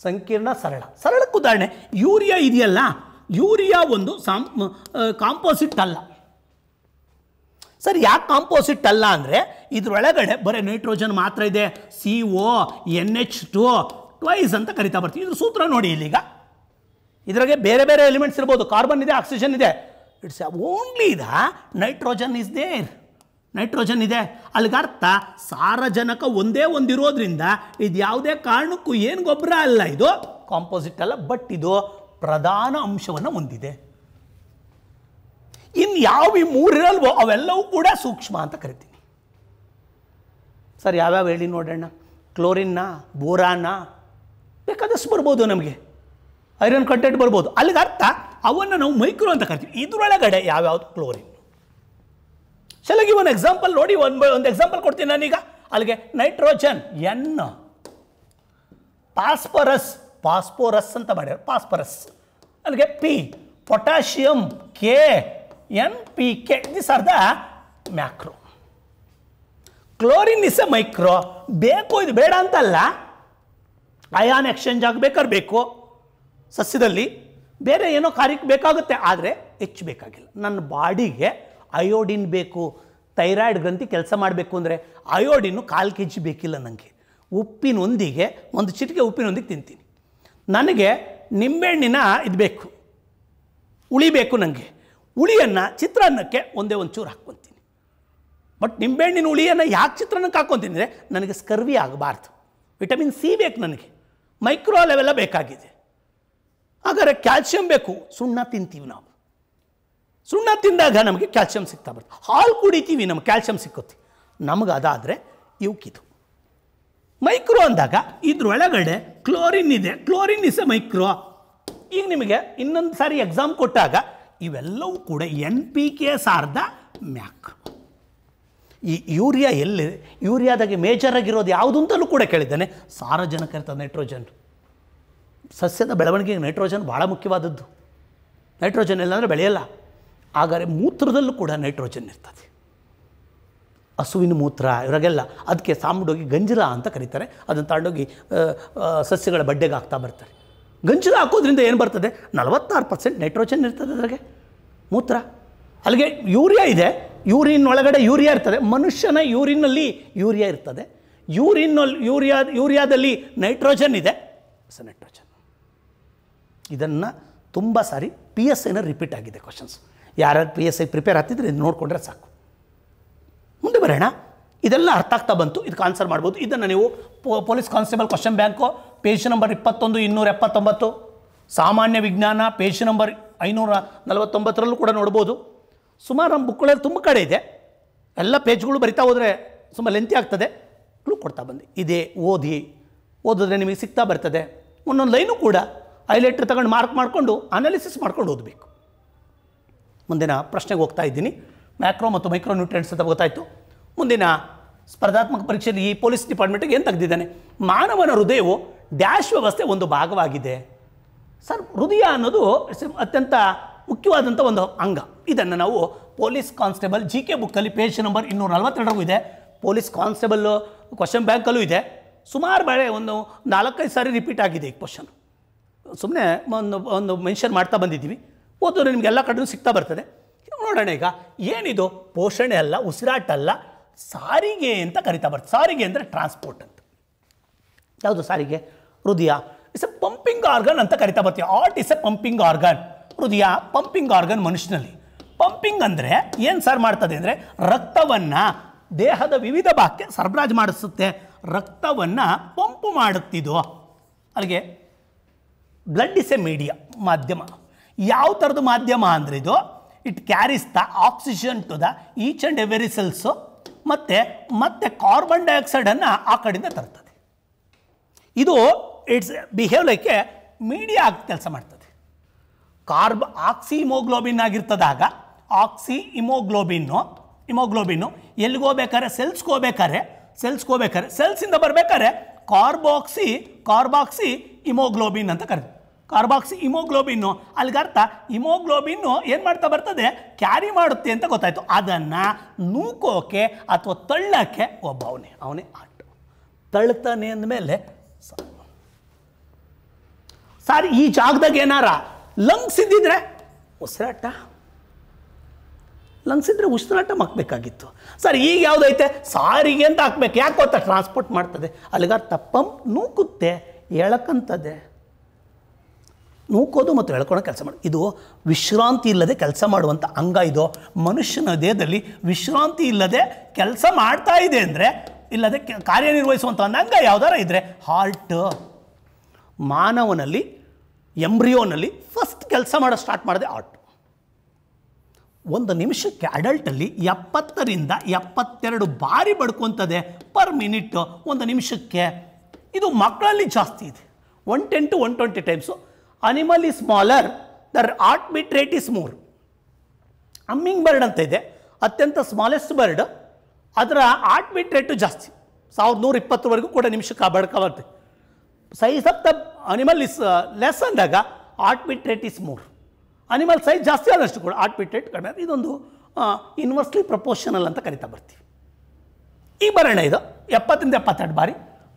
ಸಂಕೀರ್ಣ ಸರಳ ಸರಳಕ್ಕೆ ಉದಾಹರಣೆ ಯೂರಿಯಾ ಇದೆಯಲ್ಲ ಯೂರಿಯಾ ಒಂದು ಸಾಂ ಕಾಂಪೋಸಿಟ್ ಅಲ್ಲ ಸರ್ ಯಾಕೆ ಕಾಂಪೋಸಿಟ್ ಅಲ್ಲ ಅಂದರೆ ಇದರೊಳಗಡೆ ಬರೀ ನೈಟ್ರೋಜನ್ ಮಾತ್ರ ಇದೆ C O N H two twice ಅಂತ ಕರಿತಾ ಬರ್ತೀವಿ ಇದು ಸೂತ್ರ ನೋಡಿ ಇಲ್ಲಿಗ ಇದರಾಗೆ ಬೇರೆ ಬೇರೆ ಎಲಿಮೆಂಟ್ಸ್ ಇರ್ಬೋದು ಕಾರ್ಬನ್ ಇದೆ ಆಕ್ಸಿಜನ್ ಇದೆ it's only the nitrogen is there nitrogen ಇದೆ ಅರ್ಥ ಸಾರಜನಕ ಒಂದೇ ಒಂದಿರೋದ್ರಿಂದ ಇದು ಯಾವುದೇ ಕಾರಣಕ್ಕೂ ಏನು ಗೊಬ್ಬರ ಅಲ್ಲ ಇದು ಕಾಂಪೋಸಿಟ್ ಅಲ್ಲ ಬಟ್ ಇದು ಪ್ರಧಾನ ಅಂಶವನ್ನು ಹೊಂದಿದೆ ಇನ್ನು ಯಾವ ಈ ಮೂರಿರಲ್ವೋ ಅವೆಲ್ಲವೂ ಕೂಡ ಸೂಕ್ಷ್ಮ ಅಂತ ಕರಿತೀನಿ ಸರ್ ಯಾವ್ಯಾವ ಹೇಳಿ ನೋಡೋಣ ಕ್ಲೋರಿನ್ನ ಬೋರಾನ ಬೇಕಾದಷ್ಟು ಬರ್ಬೋದು ನಮಗೆ ಐರನ್ ಕಂಟೆಂಟ್ ಬರ್ಬೋದು ಅಲ್ಲಿಗೆ ಅರ್ಥ ಅವನ್ನು ನಾವು ಮೈಕ್ರೋ ಅಂತ ಕರಿತೀವಿ ಇದರೊಳಗಡೆ ಯಾವ್ಯಾವ್ದು ಕ್ಲೋರಿನ್ ಸೆಲಗಿ ಒಂದು ಎಕ್ಸಾಂಪಲ್ ನೋಡಿ ಒಂದು ಒಂದು ಎಕ್ಸಾಂಪಲ್ ಕೊಡ್ತೀನಿ ನಾನೀಗ ಅಲ್ಲಿಗೆ ನೈಟ್ರೋಜನ್ ಎನ್ ಪಾಸ್ಪರಸ್ ಪಾಸ್ಪೋರಸ್ ಅಂತ ಮಾಡ್ಯಾರ ಪಾಸ್ಪರಸ್ ಅಲ್ಲಿಗೆ P potassium K N P K this are the macro chlorine is a micro ಬೇಕು ಇದು ಬೇಡ ಅಂತಲ್ಲ ಅಯಾನ್ ಎಕ್ಸ್ಚೇಂಜ್ ಆಗಬೇಕಾದ್ರೆ ಬೇಕು ಸಸ್ಯದಲ್ಲಿ ಬೇರೆ ಏನೋ ಕಾರ್ಯಕ್ಕೆ ಬೇಕಾಗುತ್ತೆ ಆದರೆ ಹೆಚ್ಚು ಬೇಕಾಗಿಲ್ಲ ನನ್ನ ಬಾಡಿಗೆ ಅಯೋಡಿನ್ ಬೇಕು ಥೈರಾಯ್ಡ್ ಗ್ರಂಥಿ ಕೆಲಸ ಮಾಡಬೇಕು ಅಂದರೆ ಅಯೋಡಿನು ಕಾಲು ಕೆ ಜಿ ಬೇಕಿಲ್ಲ ನನಗೆ ಉಪ್ಪಿನೊಂದಿಗೆ ಒಂದು ಚಿಟಿಕೆ ಉಪ್ಪಿನೊಂದಿಗೆ ತಿಂತೀನಿ ನನಗೆ ನಿಂಬೆಹಣ್ಣಿನ ಇದು ಬೇಕು ಹುಳಿ ಬೇಕು ನನಗೆ ಹುಳಿಯನ್ನು ಚಿತ್ರಾನ್ನಕ್ಕೆ ಒಂದೇ ಒಂಚೂರು ಹಾಕ್ಕೊತೀನಿ ಬಟ್ ನಿಂಬೆಹಣ್ಣಿನ ಹುಳಿಯನ್ನು ಯಾಕೆ ಚಿತ್ರಾನ್ನಕ್ಕೆ ಹಾಕ್ಕೊತೀನಿ ಅಂದರೆ ನನಗೆ ಸ್ಕರ್ವಿ ಆಗಬಾರ್ದು ವಿಟಮಿನ್ ಸಿ ಬೇಕು ನನಗೆ ಮೈಕ್ರೋ ಲೆವೆಲ್ಲ ಬೇಕಾಗಿದೆ ಹಾಗಾದರೆ ಕ್ಯಾಲ್ಸಿಯಂ ಬೇಕು ಸುಣ್ಣ ತಿಂತೀವಿ ನಾವು ಸುಣ್ಣ ತಿಂದಾಗ ನಮಗೆ ಕ್ಯಾಲ್ಸಿಯಂ ಸಿಗ್ತಾ ಬರುತ್ತೆ ಹಾಲು ಕುಡಿತೀವಿ ನಮ್ಗೆ ಕ್ಯಾಲ್ಸಿಯಂ ಸಿಕ್ಕುತ್ತೆ ನಮಗೆ ಅದಾದರೆ ಇವುಕಿದು ಮೈಕ್ರೋ ಅಂದಾಗ ಇದ್ರೊಳಗಡೆ ಕ್ಲೋರಿನ್ ಇದೆ ಕ್ಲೋರಿನ್ ಇಸ್ ಮೈಕ್ರೋ ಈಗ ನಿಮಗೆ ಇನ್ನೊಂದು ಸಾರಿ ಎಕ್ಸಾಮ್ ಕೊಟ್ಟಾಗ ಇವೆಲ್ಲವೂ ಕೂಡ ಎನ್ ಪಿ ಕೆ ಸಾರ್ದ ಮ್ಯಾಕ್ ಈ ಯೂರಿಯಾ ಎಲ್ಲಿ ಯೂರಿಯಾದಾಗೆ ಮೇಜರಾಗಿರೋದು ಯಾವುದು ಅಂತಲೂ ಕೂಡ ಕೇಳಿದ್ದಾನೆ ಸಾರಜನಕ ಇರ್ತದೆ ನೈಟ್ರೋಜನ್ ಸಸ್ಯದ ಬೆಳವಣಿಗೆಗೆ ನೈಟ್ರೋಜನ್ ಭಾಳ ಮುಖ್ಯವಾದದ್ದು ನೈಟ್ರೋಜನ್ ಇಲ್ಲ ಅಂದರೆ ಬೆಳೆಯಲ್ಲ ಆದರೆ ಮೂತ್ರದಲ್ಲೂ ಕೂಡ ನೈಟ್ರೋಜನ್ ಇರ್ತದೆ ಹಸುವಿನ ಮೂತ್ರ ಇವರಾಗೆಲ್ಲ ಅದಕ್ಕೆ ಸಾಮುಡೋಗಿ ಗಂಜಲ ಅಂತ ಕರೀತಾರೆ ಅದನ್ನು ತಗೊಂಡೋಗಿ ಸಸ್ಯಗಳ ಬಡ್ಡೆಗೆ ಹಾಕ್ತಾ ಬರ್ತಾರೆ ಗಂಜಲ ಹಾಕೋದ್ರಿಂದ ಏನು ಬರ್ತದೆ ನಲವತ್ತಾರು ಪರ್ಸೆಂಟ್ ನೈಟ್ರೋಜನ್ ಇರ್ತದೆ ಅದರಾಗೆ ಮೂತ್ರ ಅಲ್ಲಿಗೆ ಯೂರಿಯಾ ಇದೆ ಯೂರಿನ್ ಒಳಗಡೆ ಯೂರಿಯಾ ಇರ್ತದೆ ಮನುಷ್ಯನ ಯೂರಿನಲ್ಲಿ ಯೂರಿಯಾ ಇರ್ತದೆ ಯೂರಿನಲ್ಲಿ ಯೂರಿಯಾ ಯೂರಿಯಾದಲ್ಲಿ ನೈಟ್ರೋಜನ್ ಇದೆ ನೈಟ್ರೋಜನ್ ಇದನ್ನು ತುಂಬ ಸಾರಿ ಪಿ ಎಸ್ ಐನ ರಿಪೀಟ್ ಆಗಿದೆ ಕ್ವಶನ್ಸ್ ಯಾರ್ಯಾರು ಪಿ ಎಸ್ ಐ ಪ್ರಿಪೇರ್ ಆಗ್ತಿದ್ರೆ ಇದು ನೋಡಿಕೊಂಡ್ರೆ ಸಾಕು ಮುಂದೆ ಬರೋಣ ಇದೆಲ್ಲ ಅರ್ಥ ಆಗ್ತಾ ಬಂತು ಇದಕ್ಕೆ ಆನ್ಸರ್ ಮಾಡ್ಬೋದು ಇದನ್ನು ನೀವು police constable question bank page number ಇಪ್ಪತ್ತೊಂದು ಇನ್ನೂರ ಎಪ್ಪತ್ತೊಂಬತ್ತು ಸಾಮಾನ್ಯ ವಿಜ್ಞಾನ ಪೇಜ್ ನಂಬರ್ ಐನೂರ ನಲವತ್ತೊಂಬತ್ತರಲ್ಲೂ ಕೂಡ ನೋಡ್ಬೋದು ಸುಮಾರು ನಮ್ಮ ಬುಕ್ಗಳಲ್ಲಿ ತುಂಬ ಕಡೆ ಇದೆ ಎಲ್ಲ ಪೇಜ್ಗಳು ಬರಿತಾ ಹೋದರೆ ತುಂಬ ಲೆಂತಿ ಆಗ್ತದೆ ಕೊಡ್ತಾ ಬಂದು ಇದೇ ಓದಿ ಓದಿದ್ರೆ ನಿಮಗೆ ಸಿಗ್ತಾ ಬರ್ತದೆ ಒಂದೊಂದು ಲೈನು ಕೂಡ ಐಲೆಟ್ರ್ ತಗೊಂಡು ಮಾರ್ಕ್ ಮಾಡಿಕೊಂಡು ಅನಾಲಿಸಿಸ್ ಮಾಡ್ಕೊಂಡು ಓದಬೇಕು ಮುಂದಿನ ಪ್ರಶ್ನೆಗೆ ಹೋಗ್ತಾ ಇದ್ದೀನಿ ಮ್ಯಾಕ್ರೋ ಮತ್ತು ಮೈಕ್ರೋ ನ್ಯೂಟ್ರಿಯೆಂಟ್ಸ್ ಅಂತ ಗೊತ್ತಾಯಿತು ಮುಂದಿನ ಸ್ಪರ್ಧಾತ್ಮಕ ಪರೀಕ್ಷೆಯಲ್ಲಿ ಈ ಪೊಲೀಸ್ ಡಿಪಾರ್ಟ್ಮೆಂಟ್ಗೆ ಏನು ತೆಗೆದಿದ್ದಾನೆ ಮಾನವನ ಹೃದಯವು ಡ್ಯಾಶ್ ವ್ಯವಸ್ಥೆ ಒಂದು ಭಾಗವಾಗಿದೆ ಸರ್ ಹೃದಯ ಅನ್ನೋದು ಅತ್ಯಂತ ಮುಖ್ಯವಾದಂಥ ಒಂದು ಅಂಗ ಇದನ್ನು ನಾವು ಪೊಲೀಸ್ ಕಾನ್ಸ್ಟೇಬಲ್ ಜಿ ಕೆ ಬುಕ್ಕಲ್ಲಿ ಪೇಜ್ ನಂಬರ್ ಇನ್ನೂರ ನಲವತ್ತೆರಡರಿಗೂ ಇದೆ ಪೊಲೀಸ್ ಕಾನ್ಸ್ಟೇಬಲ್ಲು ಕ್ವಶನ್ ಬ್ಯಾಂಕಲ್ಲೂ ಇದೆ ಸುಮಾರು ಬೇಳೆ ಒಂದು ನಾಲ್ಕೈದು ಸಾರಿ ರಿಪೀಟ್ ಆಗಿದೆ ಈ ಕ್ವಶನ್ ಸುಮ್ಮನೆ ಒಂದು ಒಂದು ಮೆನ್ಷನ್ ಮಾಡ್ತಾ ಬಂದಿದ್ದೀವಿ ಓದೋರು ನಿಮ್ಗೆ ಕಡೆ ಸಿಗ್ತಾ ಬರ್ತದೆ ನೋಡೋಣ ಈಗ ಏನಿದು ಪೋಷಣೆ ಅಲ್ಲ ಉಸಿರಾಟಲ್ಲ ಸಾರಿಗೆ ಅಂತ ಕರಿತಾ ಬರ್ತದೆ ಸಾರಿಗೆ ಅಂದರೆ ಟ್ರಾನ್ಸ್ಪೋರ್ಟ್ ಅಂತ ಯಾವುದು ಸಾರಿಗೆ ಹೃದಯ ಇಸ್ ಎ ಪಂಪಿಂಗ್ ಆರ್ಗನ್ ಅಂತ ಕರಿತಾ ಬರ್ತೀವಿ heart is a pumping organ ಹೃದಯ ಪಂಪಿಂಗ್ ಆರ್ಗನ್ ಮನುಷ್ಯನಲ್ಲಿ ಪಂಪಿಂಗ್ ಅಂದರೆ ಏನು ಸರ್ ಮಾಡ್ತದೆ ಅಂದರೆ ರಕ್ತವನ್ನು ದೇಹದ ವಿವಿಧ ಭಾಗಕ್ಕೆ ಸರಬರಾಜು ಮಾಡಿಸುತ್ತೆ ರಕ್ತವನ್ನು ಪಂಪು ಮಾಡುತ್ತಿದ್ದು ಅಲ್ಲಿಗೆ ಬ್ಲಡ್ ಇಸ್ ಎ ಮೀಡಿಯಾ ಮಾಧ್ಯಮ ಯಾವ ಥರದ್ದು ಮಾಧ್ಯಮ ಅಂದರೆ ಇದು it carries the oxygen to the each and every cells ಮತ್ತು ಮತ್ತೆ ಕಾರ್ಬನ್ ಡೈಆಕ್ಸೈಡನ್ನು ಆ ಕಡೆಯಿಂದ ತರ್ತದೆ ಇದು it's behave like a media ಆಗಿ ಕೆಲಸ ಮಾಡ್ತದೆ ಕಾರ್ಬ್ ಆಕ್ಸಿ ಇಮೋಗ್ಲೋಬಿನ್ ಆಗಿರ್ತದಾಗ ಆಕ್ಸಿ ಇಮೋಗ್ಲೋಬಿನ್ನು ಇಮೋಗ್ಲೋಬಿನ್ನು ಎಲ್ಲಿಗೆ ಹೋಗ್ಬೇಕಾದ್ರೆ ಸೆಲ್ಸ್ಗೆ ಹೋಗ್ಬೇಕಾದ್ರೆ ಸೆಲ್ಸ್ಗೆ ಸೆಲ್ಸಿಂದ ಬರ್ಬೇಕಾದ್ರೆ ಕಾರ್ಬಾಕ್ಸಿ ಕಾರ್ಬಾಕ್ಸಿ ಇಮೋಗ್ಲೋಬಿನ್ ಅಂತ ಕರೀತಾರೆ ಕಾರ್ಬಾಕ್ಸಿ ಇಮೋಗ್ಲೋಬಿನ್ನು ಅರ್ಥ ಇಮೋಗ್ಲೋಬಿನ್ನು ಏನು ಮಾಡ್ತಾ ಬರ್ತದೆ ಕ್ಯಾರಿ ಮಾಡುತ್ತೆ ಅಂತ ಗೊತ್ತಾಯಿತು ಅದನ್ನು ನೂಕೋಕೆ ಅಥವಾ ತಳ್ಳಕ್ಕೆ ಒಬ್ಬ ಅವನೇ ಅವನೇ ಆಟ ತಳ್ತಾನೆ ಅಂದಮೇಲೆ ಸಾರಿ ಈ ಜಾಗದಾಗ ಏನಾರ ಲಂಗ್ಸ್ ಇದ್ದಿದ್ರೆ ಉಸಿರಾಟ ಲಂಗ್ಸ್ ಇದ್ದರೆ ಉಸಿರಾಟ ಹಾಕ್ಬೇಕಾಗಿತ್ತು ಸರ್ ಈಗ ಯಾವುದೈತೆ ಸಾರಿಗೆ ಅಂತ ಹಾಕ್ಬೇಕು ಯಾಕೆ ಗೊತ್ತಾ ಟ್ರಾನ್ಸ್ಪೋರ್ಟ್ ಮಾಡ್ತದೆ ಅಲ್ಲಿಗಾರ್ಥ ಪಂಪ್ ನೂಕುತ್ತೆ ಎಳಕಂತದೆ ನೂಕೋದು ಮತ್ತು ಹೇಳ್ಕೊಳ್ಳೋ ಕೆಲಸ ಮಾಡಿ ಇದು ವಿಶ್ರಾಂತಿ ಇಲ್ಲದೆ ಕೆಲಸ ಮಾಡುವಂಥ ಅಂಗ ಇದು ಮನುಷ್ಯನ ದೇಹದಲ್ಲಿ ವಿಶ್ರಾಂತಿ ಇಲ್ಲದೆ ಕೆಲಸ ಮಾಡ್ತಾ ಇದೆ ಅಂದರೆ ಇಲ್ಲದೆ ಕಾರ್ಯನಿರ್ವಹಿಸುವಂಥ ಒಂದು ಅಂಗ ಯಾವುದಾರ ಇದ್ದರೆ ಹಾರ್ಟ್ ಮಾನವನಲ್ಲಿ ಎಂಬ್ರಿಯೋನಲ್ಲಿ ಫಸ್ಟ್ ಕೆಲಸ ಮಾಡೋ ಸ್ಟಾರ್ಟ್ ಮಾಡಿದೆ ಹಾರ್ಟ್ ಒಂದು ನಿಮಿಷಕ್ಕೆ ಅಡಲ್ಟಲ್ಲಿ ಎಪ್ಪತ್ತರಿಂದ ಎಪ್ಪತ್ತೆರಡು ಬಾರಿ ಬಡ್ಕೊತದೆ ಪರ್ ಮಿನಿಟ್ ಒಂದು ನಿಮಿಷಕ್ಕೆ ಇದು ಮಕ್ಕಳಲ್ಲಿ ಜಾಸ್ತಿ ಇದೆ one ten to one twenty times animal is smaller their heart rate is more humming bird ಅಂತ ಇದೆ ಅತ್ಯಂತ ಸ್ಮಾಲೆಸ್ಟ್ ಬರ್ಡ್ ಅದರ ಆರ್ಟ್ ಬಿಟ್ ರೇಟು ಜಾಸ್ತಿ ಸಾವಿರದ ನೂರ ಇಪ್ಪತ್ತರವರೆಗೂ ಕೂಡ ನಿಮಿಷಕ್ಕೆ ಬಡ್ಕ ಬರ್ತದೆ ಬರುತ್ತೆ size of the animal is less ಅಂದಾಗ heart beat rate is more animal size ಜಾಸ್ತಿ ಆದಷ್ಟು ಕೂಡ ಆರ್ಟ್ ಬಿಟ್ ರೇಟ್ ಕಡಿಮೆ ಇದೊಂದು ಇನ್ವರ್ಸ್ಲಿ ಪ್ರಪೋರ್ಷನಲ್ ಅಂತ ಕರಿತಾ ಬರ್ತೀವಿ ಈ ಬರೋಣ ಇದು ಎಪ್ಪತ್ತರಿಂದ ಎಪ್ಪತ್ತೆರಡು ಬಾರಿ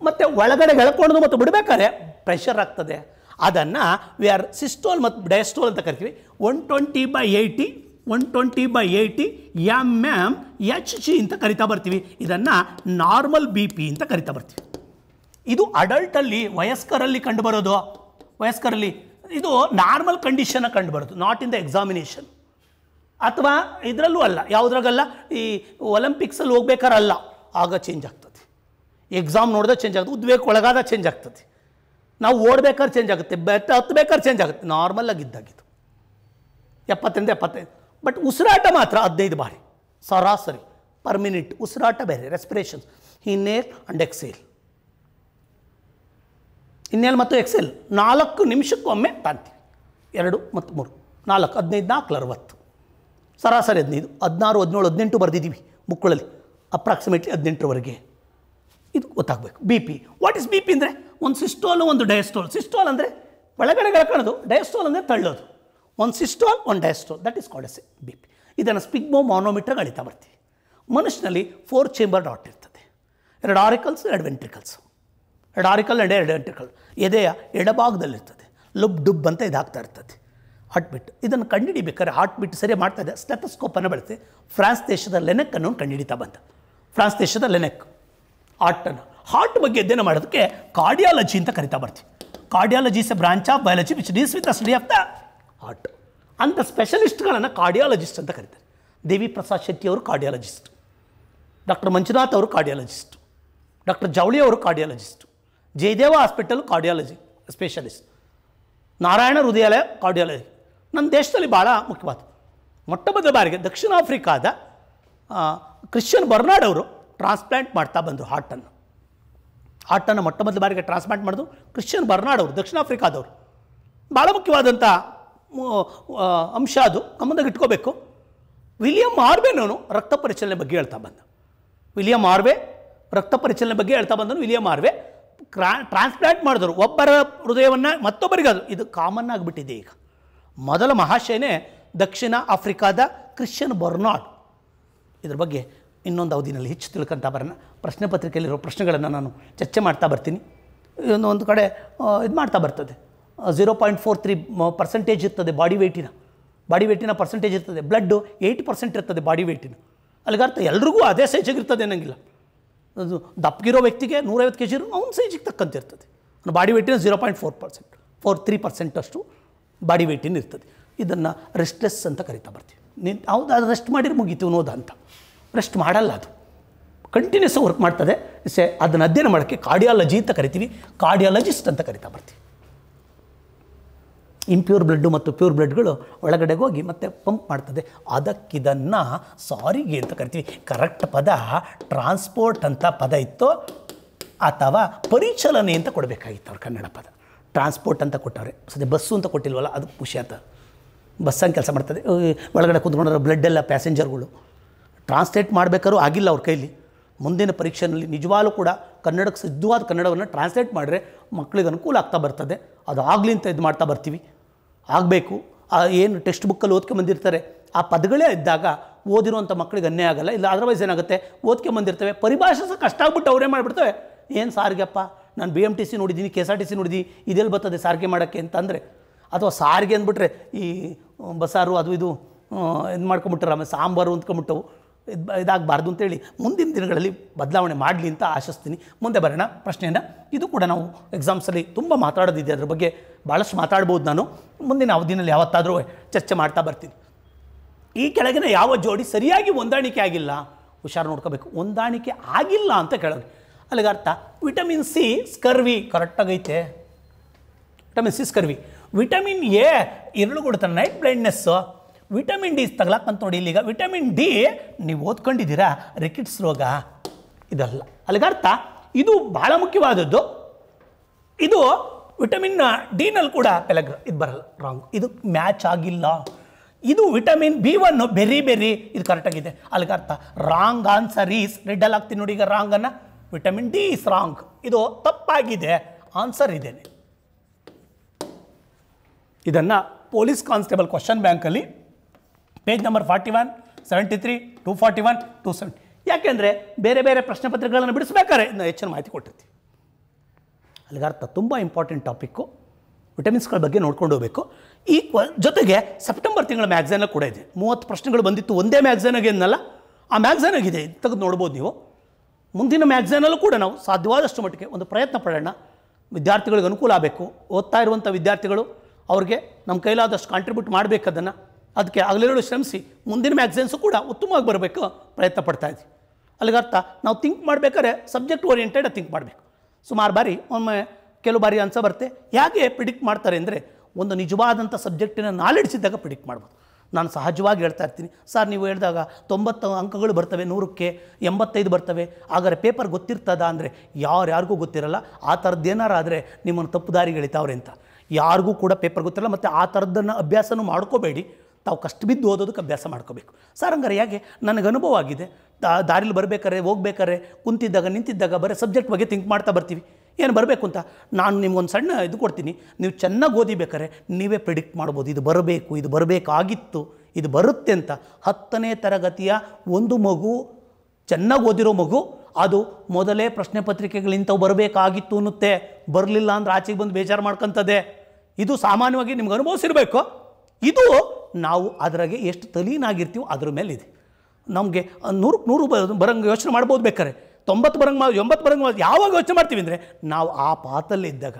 ಮತ್ತು ಒಳಗಡೆ ಎಳ್ಕೊಂಡು ಮತ್ತು ಬಿಡಬೇಕಾದ್ರೆ ಪ್ರೆಷರ್ ಆಗ್ತದೆ ಅದನ್ನು ವಿ ಆರ್ ಸಿಸ್ಟೋಲ್ ಮತ್ತು ಡಯಸ್ಟೋಲ್ ಅಂತ ಕರಿತೀವಿ one twenty by eighty one twenty by eighty M M H G ಅಂತ ಕರಿತಾ ಬರ್ತೀವಿ ಇದನ್ನು ನಾರ್ಮಲ್ ಬಿ ಪಿ ಅಂತ ಕರಿತಾ ಬರ್ತೀವಿ ಇದು ಅಡಲ್ಟಲ್ಲಿ ವಯಸ್ಕರಲ್ಲಿ ಕಂಡುಬರೋದು ವಯಸ್ಕರಲ್ಲಿ ಇದು ನಾರ್ಮಲ್ ಕಂಡೀಷನಾಗಿ ಕಂಡುಬರೋದು ನಾಟ್ ಇನ್ ದ ಎಕ್ಸಾಮಿನೇಷನ್ ಅಥವಾ ಇದರಲ್ಲೂ ಅಲ್ಲ ಯಾವುದ್ರಾಗಲ್ಲ ಈ ಒಲಿಂಪಿಕ್ಸಲ್ಲಿ ಹೋಗ್ಬೇಕಾರಲ್ಲ ಆಗ ಚೇಂಜ್ ಆಗ್ತದೆ ಎಕ್ಸಾಮ್ ನೋಡಿದ್ರೆ ಚೇಂಜ್ ಆಗ್ತದೆ ಉದ್ವೇಗ ಒಳಗಾದ ಚೇಂಜ್ ಆಗ್ತದೆ ನಾವು ಓಡಬೇಕಾದ್ರೆ ಚೇಂಜ್ ಆಗುತ್ತೆ ಬೆತ್ತ ಹತ್ತಬೇಕಾದ್ರೆ ಚೇಂಜ್ ಆಗುತ್ತೆ ನಾರ್ಮಲ್ ಇದ್ದಾಗಿದ್ದು ಎಪ್ಪತ್ತರಿಂದ ಎಪ್ಪತ್ತೈದು ಬಟ್ ಉಸಿರಾಟ ಮಾತ್ರ ಹದಿನೈದು ಬಾರಿ ಸರಾಸರಿ ಪರ್ ಮಿನಿಟ್ ಉಸಿರಾಟ ಬೇರೆ ರೆಸ್ಪಿರೇಷನ್ಸ್ ಇನ್ನೇಲ್ ಆ್ಯಂಡ್ ಎಕ್ಸೇಲ್ ಇನ್ನೇಲ್ ಮತ್ತು ಎಕ್ಸೆಲ್ ನಾಲ್ಕು ನಿಮಿಷಕ್ಕೊಮ್ಮೆ ತಾಂತೀವಿ ಎರಡು ಮತ್ತು ಮೂರು ನಾಲ್ಕು ಹದಿನೈದು ನಾಲ್ಕು ಅರವತ್ತು ಸರಾಸರಿ ಹದಿನೈದು ಹದಿನಾರು ಹದಿನೇಳು ಹದಿನೆಂಟು ಬರೆದಿದ್ದೀವಿ ಬುಕ್ಗಳಲ್ಲಿ ಅಪ್ರಾಕ್ಸಿಮೇಟ್ಲಿ ಹದಿನೆಂಟರವರೆಗೆ ಇದು ಗೊತ್ತಾಗಬೇಕು B P what is B P ಅಂದರೆ ಒಂದು ಸಿಸ್ಟೋಲು ಒಂದು ಡಯಸ್ಟೋಲ್ ಸಿಸ್ಟೋಲ್ ಅಂದರೆ ಒಳಗಡೆ ಕಳ್ಕೊಳ್ಳೋದು ಡಯಸ್ಟೋಲ್ ಅಂದರೆ ತಳ್ಳೋದು ಒಂದು ಸಿಸ್ಟೋಲ್ ಒಂದು diastole that is called as B P ಇದನ್ನು ಸ್ಪಿಗ್ಮೋ ಮಾನೋಮೀಟರ್ ಅಳಿತಾ ಬರ್ತೀವಿ ಮನುಷ್ಯನಲ್ಲಿ ಫೋರ್ ಚೇಂಬರ್ ಡಾಟ್ ಇರ್ತದೆ ಎರಡು ಆರಿಕಲ್ಸ್ ಎರಡು ವೆಂಟ್ರಿಕಲ್ಸ್ ಎರಡು ಆರಿಕಲ್ ಎರಡು ಎರಡು ವೆಂಟ್ರಿಕಲ್ ಎದೆಯ ಎಡಭಾಗದಲ್ಲಿರ್ತದೆ ಲುಬ್ ಡುಬ್ ಅಂತ ಇದಾಗ್ತಾ ಇರ್ತದೆ ಹಾರ್ಟ್ ಬಿಟ್ ಇದನ್ನು ಕಂಡುಹಿಡಿಬೇಕಾದ್ರೆ ಹಾರ್ಟ್ ಬಿಟ್ ಸರಿ ಮಾಡ್ತಾ ಇದೆ ಸ್ಟೆಥಸ್ಕೋಪನ್ನು ಬಳಸಿ ಫ್ರಾನ್ಸ್ ದೇಶದ ಲೆನೆಕ್ ಅನ್ನು ಕಂಡುಹಿಡಿತಾ ಬಂದ ಫ್ರಾನ್ಸ್ ದೇಶದ ಲೆನೆಕ್ ಆರ್ಟನ್ನು ಹಾರ್ಟ್ ಬಗ್ಗೆ ಅಧ್ಯಯನ ಮಾಡೋದಕ್ಕೆ ಕಾರ್ಡಿಯಾಲಜಿ ಅಂತ ಕರಿತಾ ಬರ್ತೀವಿ cardiology is a branch of biology which deals with study of the heart ಅಂಥ ಸ್ಪೆಷಲಿಸ್ಟ್ಗಳನ್ನು ಕಾರ್ಡಿಯಾಲಜಿಸ್ಟ್ ಅಂತ ಕರೀತಾರೆ ದೇವಿ ಪ್ರಸಾದ್ ಶೆಟ್ಟಿ ಅವರು ಕಾರ್ಡಿಯಾಲಜಿಸ್ಟ್ ಡಾಕ್ಟರ್ ಮಂಜುನಾಥ್ ಅವರು ಕಾರ್ಡಿಯಾಲಜಿಸ್ಟ್ ಡಾಕ್ಟರ್ ಜವಳಿ ಅವರು cardiologist Jayadeva hospital cardiology specialist Narayana Hrudayalaya cardiology ನಮ್ಮ ದೇಶದಲ್ಲಿ ಭಾಳ ಮುಖ್ಯವಾದ ಮೊಟ್ಟ ಮೊದಲ ಬಾರಿಗೆ ದಕ್ಷಿಣ ಆಫ್ರಿಕಾದ ಕ್ರಿಶ್ಚಿಯನ್ ಬರ್ನಾಡ್ ಅವರು ಟ್ರಾನ್ಸ್ಪ್ಲಾಂಟ್ ಮಾಡ್ತಾ ಬಂದರು ಹಾರ್ಟನ್ನು ಆಟನ ಮೊಟ್ಟ ಮೊದಲ ಬಾರಿಗೆ ಟ್ರಾನ್ಸ್ಪ್ಲಾಂಟ್ ಮಾಡಿದ್ರು ಕ್ರಿಶ್ಚಿಯನ್ ಬರ್ನಾಡ್ ಅವರು ದಕ್ಷಿಣ ಆಫ್ರಿಕಾದವರು ಭಾಳ ಮುಖ್ಯವಾದಂಥ ಅಂಶ ಅದು ಗಮನದಾಗ ಇಟ್ಕೋಬೇಕು ವಿಲಿಯಂ ಆರ್ವೆನವನು ರಕ್ತ ಪರಿಚಲನೆ ಬಗ್ಗೆ ಹೇಳ್ತಾ ಬಂದ ವಿಲಿಯಂ ಆರ್ವೆ ರಕ್ತ ಪರಿಚಲನೆ ಬಗ್ಗೆ ಹೇಳ್ತಾ ಬಂದನು ವಿಲಿಯಂ ಆರ್ವೆ ಕ್ರಾ ಟ್ರಾನ್ಸ್ಪ್ಲಾಂಟ್ ಮಾಡಿದ್ರು ಒಬ್ಬರ ಹೃದಯವನ್ನು ಮತ್ತೊಬ್ಬರಿಗೆ ಅದು ಇದು ಕಾಮನ್ ಆಗಿಬಿಟ್ಟಿದೆ ಈಗ ಮೊದಲ ಮಹಾಶಯನೇ ದಕ್ಷಿಣ ಆಫ್ರಿಕಾದ ಕ್ರಿಶ್ಚಿಯನ್ ಬರ್ನಾಡ್ ಇದ್ರ ಬಗ್ಗೆ ಇನ್ನೊಂದು ಅವಧಿನಲ್ಲಿ ಹೆಚ್ಚು ತಿಳ್ಕೊಂತ ಬರೋಣ ಪ್ರಶ್ನೆ ಪತ್ರಿಕೆಯಲ್ಲಿರೋ ಪ್ರಶ್ನೆಗಳನ್ನು ನಾನು ಚರ್ಚೆ ಮಾಡ್ತಾ ಬರ್ತೀನಿ ಇದೊಂದು ಒಂದು ಕಡೆ ಇದು ಮಾಡ್ತಾ ಬರ್ತದೆ zero point four three percentage ಇರ್ತದೆ ಬಾಡಿ ವೆಯ್ಟಿನ ಬಾಡಿ ವೆಯ್ಟಿನ ಪರ್ಸೆಂಟೇಜ್ ಇರ್ತದೆ ಬ್ಲಡ್ಡು ಏಯ್ಟ್ ಪರ್ಸೆಂಟ್ ಇರ್ತದೆ ಬಾಡಿ ವೆಯ್ಟಿನ ಅಲ್ಲಿಗೆ ಅರ್ಥ ಎಲ್ರಿಗೂ ಅದೇ ಸೈಜಿಗೆ ಇರ್ತದೆ ಏನಂಗಿಲ್ಲ ಅದು ದಪ್ಪಗಿರೋ ವ್ಯಕ್ತಿಗೆ ನೂರೈವತ್ತು ಕೆ ಜಿ ಇರೋ ಅವ್ನು ಸೈಜಿಗೆ ತಕ್ಕಂತಿರ್ತದೆ ಇರ್ತದೆ ಬಾಡಿ ವೇಟಿನ zero point four percent four three percent ಅಷ್ಟು ಬಾಡಿ ವೆಯ್ಟಿನ ಇರ್ತದೆ ಇದನ್ನು ರೆಸ್ಟ್ಲೆಸ್ ಅಂತ ಕರಿತಾ ಬರ್ತೀವಿ ನೀನು ಹೌದು ಅದು ರೆಸ್ಟ್ ಮಾಡಿರೋ ಮುಗೀತು ನೋದ ಅಂತ ರೆಸ್ಟ್ ಮಾಡಲ್ಲ ಅದು ಕಂಟಿನ್ಯೂಸ್ ವರ್ಕ್ ಮಾಡ್ತದೆ ಸೆ ಅದನ್ನು ಅಧ್ಯಯನ ಮಾಡೋಕ್ಕೆ ಕಾರ್ಡಿಯಾಲಜಿ ಅಂತ ಕರಿತೀವಿ ಕಾರ್ಡಿಯಾಲಜಿಸ್ಟ್ ಅಂತ ಕರಿತಾ ಬರ್ತೀವಿ ಇಂಪ್ಯೂರ್ ಬ್ಲಡ್ಡು ಮತ್ತು ಪ್ಯೂರ್ ಬ್ಲಡ್ಗಳು ಒಳಗಡೆಗೆ ಹೋಗಿ ಮತ್ತೆ ಪಂಪ್ ಮಾಡ್ತದೆ ಅದಕ್ಕಿದನ್ನು ಸಾರಿಗೆ ಅಂತ ಕರಿತೀವಿ ಕರೆಕ್ಟ್ ಪದ ಟ್ರಾನ್ಸ್ಪೋರ್ಟ್ ಅಂತ ಪದ ಇತ್ತು ಅಥವಾ ಪರಿಚಲನೆ ಅಂತ ಕೊಡಬೇಕಾಗಿತ್ತು ಅವ್ರ ಕನ್ನಡ ಪದ ಟ್ರಾನ್ಸ್ಪೋರ್ಟ್ ಅಂತ ಕೊಟ್ಟವ್ರೆ ಸದ್ಯ ಬಸ್ಸು ಅಂತ ಕೊಟ್ಟಿಲ್ವಲ್ಲ ಅದು ಖುಷಿ ಅಂತ ಬಸ್ಸಂಗೆ ಕೆಲಸ ಮಾಡ್ತದೆ ಒಳಗಡೆ ಕೂತ್ಕೊಂಡ್ರೆ ಬ್ಲಡ್ ಎಲ್ಲ ಪ್ಯಾಸೆಂಜರ್ಗಳು ಟ್ರಾನ್ಸ್ಲೇಟ್ ಮಾಡಬೇಕಾದ್ರೂ ಆಗಿಲ್ಲ ಅವ್ರ ಕೈಲಿ ಮುಂದಿನ ಪರೀಕ್ಷೆಯಲ್ಲಿ ನಿಜವಾಗ್ಲೂ ಕೂಡ ಕನ್ನಡಕ್ಕೆ ಸಿದ್ಧವಾದ ಕನ್ನಡವನ್ನು ಟ್ರಾನ್ಸ್ಲೇಟ್ ಮಾಡಿದ್ರೆ ಮಕ್ಕಳಿಗೆ ಅನುಕೂಲ ಆಗ್ತಾ ಬರ್ತದೆ ಅದು ಆಗಲಿ ಅಂತ ಇದು ಮಾಡ್ತಾ ಬರ್ತೀವಿ ಆಗಬೇಕು ಆ ಏನು ಟೆಕ್ಸ್ಟ್ ಬುಕ್ಕಲ್ಲಿ ಓದ್ಕೆ ಬಂದಿರ್ತಾರೆ ಆ ಪದಗಳೇ ಇದ್ದಾಗ ಓದಿರುವಂಥ ಮಕ್ಕಳಿಗೆ ಅನ್ಯಾಯ ಆಗಲ್ಲ ಇಲ್ಲ ಅದರ್ವೈಸ್ ಏನಾಗುತ್ತೆ ಓದ್ಕೆ ಬಂದಿರ್ತವೆ ಪರಿಭಾಷೆ ಸಹ ಕಷ್ಟ ಆಗ್ಬಿಟ್ಟು ಅವರೇ ಮಾಡಿಬಿಡ್ತವೆ ಏನು ಸಾರಿಗೆಪ್ಪ ನಾನು ಬಿ ಎಮ್ ಟಿ ಸಿ ನೋಡಿದ್ದೀನಿ K S R T C ನೋಡಿದ್ದೀನಿ ಇದೆಲ್ಲಿ ಬರ್ತದೆ ಸಾರಿಗೆ ಮಾಡೋಕ್ಕೆ ಅಂತಂದರೆ ಅಥವಾ ಸಾರಿಗೆ ಅಂದ್ಬಿಟ್ರೆ ಈ ಬಸಾರು ಅದು ಇದು ಇದು ಮಾಡ್ಕೊಂಬಿಟ್ರೆ ಆಮೇಲೆ ಸಾಂಬಾರು ಅಂದ್ಕೊಂಬಿಟ್ಟವು ಇದಾಗಬಾರ್ದು ಅಂತೇಳಿ ಮುಂದಿನ ದಿನಗಳಲ್ಲಿ ಬದಲಾವಣೆ ಮಾಡಲಿ ಅಂತ ಆಶಿಸ್ತೀನಿ ಮುಂದೆ ಬರೋಣ ಪ್ರಶ್ನೆಯನ್ನು ಇದು ಕೂಡ ನಾವು ಎಕ್ಸಾಮ್ಸಲ್ಲಿ ತುಂಬ ಮಾತಾಡೋದಿದೆ ಅದ್ರ ಬಗ್ಗೆ ಭಾಳಷ್ಟು ಮಾತಾಡ್ಬೋದು ನಾನು ಮುಂದಿನ ಅವಧಿನಲ್ಲಿ ಯಾವತ್ತಾದರೂ ಚರ್ಚೆ ಮಾಡ್ತಾ ಬರ್ತೀನಿ ಈ ಕೆಳಗಿನ ಯಾವ ಜೋಡಿ ಸರಿಯಾಗಿ ಹೊಂದಾಣಿಕೆ ಆಗಿಲ್ಲ ಹುಷಾರು ನೋಡ್ಕೋಬೇಕು ಹೊಂದಾಣಿಕೆ ಆಗಿಲ್ಲ ಅಂತ ಕೇಳೋದು ಅಲ್ಲಿಗೆ ಅರ್ಥ ವಿಟಮಿನ್ ಸಿ ಸ್ಕರ್ವಿ ಕರೆಕ್ಟಾಗೈತೆ vitamin C scurvy vitamin A ಕೊಡ್ತಾನೆ ನೈಟ್ ಬ್ಲೈಂಡ್ನೆಸ್ಸು ವಿಟಮಿನ್ ಡಿ ತಗ್ಲಾಕಂತ ನೋಡಿ ಇಲ್ಲಿಗ ವಿಟಮಿನ್ ಡಿ ನೀವು ಓದ್ಕೊಂಡಿದ್ದೀರಾ ರಿಕಿಟ್ಸ್ ರೋಗ ಇದಲ್ಲ ಅರ್ಥ ಇದು ಬಹಳ ಮುಖ್ಯವಾದದ್ದು ಇದು ವಿಟಮಿನ್ ಡಿನಲ್ಲಿ ಕೂಡ ಪೆಲಗ್ರ ಇದು ಬರಲ್ಲ ರಾಂಗ್ ಇದು ಮ್ಯಾಚ್ ಆಗಿಲ್ಲ ಇದು vitamin B one beriberi ಇದು ಕರೆಕ್ಟಾಗಿದೆ ಅಲ್ಲಿಗೆ ಅರ್ಥ ರಾಂಗ್ ಆನ್ಸರ್ ಈಸ್ ರೆಡ್ಡಲ್ಲಿ ಆಗ್ತೀನಿ ನೋಡಿ ಈಗ ರಾಂಗ್ ಅನ್ನ ವಿಟಮಿನ್ ಡಿ ಇಸ್ ರಾಂಗ್ ಇದು ತಪ್ಪಾಗಿದೆ ಆನ್ಸರ್ ಇದೇನೆ ಇದನ್ನು ಪೊಲೀಸ್ ಕಾನ್ಸ್ಟೇಬಲ್ ಕ್ವಶನ್ ಬ್ಯಾಂಕಲ್ಲಿ page number forty one seventy three to forty one to seventy ಯಾಕೆಂದರೆ ಬೇರೆ ಬೇರೆ ಪ್ರಶ್ನೆ ಪತ್ರಿಕೆಗಳನ್ನು ಬಿಡಿಸ್ಬೇಕಾದ್ರೆ ಹೆಚ್ಚಿನ ಮಾಹಿತಿ ಕೊಟ್ಟಿರ್ತೀವಿ ಅಲ್ಲಿಗೆ ಅರ್ಥ ತುಂಬ ಇಂಪಾರ್ಟೆಂಟ್ ಟಾಪಿಕ್ಕು ವಿಟಮಿನ್ಸ್ಗಳ ಬಗ್ಗೆ ನೋಡ್ಕೊಂಡು ಹೋಗಬೇಕು ಈ ಜೊತೆಗೆ ಸೆಪ್ಟೆಂಬರ್ ತಿಂಗಳ ಮ್ಯಾಗ್ಝೈನ ಕೂಡ ಇದೆ ಮೂವತ್ತು ಪ್ರಶ್ನೆಗಳು ಬಂದಿತ್ತು ಒಂದೇ ಮ್ಯಾಗ್ಝೈನಾಗೆ ಏನಲ್ಲ ಆ ಮ್ಯಾಗ್ಝೈನಾಗಿದೆ ತೆಗೆದು ನೋಡ್ಬೋದು ನೀವು ಮುಂದಿನ ಮ್ಯಾಗ್ಝೈನಲ್ಲೂ ಕೂಡ ನಾವು ಸಾಧ್ಯವಾದಷ್ಟು ಮಟ್ಟಿಗೆ ಒಂದು ಪ್ರಯತ್ನ ಪಡೋಣ ವಿದ್ಯಾರ್ಥಿಗಳಿಗೆ ಅನುಕೂಲ ಆಗಬೇಕು ಓದ್ತಾ ಇರುವಂಥ ವಿದ್ಯಾರ್ಥಿಗಳು ಅವ್ರಿಗೆ ನಮ್ಮ ಕೈಲಾದಷ್ಟು ಕಾಂಟ್ರಿಬ್ಯೂಟ್ ಮಾಡಬೇಕದನ್ನು ಅದಕ್ಕೆ ಹಗಲಿರುಳು ಶ್ರಮಿಸಿ ಮುಂದಿನ ಮ್ಯಾಗ್ಝಿನ್ಸು ಕೂಡ ಉತ್ತಮವಾಗಿ ಬರಬೇಕು ಪ್ರಯತ್ನ ಪಡ್ತಾ ಇದ್ವಿ ಅಲ್ಲಿಗೆ ಅರ್ಥ ನಾವು ಥಿಂಕ್ ಮಾಡಬೇಕಾದ್ರೆ ಸಬ್ಜೆಕ್ಟ್ ಓರಿಯೆಂಟೆಡ್ ಥಿಂಕ್ ಮಾಡಬೇಕು ಸುಮಾರು ಬಾರಿ ಒಮ್ಮೆ ಕೆಲವು ಬಾರಿ ಅನ್ಸ ಬರುತ್ತೆ ಹೇಗೆ ಪ್ರಿಡಿಕ್ಟ್ ಮಾಡ್ತಾರೆ ಅಂದರೆ ಒಂದು ನಿಜವಾದಂಥ ಸಬ್ಜೆಕ್ಟಿನ ನಾಲೆಡ್ಜ್ ಇದ್ದಾಗ ಪ್ರಿಡಿಕ್ಟ್ ಮಾಡ್ಬೋದು ನಾನು ಸಹಜವಾಗಿ ಹೇಳ್ತಾ ಇರ್ತೀನಿ ಸರ್ ನೀವು ಹೇಳಿದಾಗ ತೊಂಬತ್ತು ಅಂಕಗಳು ಬರ್ತವೆ ನೂರಕ್ಕೆ ಎಂಬತ್ತೈದು ಬರ್ತವೆ ಆದರೆ ಪೇಪರ್ ಗೊತ್ತಿರ್ತದ ಅಂದರೆ ಯಾರ್ಯಾರಿಗೂ ಗೊತ್ತಿರಲ್ಲ ಆ ಥರದ್ದು ಆದರೆ ನಿಮ್ಮನ್ನು ತಪ್ಪು ದಾರಿಗೆ ಎಳಿತಾವ್ರೆ ಅಂತ ಯಾರಿಗೂ ಕೂಡ ಪೇಪರ್ ಗೊತ್ತಿರಲ್ಲ ಮತ್ತು ಆ ಥರದ್ದನ್ನು ಅಭ್ಯಾಸನೂ ಮಾಡ್ಕೋಬೇಡಿ ತಾವು ಕಷ್ಟ ಬಿದ್ದು ಓದೋದಕ್ಕೆ ಅಭ್ಯಾಸ ಮಾಡ್ಕೋಬೇಕು ಸರ್ ಹಂಗಾರೆ ನನಗೆ ಅನುಭವ ಆಗಿದೆ ದಾರಿಲಿ ಬರಬೇಕಾರೆ ಹೋಗ್ಬೇಕಾರೆ ಕುಂತಿದ್ದಾಗ ನಿಂತಿದ್ದಾಗ ಬರೀ ಸಬ್ಜೆಕ್ಟ್ ಬಗ್ಗೆ ಥಿಂಕ್ ಮಾಡ್ತಾ ಬರ್ತೀವಿ ಏನು ಬರಬೇಕು ಅಂತ ನಾನು ನಿಮ್ಗೊಂದು ಸಣ್ಣ ಇದು ಕೊಡ್ತೀನಿ ನೀವು ಚೆನ್ನಾಗಿ ಓದಿಬೇಕಾರೆ ನೀವೇ ಪ್ರಿಡಿಕ್ಟ್ ಮಾಡ್ಬೋದು ಇದು ಬರಬೇಕು ಇದು ಬರಬೇಕಾಗಿತ್ತು ಇದು ಬರುತ್ತೆ ಅಂತ ಹತ್ತನೇ ತರಗತಿಯ ಒಂದು ಮಗು ಚೆನ್ನಾಗಿ ಓದಿರೋ ಮಗು ಅದು ಮೊದಲೇ ಪ್ರಶ್ನೆ ಪತ್ರಿಕೆಗಳಿಂತವು ಬರಬೇಕಾಗಿತ್ತು ಅನ್ನುತ್ತೆ ಬರಲಿಲ್ಲ ಅಂದ್ರೆ ಆಚೆಗೆ ಬಂದು ಬೇಜಾರು ಮಾಡ್ಕೊತದೆ ಇದು ಸಾಮಾನ್ಯವಾಗಿ ನಿಮ್ಗೆ ಅನುಭವಿಸಿರಬೇಕು ಇದು ನಾವು ಅದರಾಗೆ ಎಷ್ಟು ತಲೀನಾಗಿರ್ತೀವೋ ಅದ್ರ ಮೇಲಿದೆ ನಮಗೆ ನೂರಕ್ಕೆ ನೂರು ಬರಂಗ ಯೋಚನೆ ಮಾಡ್ಬೋದು ಬೇಕಾರೆ ತೊಂಬತ್ತು ಬರಂಗ ಮಾಡಿ ಎಂಬತ್ತು ಬರಂಗೆ ಮಾಡಿ ಯಾವಾಗ ಯೋಚನೆ ಮಾಡ್ತೀವಿ ಅಂದರೆ ನಾವು ಆ ಇದ್ದಾಗ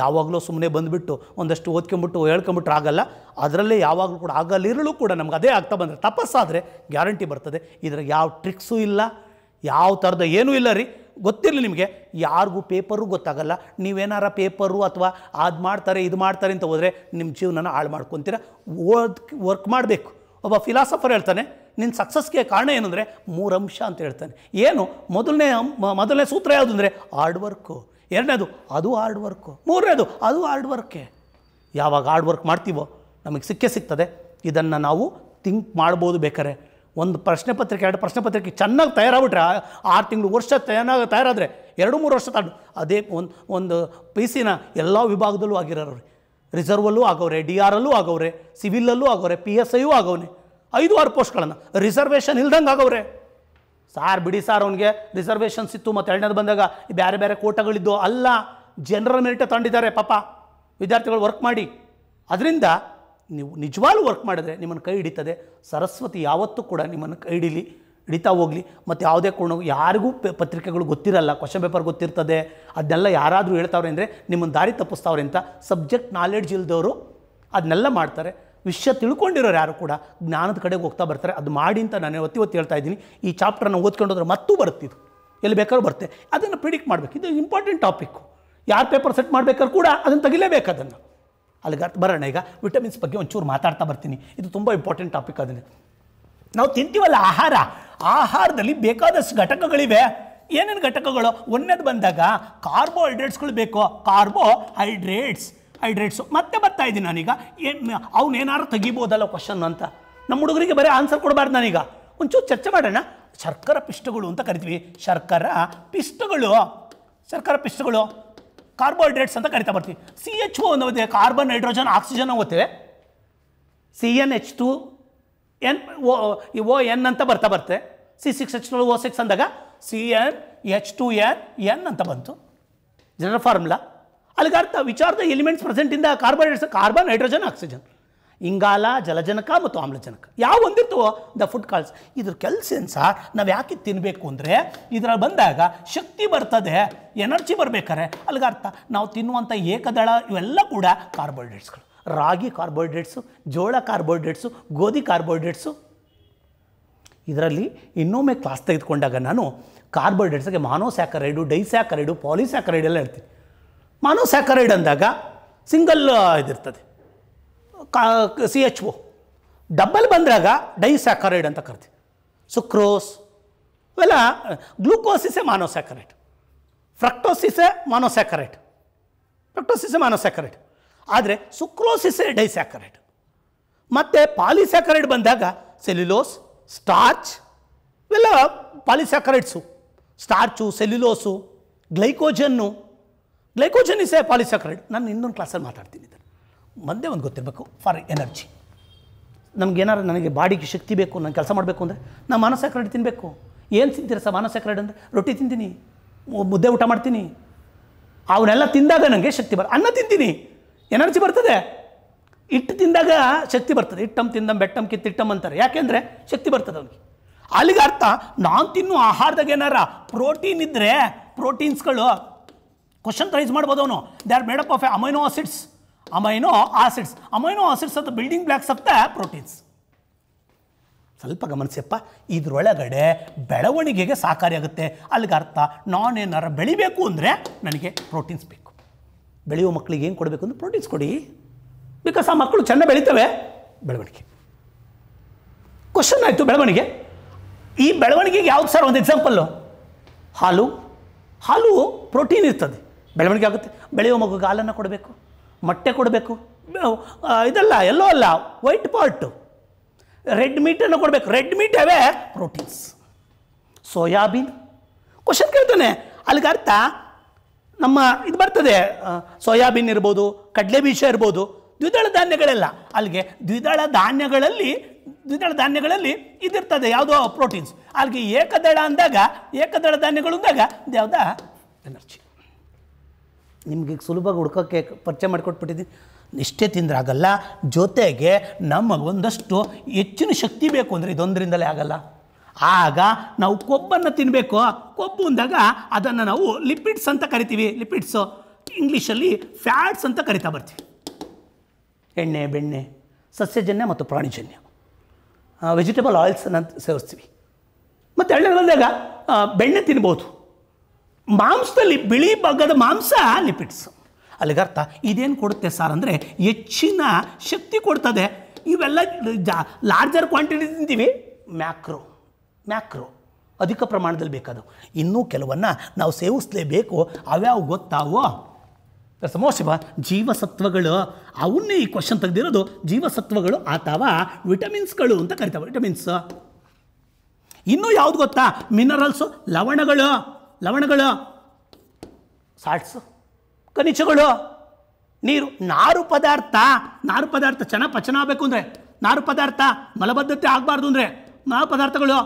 ಯಾವಾಗಲೂ ಸುಮ್ಮನೆ ಬಂದುಬಿಟ್ಟು ಒಂದಷ್ಟು ಓದ್ಕೊಂಬಿಟ್ಟು ಹೇಳ್ಕೊಂಬಿಟ್ರೆ ಆಗಲ್ಲ ಅದರಲ್ಲೇ ಯಾವಾಗಲೂ ಕೂಡ ಆಗಲಿರಲು ಕೂಡ ನಮ್ಗೆ ಅದೇ ಆಗ್ತಾ ಬಂದರೆ ತಪಸ್ಸಾದರೆ ಗ್ಯಾರಂಟಿ ಬರ್ತದೆ ಇದ್ರಾಗ ಯಾವ ಟ್ರಿಕ್ಸೂ ಇಲ್ಲ ಯಾವ ಥರದ ಏನೂ ಇಲ್ಲ ರೀ ಗೊತ್ತಿರಲಿ ನಿಮಗೆ ಯಾರಿಗೂ ಪೇಪರು ಗೊತ್ತಾಗಲ್ಲ ನೀವೇನಾರ ಪೇಪರು ಅಥವಾ ಅದು ಮಾಡ್ತಾರೆ ಇದು ಮಾಡ್ತಾರೆ ಅಂತ ಹೋದರೆ ನಿಮ್ಮ ಜೀವನನ ಹಾಳು ಮಾಡ್ಕೊತೀರ ಓದ್ ವರ್ಕ್ ಮಾಡಬೇಕು ಒಬ್ಬ ಫಿಲಾಸಫರ್ ಹೇಳ್ತಾನೆ ನಿನ್ನ ಸಕ್ಸಸ್ಗೆ ಕಾರಣ ಏನಂದರೆ ಮೂರು ಅಂಶ ಅಂತ ಹೇಳ್ತಾನೆ ಏನು ಮೊದಲನೇ ಮೊದಲನೇ ಸೂತ್ರ ಯಾವುದು ಅಂದರೆ ಹಾರ್ಡ್ ವರ್ಕು ಎರಡನೇದು ಅದು ಹಾರ್ಡ್ ವರ್ಕು ಮೂರನೇದು ಅದು ಹಾರ್ಡ್ ವರ್ಕೇ ಯಾವಾಗ ಹಾರ್ಡ್ ವರ್ಕ್ ಮಾಡ್ತೀವೋ ನಮಗೆ ಸಿಕ್ಕೇ ಸಿಗ್ತದೆ ಇದನ್ನು ನಾವು ಥಿಂಕ್ ಮಾಡ್ಬೋದು ಬೇಕಾರೆ ಒಂದು ಪ್ರಶ್ನೆ ಪತ್ರಿಕೆ ಎರಡು ಪ್ರಶ್ನೆ ಪತ್ರಿಕೆ ಚೆನ್ನಾಗಿ ತಯಾರಾಗ್ಬಿಟ್ರೆ ಆರು ತಿಂಗಳು ವರ್ಷ ಚೆನ್ನಾಗಿ ತಯಾರಾದರೆ ಎರಡು ಮೂರು ವರ್ಷ ತಾಂಡು ಅದೇ ಒಂದು ಒಂದು ಪಿ ಸಿನ ಎಲ್ಲ ವಿಭಾಗದಲ್ಲೂ ಆಗಿರೋರು ರಿಸರ್ವಲ್ಲೂ ಆಗೋರೆ ಡಿ ಅಲ್ಲೂ ಆಗವ್ರೆ ಸಿವಿಲಲ್ಲೂ ಆಗೋರೆ ಪಿ ಎಸ್ ಐಯೂ ಆಗವ್ನೆ ಐದು ಆರು ಪೋಸ್ಟ್ಗಳನ್ನು ರಿಸರ್ವೇಷನ್ ಇಲ್ದಂಗೆ ಆಗವ್ರೆ ಸಾರ್ ಬಿಡಿ ಸಾರ್ ಅವನಿಗೆ ರಿಸರ್ವೇಷನ್ಸ್ ಇತ್ತು ಮತ್ತು ಎರಡನೇದು ಬಂದಾಗ ಬೇರೆ ಬೇರೆ ಕೋಟಗಳಿದ್ದು ಅಲ್ಲ ಜನರಲ್ ಮೆರಿಟೇ ತಗೊಂಡಿದ್ದಾರೆ ಪಾಪ ವಿದ್ಯಾರ್ಥಿಗಳು ವರ್ಕ್ ಮಾಡಿ ಅದರಿಂದ ನೀವು ನಿಜವಾಗ್ಲೂ ವರ್ಕ್ ಮಾಡಿದ್ರೆ ನಿಮ್ಮನ್ನು ಕೈ ಹಿಡಿತದೆ ಸರಸ್ವತಿ ಯಾವತ್ತೂ ಕೂಡ ನಿಮ್ಮನ್ನು ಕೈ ಹಿಡೀಲಿ ಹಿಡಿತಾ ಹೋಗಲಿ ಮತ್ತು ಯಾವುದೇ ಕೋಣ ಯಾರಿಗೂ ಪತ್ರಿಕೆಗಳು ಗೊತ್ತಿರಲ್ಲ ಕ್ವಶನ್ ಪೇಪರ್ ಗೊತ್ತಿರ್ತದೆ ಅದನ್ನೆಲ್ಲ ಯಾರಾದರೂ ಹೇಳ್ತಾವ್ರೆ ಅಂದರೆ ನಿಮ್ಮನ್ನು ದಾರಿ ತಪ್ಪಿಸ್ತಾವ್ರೆ ಅಂತ ಸಬ್ಜೆಕ್ಟ್ ನಾಲೆಡ್ಜ್ ಇಲ್ಲದವರು ಅದನ್ನೆಲ್ಲ ಮಾಡ್ತಾರೆ ವಿಷಯ ತಿಳ್ಕೊಂಡಿರೋರು ಯಾರು ಕೂಡ ಜ್ಞಾನದ ಕಡೆಗೆ ಹೋಗ್ತಾ ಬರ್ತಾರೆ ಅದು ಮಾಡಿ ಅಂತ ನಾನು ಒತ್ತಿ ಒತ್ತಿ ಹೇಳ್ತಾ ಇದ್ದೀನಿ ಈ ಚಾಪ್ಟರ್ನ ಓದ್ಕೊಂಡೋದ್ರೆ ಮತ್ತೂ ಬರುತ್ತಿದ್ದು ಎಲ್ಲಿ ಬೇಕಾದ್ರೂ ಬರುತ್ತೆ ಅದನ್ನು ಪ್ರಿಡಿಕ್ಟ್ ಮಾಡಬೇಕು ಇದು ಇಂಪಾರ್ಟೆಂಟ್ ಟಾಪಿಕ್ಕು ಯಾರು ಪೇಪರ್ ಸೆಟ್ ಮಾಡಬೇಕಾದ್ರೂ ಕೂಡ ಅದನ್ನು ತೆಗಿಲೇಬೇಕು ಅದನ್ನು ಅಲ್ಲಿಗೆ ಬರೋಣ ಈಗ ವಿಟಮಿನ್ಸ್ ಬಗ್ಗೆ ಒಂಚೂರು ಮಾತಾಡ್ತಾ ಬರ್ತೀನಿ ಇದು ತುಂಬ ಇಂಪಾರ್ಟೆಂಟ್ ಟಾಪಿಕ್ ಅದನ್ನು ನಾವು ತಿಂತೀವಲ್ಲ ಆಹಾರ ಆಹಾರದಲ್ಲಿ ಬೇಕಾದಷ್ಟು ಘಟಕಗಳಿವೆ ಏನೇನು ಘಟಕಗಳು ಒಂದೇದು ಬಂದಾಗ ಕಾರ್ಬೋಹೈಡ್ರೇಟ್ಸ್ಗಳು ಬೇಕು ಕಾರ್ಬೋಹೈಡ್ರೇಟ್ಸ್ ಹೈಡ್ರೇಟ್ಸು ಮತ್ತೆ ಬರ್ತಾ ಇದ್ದೀನಿ ನಾನೀಗ ಏನು ಅವನೇನಾರು ತೆಗಿಬೋದಲ್ಲ ಕ್ವಶನ್ ಅಂತ ನಮ್ಮ ಹುಡುಗರಿಗೆ ಬರೀ ಆನ್ಸರ್ ಕೊಡಬಾರ್ದು ನಾನೀಗ ಒಂಚೂರು ಚರ್ಚೆ ಮಾಡೋಣ ಶರ್ಕರ ಪಿಷ್ಟಗಳು ಅಂತ ಕರಿತೀವಿ ಶರ್ಕರ ಪಿಷ್ಟಗಳು ಶರ್ಕರ ಪಿಷ್ಟಗಳು ಕಾರ್ಬೋಹೈಡ್ರೇಟ್ಸ್ ಅಂತ ಕರಿತಾ ಬರ್ತೀವಿ ಸಿ ಎಚ್ ಓ ಒಂದು ಕಾರ್ಬನ್ ಹೈಡ್ರೋಜನ್ ಆಕ್ಸಿಜನ್ ಓದ್ತೇವೆ C N H two N O O N ಅಂತ ಬರ್ತಾ ಬರ್ತೆ C six H two O six ಅಂದಾಗ C N H two N N ಅಂತ ಬಂತು ಜನರಲ್ ಫಾರ್ಮುಲಾ ಅಲ್ಲಿಗೆ ಅರ್ಥ ವಿಚಾರದ ಎಲಿಮೆಂಟ್ಸ್ ಪ್ರೆಸೆಂಟಿಂದ ಕಾರ್ಬೋಹೈಡ್ರೇಟ್ಸ್ ಕಾರ್ಬನ್ ಹೈಡ್ರೋಜನ್ ಆಕ್ಸಿಜನ್ ಇಂಗಾಲ ಜಲಜನಕ ಮತ್ತು ಆಮ್ಲಜನಕ ಯಾವ ಒಂದಿರ್ತವೋ ದ ಫುಡ್ ಕಾಲ್ಸ್ ಇದ್ರ ಕೆಲಸ ಸಹ ನಾವು ಯಾಕೆ ತಿನ್ನಬೇಕು ಅಂದರೆ ಇದರಲ್ಲಿ ಬಂದಾಗ ಶಕ್ತಿ ಬರ್ತದೆ ಎನರ್ಜಿ ಬರಬೇಕಾರೆ ಅಲ್ಲಿಗೆ ಅರ್ಥ ನಾವು ತಿನ್ನುವಂಥ ಏಕದಳ ಇವೆಲ್ಲ ಕೂಡ ಕಾರ್ಬೋಹೈಡ್ರೇಟ್ಸ್ಗಳು ರಾಗಿ ಕಾರ್ಬೋಹೈಡ್ರೇಟ್ಸು ಜೋಳ ಕಾರ್ಬೋಹೈಡ್ರೇಟ್ಸು ಗೋಧಿ ಕಾರ್ಬೋಹೈಡ್ರೇಟ್ಸು ಇದರಲ್ಲಿ ಇನ್ನೊಮ್ಮೆ ಕ್ಲಾಸ್ ತೆಗೆದುಕೊಂಡಾಗ ನಾನು ಕಾರ್ಬೋಹೈಡ್ರೇಟ್ಸ್ಗೆ ಮಾನೋಸ್ಯಾಕರೈಡು ಡೈಸ್ಯಾಕರೈಡು ಪಾಲಿಸ್ಯಾಕರೈಡ್ ಎಲ್ಲ ಹೇಳ್ತೀನಿ ಮಾನೋಸ್ಯಾಕರೈಡ್ ಅಂದಾಗ ಸಿಂಗಲ್ ಇದಿರ್ತದೆ ಸಿ ಎಚ್ ಒ ಡಬ್ಬಲ್ ಬಂದಾಗ ಡೈಸ್ಯಾಕರೈಡ್ ಅಂತ ಕರಿತೀವಿ ಸುಕ್ರೋಸ್ ಇವೆಲ್ಲ ಗ್ಲೂಕೋಸಿಸೆ ಮಾನೋಸ್ಯಾಕರೈಟ್ ಫ್ರಕ್ಟೋಸಿಸೆ ಮಾನೋಸ್ಯಾಕರೈಟ್ ಫ್ರಕ್ಟೋಸಿಸೆ ಮಾನೋಸ್ಯಾಕರೈಟ್ ಆದರೆ ಸುಕ್ರೋಸಿಸೆ ಡೈಸ್ಯಾಕರೈಟ್ ಮತ್ತು ಪಾಲಿಸ್ಯಾಕರೈಡ್ ಬಂದಾಗ ಸೆಲ್ಯುಲೋಸ್ ಸ್ಟಾರ್ಚ್ ಇವೆಲ್ಲ polysaccharides starch cellulose glycogen glycogen is polysaccharide ನಾನು ಇನ್ನೊಂದು ಕ್ಲಾಸಲ್ಲಿ ಮಾತಾಡ್ತೀನಿ ಮಂದೆ ಒಂದು ಗೊತ್ತಿರಬೇಕು ಫಾರ್ ಎನರ್ಜಿ ನಮಗೇನಾರು ನನಗೆ ಬಾಡಿಗೆ ಶಕ್ತಿ ಬೇಕು ನಾನು ಕೆಲಸ ಮಾಡಬೇಕು ಅಂದರೆ ನಾನು ಮಾನಸಾಕ್ರೈಡ್ ತಿನ್ನಬೇಕು ಏನು ತಿಂತೀರ ಸರ್ ಮಾನಸಾಕ್ರೈಡ್ ಅಂದರೆ ರೊಟ್ಟಿ ತಿಂತೀನಿ ಮುದ್ದೆ ಊಟ ಮಾಡ್ತೀನಿ ಅವನ್ನೆಲ್ಲ ತಿಂದಾಗ ನನಗೆ ಶಕ್ತಿ ಬರ ಅನ್ನ ತಿಂತೀನಿ ಎನರ್ಜಿ ಬರ್ತದೆ ಇಟ್ಟು ತಿಂದಾಗ ಶಕ್ತಿ ಬರ್ತದೆ ಇಟ್ಟಂ ತಿಂದಂ ಬೆಟ್ಟಂ ಕಿತ್ತಿಟ್ಟಂ ಅಂತಾರೆ ಯಾಕೆಂದರೆ ಶಕ್ತಿ ಬರ್ತದೆ ಅವನಿಗೆ ಅಲ್ಲಿಗೆ ಅರ್ಥ ನಾನು ತಿನ್ನು ಆಹಾರದಾಗ ಏನಾರ ಪ್ರೋಟೀನ್ ಇದ್ದರೆ ಪ್ರೋಟೀನ್ಸ್ಗಳು ಕ್ವಶನ್ ರೈಸ್ ಮಾಡ್ಬೋದು ಅವನು they are made up of amino acids amino acids amino acids ಅದು ಬಿಲ್ಡಿಂಗ್ ಬ್ಲಾಕ್ಸ್ ಆಫ್ ಪ್ರೋಟೀನ್ಸ್ ಸ್ವಲ್ಪ ಗಮನಿಸಪ್ಪ ಇದರೊಳಗಡೆ ಬೆಳವಣಿಗೆಗೆ ಸಹಕಾರಿಯಾಗುತ್ತೆ ಅಲ್ಲಿಗೆ ಅರ್ಥ ನಾನು ಏನಾರ ಬೆಳಿಬೇಕು ಅಂದರೆ ನನಗೆ ಪ್ರೋಟೀನ್ಸ್ ಬೇಕು ಬೆಳೆಯುವ ಮಕ್ಕಳಿಗೆ ಏನು ಕೊಡಬೇಕು ಅಂದರೆ ಪ್ರೋಟೀನ್ಸ್ ಕೊಡಿ ಬಿಕಾಸ್ ಆ ಮಕ್ಕಳು ಚೆನ್ನಾಗಿ ಬೆಳೀತವೆ ಬೆಳವಣಿಗೆ ಕ್ವಶನ್ ಆಯಿತು ಬೆಳವಣಿಗೆ ಈ ಬೆಳವಣಿಗೆಗೆ ಯಾವ್ದು ಸರ್ ಒಂದು ಎಕ್ಸಾಂಪಲ್ಲು ಹಾಲು ಹಾಲು ಪ್ರೋಟೀನ್ ಇರ್ತದೆ ಬೆಳವಣಿಗೆ ಆಗುತ್ತೆ ಬೆಳೆಯುವ ಮಗುಗೆ ಹಾಲನ್ನು ಕೊಡಬೇಕು ಮೊಟ್ಟೆ ಕೊಡಬೇಕು ಇದಲ್ಲ ಎಲ್ಲೋ ಅಲ್ಲ ವೈಟ್ ಪಾರ್ಟು ರೆಡ್ ಮೀಟನ್ನು ಕೊಡಬೇಕು ರೆಡ್ ಮೀಟ್ ಅವೇ ಪ್ರೋಟೀನ್ಸ್ ಸೋಯಾಬೀನ್ ಕ್ವಶನ್ ಕೇಳ್ತಾನೆ ಅಲ್ಲಿಗೆ ಅರ್ಥ ನಮ್ಮ ಇದು ಬರ್ತದೆ ಸೋಯಾಬೀನ್ ಇರ್ಬೋದು ಕಡಲೆ ಬೀಜ ಇರ್ಬೋದು ದ್ವಿದಳ ಧಾನ್ಯಗಳೆಲ್ಲ ಅಲ್ಲಿಗೆ ದ್ವಿದಳ ಧಾನ್ಯಗಳಲ್ಲಿ ದ್ವಿದಳ ಧಾನ್ಯಗಳಲ್ಲಿ ಇದಿರ್ತದೆ ಯಾವುದೋ ಪ್ರೋಟೀನ್ಸ್ ಅಲ್ಲಿಗೆ ಏಕದಳ ಅಂದಾಗ ಏಕದಳ ಧಾನ್ಯಗಳು ಅಂದಾಗ ಯಾವುದ ಎನರ್ಜಿ ನಿಮಗೆ ಸುಲಭವಾಗಿ ಹುಡ್ಕೋಕ್ಕೆ ಪರಿಚಯ ಮಾಡಿಕೊಟ್ಬಿಟ್ಟಿದ್ದೀನಿ ಇಷ್ಟೇ ತಿಂದ್ರಾಗಲ್ಲ ಜೊತೆಗೆ ನಮಗೆ ಒಂದಷ್ಟು ಹೆಚ್ಚಿನ ಶಕ್ತಿ ಬೇಕು ಅಂದರೆ ಇದೊಂದರಿಂದಲೇ ಆಗಲ್ಲ ಆಗ ನಾವು ಕೊಬ್ಬನ್ನು ತಿನ್ನಬೇಕು ಕೊಬ್ಬು ಅಂದಾಗ ಅದನ್ನು ನಾವು ಲಿಪಿಡ್ಸ್ ಅಂತ ಕರಿತೀವಿ ಲಿಪಿಡ್ಸು ಇಂಗ್ಲೀಷಲ್ಲಿ ಫ್ಯಾಟ್ಸ್ ಅಂತ ಕರಿತಾ ಬರ್ತೀವಿ ಎಣ್ಣೆ ಬೆಣ್ಣೆ ಸಸ್ಯಜನ್ಯ ಮತ್ತು ಪ್ರಾಣಿಜನ್ಯ ವೆಜಿಟೇಬಲ್ ಆಯಿಲ್ಸನ್ನು ಸೇವಿಸ್ತೀವಿ ಮತ್ತು ಎಣ್ಣೆಗಳಂದಾಗ ಬೆಣ್ಣೆ ತಿನ್ಬೋದು ಮಾಂಸದಲ್ಲಿ ಬಿಳಿ ಭಾಗದ ಮಾಂಸ ಲಿಪಿಡ್ಸ್ ಅರ್ಥ ಇದೇನು ಕೊಡುತ್ತೆ ಸರ್ ಅಂದರೆ ಹೆಚ್ಚಿನ ಶಕ್ತಿ ಕೊಡ್ತದೆ ಇವೆಲ್ಲ ಜಾ ಲಾರ್ಜರ್ ಕ್ವಾಂಟಿಟಿ ತಿಂತೀವಿ ಮ್ಯಾಕ್ರೋ ಮ್ಯಾಕ್ರೋ ಅಧಿಕ ಪ್ರಮಾಣದಲ್ಲಿ ಬೇಕಾದವು ಇನ್ನೂ ಕೆಲವನ್ನು ನಾವು ಸೇವಿಸಲೇಬೇಕು ಅವ್ಯಾವು ಗೊತ್ತಾವೋ ಸಮೋಶವ ಜೀವಸತ್ವಗಳು ಅವನ್ನೇ ಈ ಕ್ವಶನ್ ತೆಗೆದಿರೋದು ಜೀವಸತ್ವಗಳು ಅಥವಾ ವಿಟಮಿನ್ಸ್ಗಳು ಅಂತ ಕರಿತಾವೆ ವಿಟಮಿನ್ಸ್ ಇನ್ನೂ ಯಾವುದು ಗೊತ್ತಾ ಮಿನರಲ್ಸು ಲವಣಗಳು ಲವಣಗಳು ಸಾಲ್ಟ್ಸ್ ಖನಿಜಗಳು ನೀರು ನಾರು ಪದಾರ್ಥ ನಾರು ಪದಾರ್ಥ ಚೆನ್ನಾಗಿ ಪಚನ ಆಗಬೇಕು ಅಂದರೆ ನಾರು ಪದಾರ್ಥ ಮಲಬದ್ಧತೆ ಆಗಬಾರ್ದು ಅಂದರೆ ನಾರು ಪದಾರ್ಥಗಳು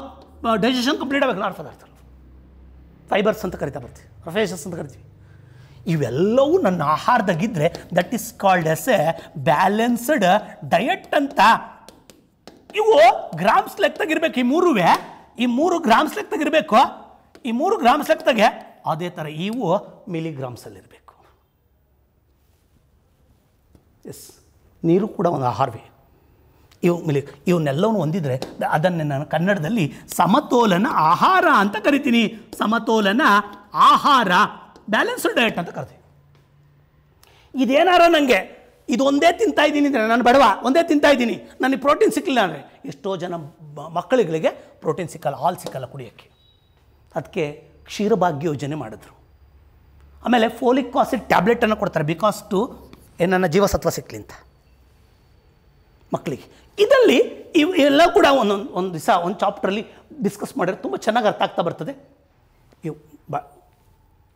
ಡೈಜೆಷನ್ ಕಂಪ್ಲೀಟ್ ಆಗಬೇಕು ನಾರು ಪದಾರ್ಥಗಳು ಫೈಬರ್ಸ್ ಅಂತ ಕರಿತಾ ಬರ್ತೀವಿ ಪ್ರೊಫೆಷನ್ಸ್ ಅಂತ ಕರಿತೀವಿ ಇವೆಲ್ಲವೂ ನನ್ನ ಆಹಾರದಾಗಿದ್ದರೆ that is called as a balanced diet ಅಂತ ಇವು ಗ್ರಾಮ್ಸ್ ತಗಿರ್ಬೇಕು ಈ ಮೂರುವೆ ಈ ಮೂರು ಗ್ರಾಮ್ಸ್ ಇರಬೇಕು ಈ ಮೂರು ಗ್ರಾಮ್ಸ್ ಲೆಕ್ಕದಾಗೆ ಅದೇ ಥರ ಇವು ಮಿಲಿಗ್ರಾಮ್ಸಲ್ಲಿರಬೇಕು ಎಸ್ ನೀರು ಕೂಡ ಒಂದು ಆಹಾರವೇ ಇವು ಮಿಲಿ ಇವನ್ನೆಲ್ಲವನ್ನು ಹೊಂದಿದರೆ ಅದನ್ನು ನಾನು ಕನ್ನಡದಲ್ಲಿ ಸಮತೋಲನ ಆಹಾರ ಅಂತ ಕರಿತೀನಿ ಸಮತೋಲನ ಆಹಾರ ಬ್ಯಾಲೆನ್ಸ್ಡ್ ಡಯಟ್ ಅಂತ ಕರಿತೀನಿ ಇದೇನಾರ ನನಗೆ ಇದೊಂದೇ ತಿಂತಾ ಇದ್ದೀನಿ ಅಂದರೆ ನಾನು ಬಡವ ಒಂದೇ ತಿಂತಾ ಇದ್ದೀನಿ ನನಗೆ ಪ್ರೋಟೀನ್ ಸಿಕ್ಕಿಲ್ಲ ಅಂದರೆ ಎಷ್ಟೋ ಜನ ಮಕ್ಕಳಿಗಳಿಗೆ ಪ್ರೋಟೀನ್ ಸಿಕ್ಕಲ್ಲ ಹಾಲು ಸಿಕ್ಕಲ್ಲ ಕುಡಿಯೋಕ್ಕೆ ಅದಕ್ಕೆ ಕ್ಷೀರಭಾಗ್ಯ ಯೋಜನೆ ಮಾಡಿದ್ರು ಆಮೇಲೆ ಫೋಲಿಕ್ ಆಸಿಡ್ ಟ್ಯಾಬ್ಲೆಟನ್ನು ಕೊಡ್ತಾರೆ ಬಿಕಾಸ್ ಟು ಏನನ್ನ ಜೀವಸತ್ವ ಸಿಕ್ಕಲಿ ಅಂತ ಮಕ್ಕಳಿಗೆ ಇದರಲ್ಲಿ ಇವು ಎಲ್ಲ ಕೂಡ ಒಂದೊಂದು ಒಂದು ದಿವಸ ಒಂದು ಚಾಪ್ಟ್ರಲ್ಲಿ ಡಿಸ್ಕಸ್ ಮಾಡಿದ್ರೆ ತುಂಬ ಚೆನ್ನಾಗಿ ಅರ್ಥ ಆಗ್ತಾ ಬರ್ತದೆ ಇವು ಬ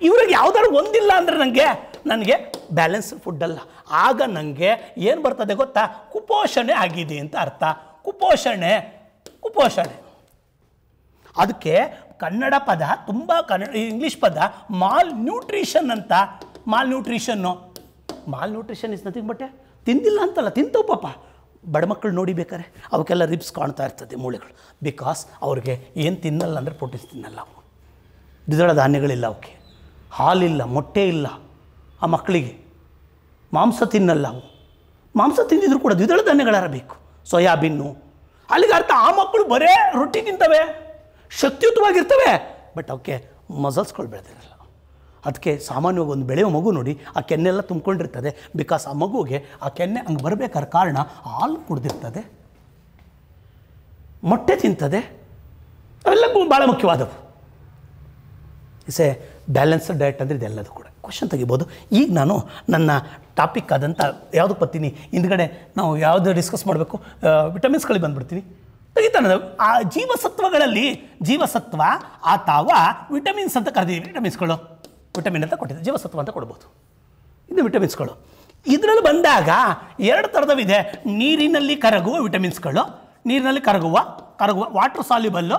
ಇವ್ರಿಗೆ ಯಾವುದಾದ್ರು ಒಂದಿಲ್ಲ ಅಂದರೆ ನನಗೆ ನನಗೆ ಬ್ಯಾಲೆನ್ಸ್ ಫುಡ್ ಅಲ್ಲ ಆಗ ನನಗೆ ಏನು ಬರ್ತದೆ ಗೊತ್ತಾ ಕುಪೋಷಣೆ ಆಗಿದೆ ಅಂತ ಅರ್ಥ ಕುಪೋಷಣೆ ಕುಪೋಷಣೆ ಅದಕ್ಕೆ ಕನ್ನಡ ಪದ ತುಂಬ ಕನ್ನಡ ಇಂಗ್ಲೀಷ್ ಪದ ಮಾಲ್ ನ್ಯೂಟ್ರಿಷನ್ ಅಂತ malnutrition malnutrition is nothing ಬಟ್ಟೆ ತಿಂದಿಲ್ಲ ಅಂತಲ್ಲ ತಿಂತವು ಪಾಪ ಬಡ ಮಕ್ಕಳು ನೋಡಿಬೇಕಾರೆ ಅವಕ್ಕೆಲ್ಲ ರಿಬ್ಸ್ ಕಾಣ್ತಾ ಇರ್ತದೆ ಮೂಳೆಗಳು ಬಿಕಾಸ್ ಅವ್ರಿಗೆ ಏನು ತಿನ್ನಲ್ಲ ಅಂದರೆ ಪ್ರೋಟೀನ್ಸ್ ತಿನ್ನಲ್ಲ ಅವು ದ್ವಿದಳ ಧಾನ್ಯಗಳಿಲ್ಲ ಅವಕ್ಕೆ ಹಾಲಿಲ್ಲ ಮೊಟ್ಟೆ ಇಲ್ಲ ಆ ಮಕ್ಕಳಿಗೆ ಮಾಂಸ ತಿನ್ನಲ್ಲ ಅವು ಮಾಂಸ ತಿಂದಿದ್ರು ಕೂಡ ದ್ವಿದಳ ಧಾನ್ಯಗಳಾರ ಬೇಕು ಸೋಯಾಬೀನು ಅಲ್ಲಿಗೆ ಅರ್ಥ ಆ ಮಕ್ಕಳು ಬರೇ ರೊಟ್ಟಿ ತಿಂತವೆ ಶಕ್ತಿಯುತವಾಗಿರ್ತವೆ ಬಟ್ ಅವಕ್ಕೆ ಮಸಲ್ಸ್ಗಳು ಬೆಳೆದಿರಲ್ಲ ಅದಕ್ಕೆ ಸಾಮಾನ್ಯವಾಗಿ ಒಂದು ಬೆಳೆಯುವ ಮಗು ನೋಡಿ ಆ ಕೆನ್ನೆಲ್ಲ ತುಂಬಿಕೊಂಡಿರ್ತದೆ ಬಿಕಾಸ್ ಆ ಮಗುಗೆ ಆ ಕೆನ್ನೆ ಹಂಗೆ ಬರಬೇಕಾದ್ರೆ ಕಾರಣ ಹಾಲು ಕುಡ್ದಿರ್ತದೆ ಮೊಟ್ಟೆ ತಿಂತದೆ ಅವೆಲ್ಲ ಭಾಳ ಮುಖ್ಯವಾದವು ಇಸ್ ಎ ಬ್ಯಾಲೆನ್ಸ್ಡ್ ಡಯಟ್ ಅಂದರೆ ಇದೆಲ್ಲದೂ ಕೂಡ ಕ್ವಶನ್ ತೆಗಿಬೋದು ಈಗ ನಾನು ನನ್ನ ಟಾಪಿಕ್ ಆದಂಥ ಯಾವುದಕ್ಕೆ ಬರ್ತೀನಿ ಹಿಂದ್ಗಡೆ ನಾವು ಯಾವುದು ಡಿಸ್ಕಸ್ ಮಾಡಬೇಕು ವಿಟಮಿನ್ಸ್ಗಳಿಗೆ ಬಂದುಬಿಡ್ತೀನಿ ತೆಗಿತಾನೆ ಆ ಜೀವಸತ್ವಗಳಲ್ಲಿ ಜೀವಸತ್ವ ಆ ತಾವ ವಿಟಮಿನ್ಸ್ ಅಂತ ಕರೆದಿದ್ದೀವಿ ವಿಟಮಿನ್ಸ್ಗಳು ವಿಟಮಿನ್ ಅಂತ ಕೊಟ್ಟಿದ್ದೆ ಜೀವಸತ್ವ ಅಂತ ಕೊಡ್ಬೋದು ಇದು ವಿಟಮಿನ್ಸ್ಗಳು ಇದರಲ್ಲಿ ಬಂದಾಗ ಎರಡು ಥರದವಿದೆ ನೀರಿನಲ್ಲಿ ಕರಗುವ ವಿಟಮಿನ್ಸ್ಗಳು ನೀರಿನಲ್ಲಿ ಕರಗುವ ಕರಗುವ ವಾಟರ್ ಸಾಲ್ಯುಬಲ್ಲು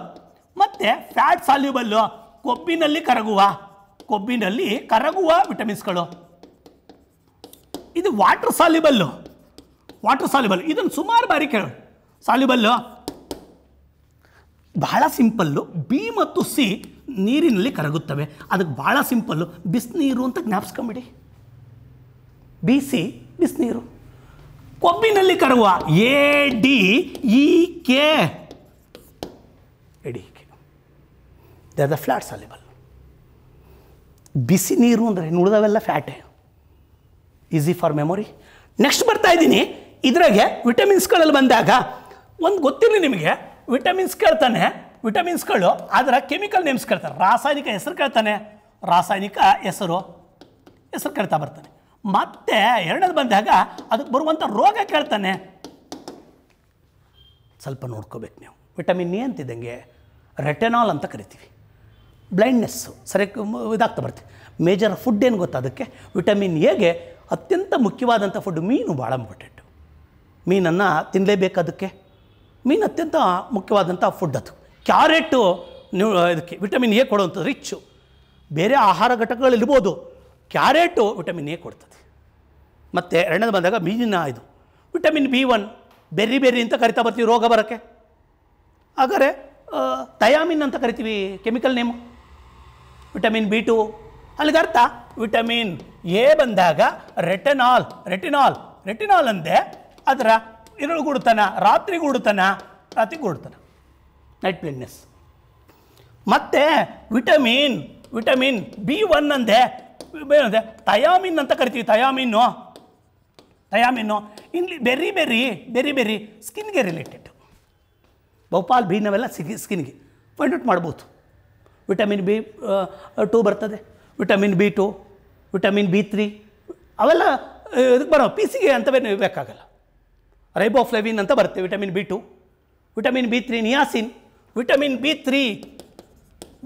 ಮತ್ತು ಫ್ಯಾಟ್ ಸಾಲ್ಯುಬಲ್ಲು ಕೊಬ್ಬಿನಲ್ಲಿ ಕರಗುವ ಕೊಬ್ಬಿನಲ್ಲಿ ಕರಗುವ ವಿಟಮಿನ್ಸ್ಗಳು ಇದು ವಾಟರ್ ಸಾಲ್ಯುಬಲ್ಲು ವಾಟರ್ ಸಾಲ್ಯುಬಲ್ ಇದನ್ನು ಸುಮಾರು ಬಾರಿ ಕೇಳು ಸಾಲ್ಯುಬಲ್ಲು ಬಹಳ ಸಿಂಪಲ್ಲು ಬಿ ಮತ್ತು ಸಿ ನೀರಿನಲ್ಲಿ ಕರಗುತ್ತವೆ ಅದಕ್ಕೆ ಭಾಳ ಸಿಂಪಲ್ಲು ಬಿಸಿನೀರು ಅಂತ ಜ್ಞಾಪಿಸ್ಕೊಂಬಿಡಿ ಬಿ ಸಿ ಬಿಸಿನೀರು ಕೊಬ್ಬಿನಲ್ಲಿ ಕರಗುವ A D E K A D K they are the fat soluble ಬಿಸಿ ನೀರು ಅಂದರೆ ಉಳಿದವೆಲ್ಲ ಫ್ಯಾಟೆ ಈಸಿ ಫಾರ್ ಮೆಮೊರಿ ನೆಕ್ಸ್ಟ್ ಬರ್ತಾ ಇದ್ದೀನಿ ಇದ್ರಾಗೆ ವಿಟಮಿನ್ಸ್ಗಳಲ್ಲಿ ಬಂದಾಗ ಒಂದು ಗೊತ್ತಿರಲಿ ನಿಮಗೆ ವಿಟಮಿನ್ಸ್ ಕೇಳ್ತಾನೆ ವಿಟಮಿನ್ಸ್ಗಳು ಅದರ ಕೆಮಿಕಲ್ ನೇಮ್ಸ್ ಕೇಳ್ತಾರೆ ರಾಸಾಯನಿಕ ಹೆಸರು ಕೇಳ್ತಾನೆ ರಾಸಾಯನಿಕ ಹೆಸರು ಹೆಸರು ಕೇಳ್ತಾ ಬರ್ತಾನೆ ಮತ್ತೆ ಎರಡನೇದು ಬಂದಾಗ ಅದಕ್ಕೆ ಬರುವಂಥ ರೋಗ ಕೇಳ್ತಾನೆ ಸ್ವಲ್ಪ ನೋಡ್ಕೋಬೇಕು ನೀವು ವಿಟಮಿನ್ ಎ ಅಂತಿದ್ದಂಗೆ ರೆಟೆನಾಲ್ ಅಂತ ಕರಿತೀವಿ ಬ್ಲೈಂಡ್ನೆಸ್ಸು ಸರಿ ಇದಾಗ್ತಾ ಬರ್ತೀವಿ ಮೇಜರ್ ಫುಡ್ ಏನು ಗೊತ್ತಾ ಅದಕ್ಕೆ ವಿಟಮಿನ್ ಎಗೆ ಅತ್ಯಂತ ಮುಖ್ಯವಾದಂಥ ಫುಡ್ ಮೀನು ಭಾಳ ಇಂಪಾರ್ಟೆಂಟು ಮೀನನ್ನು ತಿನ್ನಲೇಬೇಕು ಅದಕ್ಕೆ ಮೀನು ಅತ್ಯಂತ ಮುಖ್ಯವಾದಂಥ ಫುಡ್ ಅದು ಕ್ಯಾರೆಟು ನೀವು ಇದಕ್ಕೆ ವಿಟಮಿನ್ ಎ ಕೊಡುವಂಥದ್ದು ರಿಚ್ಚು ಬೇರೆ ಆಹಾರ ಘಟಕಗಳಿರ್ಬೋದು ಕ್ಯಾರೆಟು ವಿಟಮಿನ್ ಎ ಕೊಡ್ತದೆ ಮತ್ತು ಎರಡನೇದು ಬಂದಾಗ ಮೀನಿನ ಇದು vitamin B one beriberi ಅಂತ ಕರಿತಾ ಬರ್ತೀವಿ ರೋಗ ಬರೋಕ್ಕೆ ಹಾಗಾದರೆ ತಯಾಮಿನ್ ಅಂತ ಕರಿತೀವಿ chemical name vitamin B two ಅಲ್ಲಿಗೆ ಅರ್ಥ ವಿಟಮಿನ್ ಎ ಬಂದಾಗ ರೆಟನಾಲ್ ರೆಟಿನಾಲ್ ರೆಟಿನಾಲ್ ಅಂದೆ ಅದರ ಇರಳುಗೂಡುತನ ರಾತ್ರಿ ರಾತ್ರಿಗೂಡುತನ ನೈಟ್ ಬ್ಲೈಂಡ್ನೆಸ್ ಮತ್ತು ವಿಟಮಿನ್ ವಿಟಮಿನ್ ಬಿ ಒನ್ ಅಂದೆ ಥಯಾಮಿನ್ ತಯಾಮಿನ್ ಅಂತ ಕರಿತೀವಿ ತಯಾಮಿನ್ನು ತಯಾಮಿನ್ನು ಇಲ್ಲಿ ಬೆರಿ ಬೆರಿ ಬೆರಿ ಬೆರಿ ಸ್ಕಿನ್ಗೆ ರಿಲೇಟೆಡ್ ಬಹುಪಾಲ್ ಬಿ ನಾವೆಲ್ಲ ಸಿಗಿ ಸ್ಕಿನ್ಗೆ ಫೈಂಡ್ ಔಟ್ ಮಾಡ್ಬೋದು ವಿಟಮಿನ್ ಬಿ ಟು ಬರ್ತದೆ vitamin B two vitamin B three ಅವೆಲ್ಲ ಇದಕ್ಕೆ ಬರೋ ಪಿ ಸಿಗೆ ಅಂತವೇ ಬೇಕಾಗಲ್ಲ ರೈಬೋಫ್ಲೆವಿನ್ ಅಂತ ಬರುತ್ತೆ vitamin B two vitamin B three niacin vitamin B three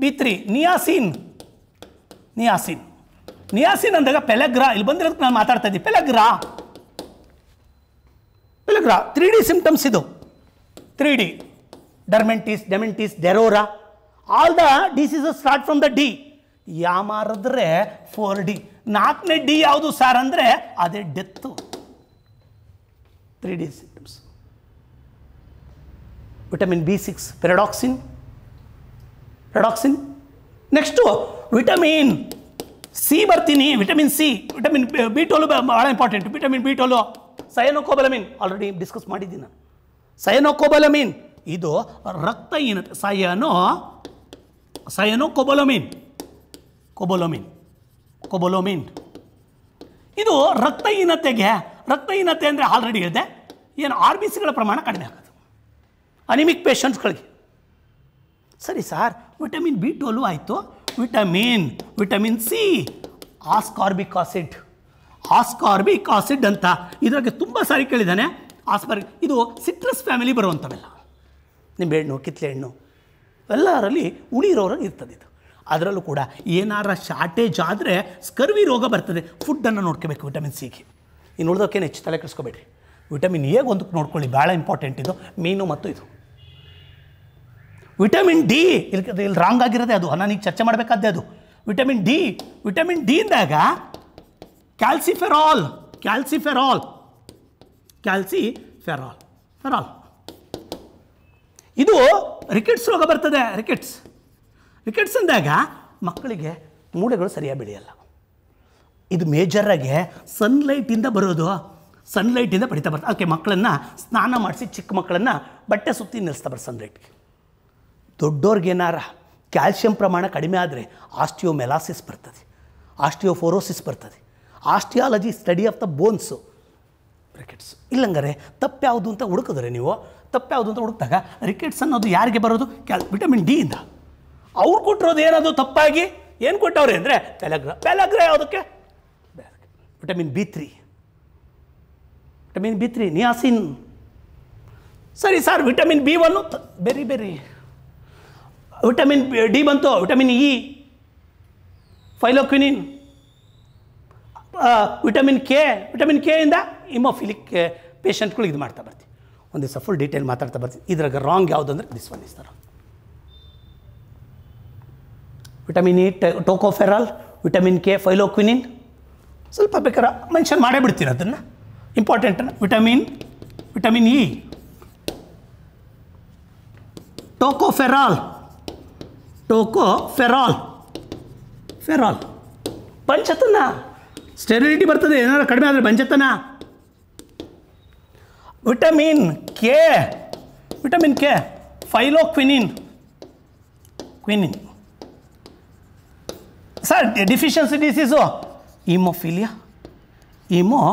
B three niacin niacin niacin ಅಂದಾಗ ಪೆಲಗ್ರಾ ಇಲ್ಲಿ ಬಂದಿರೋದಕ್ಕೆ ನಾನು ಮಾತಾಡ್ತಾ ಇದ್ದೀನಿ pellagra pellagra three D symptoms ಇದು three D dermatitis dementia diarrhoea all the diseases start from the D ಯಾಮಾರಿದ್ರೆ four D ನಾಲ್ಕನೇ D ಯಾವುದು ಸಾರ್ ಅಂದರೆ ಅದೇ death three disease symptoms. Vitamin B6, pyridoxine, pyridoxine. Next to vitamin C ಬರ್ತೀನಿ vitamin C vitamin B twelve ಭಾಳ important vitamin B twelve cyanocobalamin already discuss ಮಾಡಿದ್ದೀನಿ ನಾನು ಸಯನೋಕೋಬಲಮೀನ್ ಇದು ರಕ್ತಹೀನತೆ ಸಯನೋ ಸಯನೋ ಕೊಬೊಲೊಮೀನ್ ಕೊಬೊಲೊಮೀನ್ ಕೊಬೊಲೊಮೀನ್ ಇದು ರಕ್ತಹೀನತೆಗೆ ರಕ್ತಹೀನತೆ ಅಂದರೆ ಆಲ್ರೆಡಿ ಹೇಳಿದೆ ಏನು ಆರ್ ಬಿ ಸಿಗಳ ಪ್ರಮಾಣ ಕಡಿಮೆ ಆಗೋದು ಅನಿಮಿಕ್ ಪೇಷಂಟ್ಸ್ಗಳಿಗೆ ಸರಿ ಸರ್ ವಿಟಮಿನ್ ಬಿ ಟೋಲು ಆಯಿತು vitamin vitamin C ascorbic acid ascorbic acid ಅಂತ ಇದ್ರಾಗೆ ತುಂಬ ಸಾರಿ ಕೇಳಿದ್ದಾನೆ ಆಸ್ಪರ್ ಇದು ಸಿಟ್ರಸ್ ಫ್ಯಾಮಿಲಿ ಬರುವಂಥವೆಲ್ಲ ನಿಂಬೆಹಣ್ಣು ಕಿತ್ಲೆ ಹಣ್ಣು ಎಲ್ಲರಲ್ಲಿ ಉಳಿರೋರಲ್ಲಿ ಇರ್ತದೆ ಇದು ಅದರಲ್ಲೂ ಕೂಡ ಏನಾರ ಶಾರ್ಟೇಜ್ ಆದರೆ ಸ್ಕರ್ವಿ ರೋಗ ಬರ್ತದೆ ಫುಡ್ಡನ್ನು ನೋಡ್ಕೋಬೇಕು ವಿಟಮಿನ್ ಸಿಗೆ ಇನ್ನು ಉಳಿದೋಕೇನು ಹೆಚ್ಚು ತಲೆ ಕೆಡಿಸ್ಕೋಬೇಡ್ರಿ ವಿಟಮಿನ್ ಎ ಒಂದಕ್ಕೆ ನೋಡ್ಕೊಳ್ಳಿ ಭಾಳ ಇಂಪಾರ್ಟೆಂಟ್ ಇದು ಮೀನು ಮತ್ತು ಇದು ವಿಟಮಿನ್ ಡಿ ಇಲ್ಲಿ ಇಲ್ಲಿ ರಾಂಗ್ ಆಗಿರೋದೆ ಅದು ನಾನು ಈಗ ಚರ್ಚೆ ಮಾಡಬೇಕಾದ್ದೆ ಅದು ವಿಟಮಿನ್ ಡಿ ವಿಟಮಿನ್ ಡಿ ಇಂದಾಗ ಕ್ಯಾಲ್ಸಿಫೆರಾಲ್ ಕ್ಯಾಲ್ಸಿಫೆರಾಲ್ ಫೆರಾಲ್ ಫೆರಾಲ್ ಇದು ರಿಕೆಟ್ಸ್ ರೋಗ ಬರ್ತದೆ ರಿಕೆಟ್ಸ್ ರಿಕೆಟ್ಸ್ ಅಂದಾಗ ಮಕ್ಕಳಿಗೆ ಮೂಳೆಗಳು ಸರಿಯಾಗಿ ಬೆಳೆಯಲ್ಲ ಇದು ಮೇಜರಾಗಿ ಸನ್ಲೈಟಿಂದ ಬರೋದು ಸನ್ಲೈಟಿಂದ ಪಡಿತಾ ಬರ್ತಾರೆ ಅದಕ್ಕೆ ಮಕ್ಕಳನ್ನು ಸ್ನಾನ ಮಾಡಿಸಿ ಚಿಕ್ಕ ಮಕ್ಕಳನ್ನು ಬಟ್ಟೆ ಸುತ್ತಿ ನಿಲ್ಲಿಸ್ತಾ ಬರ್ತಾರೆ ಸನ್ಲೈಟ್ಗೆ ದೊಡ್ಡೋರ್ಗೇನಾರ ಕ್ಯಾಲ್ಶಿಯಂ ಪ್ರಮಾಣ ಕಡಿಮೆ ಆದರೆ ಮೆಲಾಸಿಸ್ ಬರ್ತದೆ ಫೋರೋಸಿಸ್ ಬರ್ತದೆ osteology study of the bones rickets ಇಲ್ಲಂಗಾರೆ ತಪ್ಪ್ಯಾವುದು ಅಂತ ಹುಡುಕಿದ್ರೆ ನೀವು ತಪ್ಪು ಯಾವುದು ಅಂತ ಹುಡುಕ್ದಾಗ ರಿಕೆಟ್ಸ್ ಅನ್ನೋದು ಯಾರಿಗೆ ಬರೋದು ಕ್ಯಾಲ್ ವಿಟಮಿನ್ ಡಿಯಿಂದ ಅವ್ರು ಕೊಟ್ಟಿರೋದು ಏನದು ತಪ್ಪಾಗಿ ಏನು ಕೊಟ್ಟವ್ರೆ ಅಂದರೆ ಪೆಲಗ್ರ ಪೆಲಗ್ರ ಯಾವುದಕ್ಕೆ vitamin B three vitamin B three niacin ಸರಿ sir vitamin B one beriberi vitamin D ಬಂತು vitamin E phylloquinone vitamin K vitamin K ಇಂದ ಇಮೋಫಿಲಿಕ್ ಪೇಷಂಟ್ಗಳು ಇದು ಮಾಡ್ತಾ ಬರ್ತೀವಿ ಒಂದು ದಿವಸ ಫುಲ್ ಡೀಟೇಲ್ ಮಾತಾಡ್ತಾ ಬರ್ತೀವಿ ಇದ್ರಾಗ ರಾಂಗ್ ಯಾವುದು ಅಂದರೆ ದಿಸ್ ಒನ್ ಇಸ್ತಾರ vitamin E tocopherol vitamin K phylloquinone ಸ್ವಲ್ಪ ಬೇಕಾರೆ ಮೆನ್ಷನ್ ಮಾಡೇ ಬಿಡ್ತೀನಿ ಅದನ್ನು इंपॉर्टेंट है ना vitamin vitamin E tocopherol tocopherol ಫೆರಾಲ್ ಪಂಚತನ ಸ್ಟೆರಿಲಿಟಿ ಬರ್ತದೆ ಏನಾದ್ರು ಕಡಿಮೆ ಆದರೆ ಪಂಚತನ vitamin K vitamin K phylloquinone quinone sir deficiency disease haemophilia 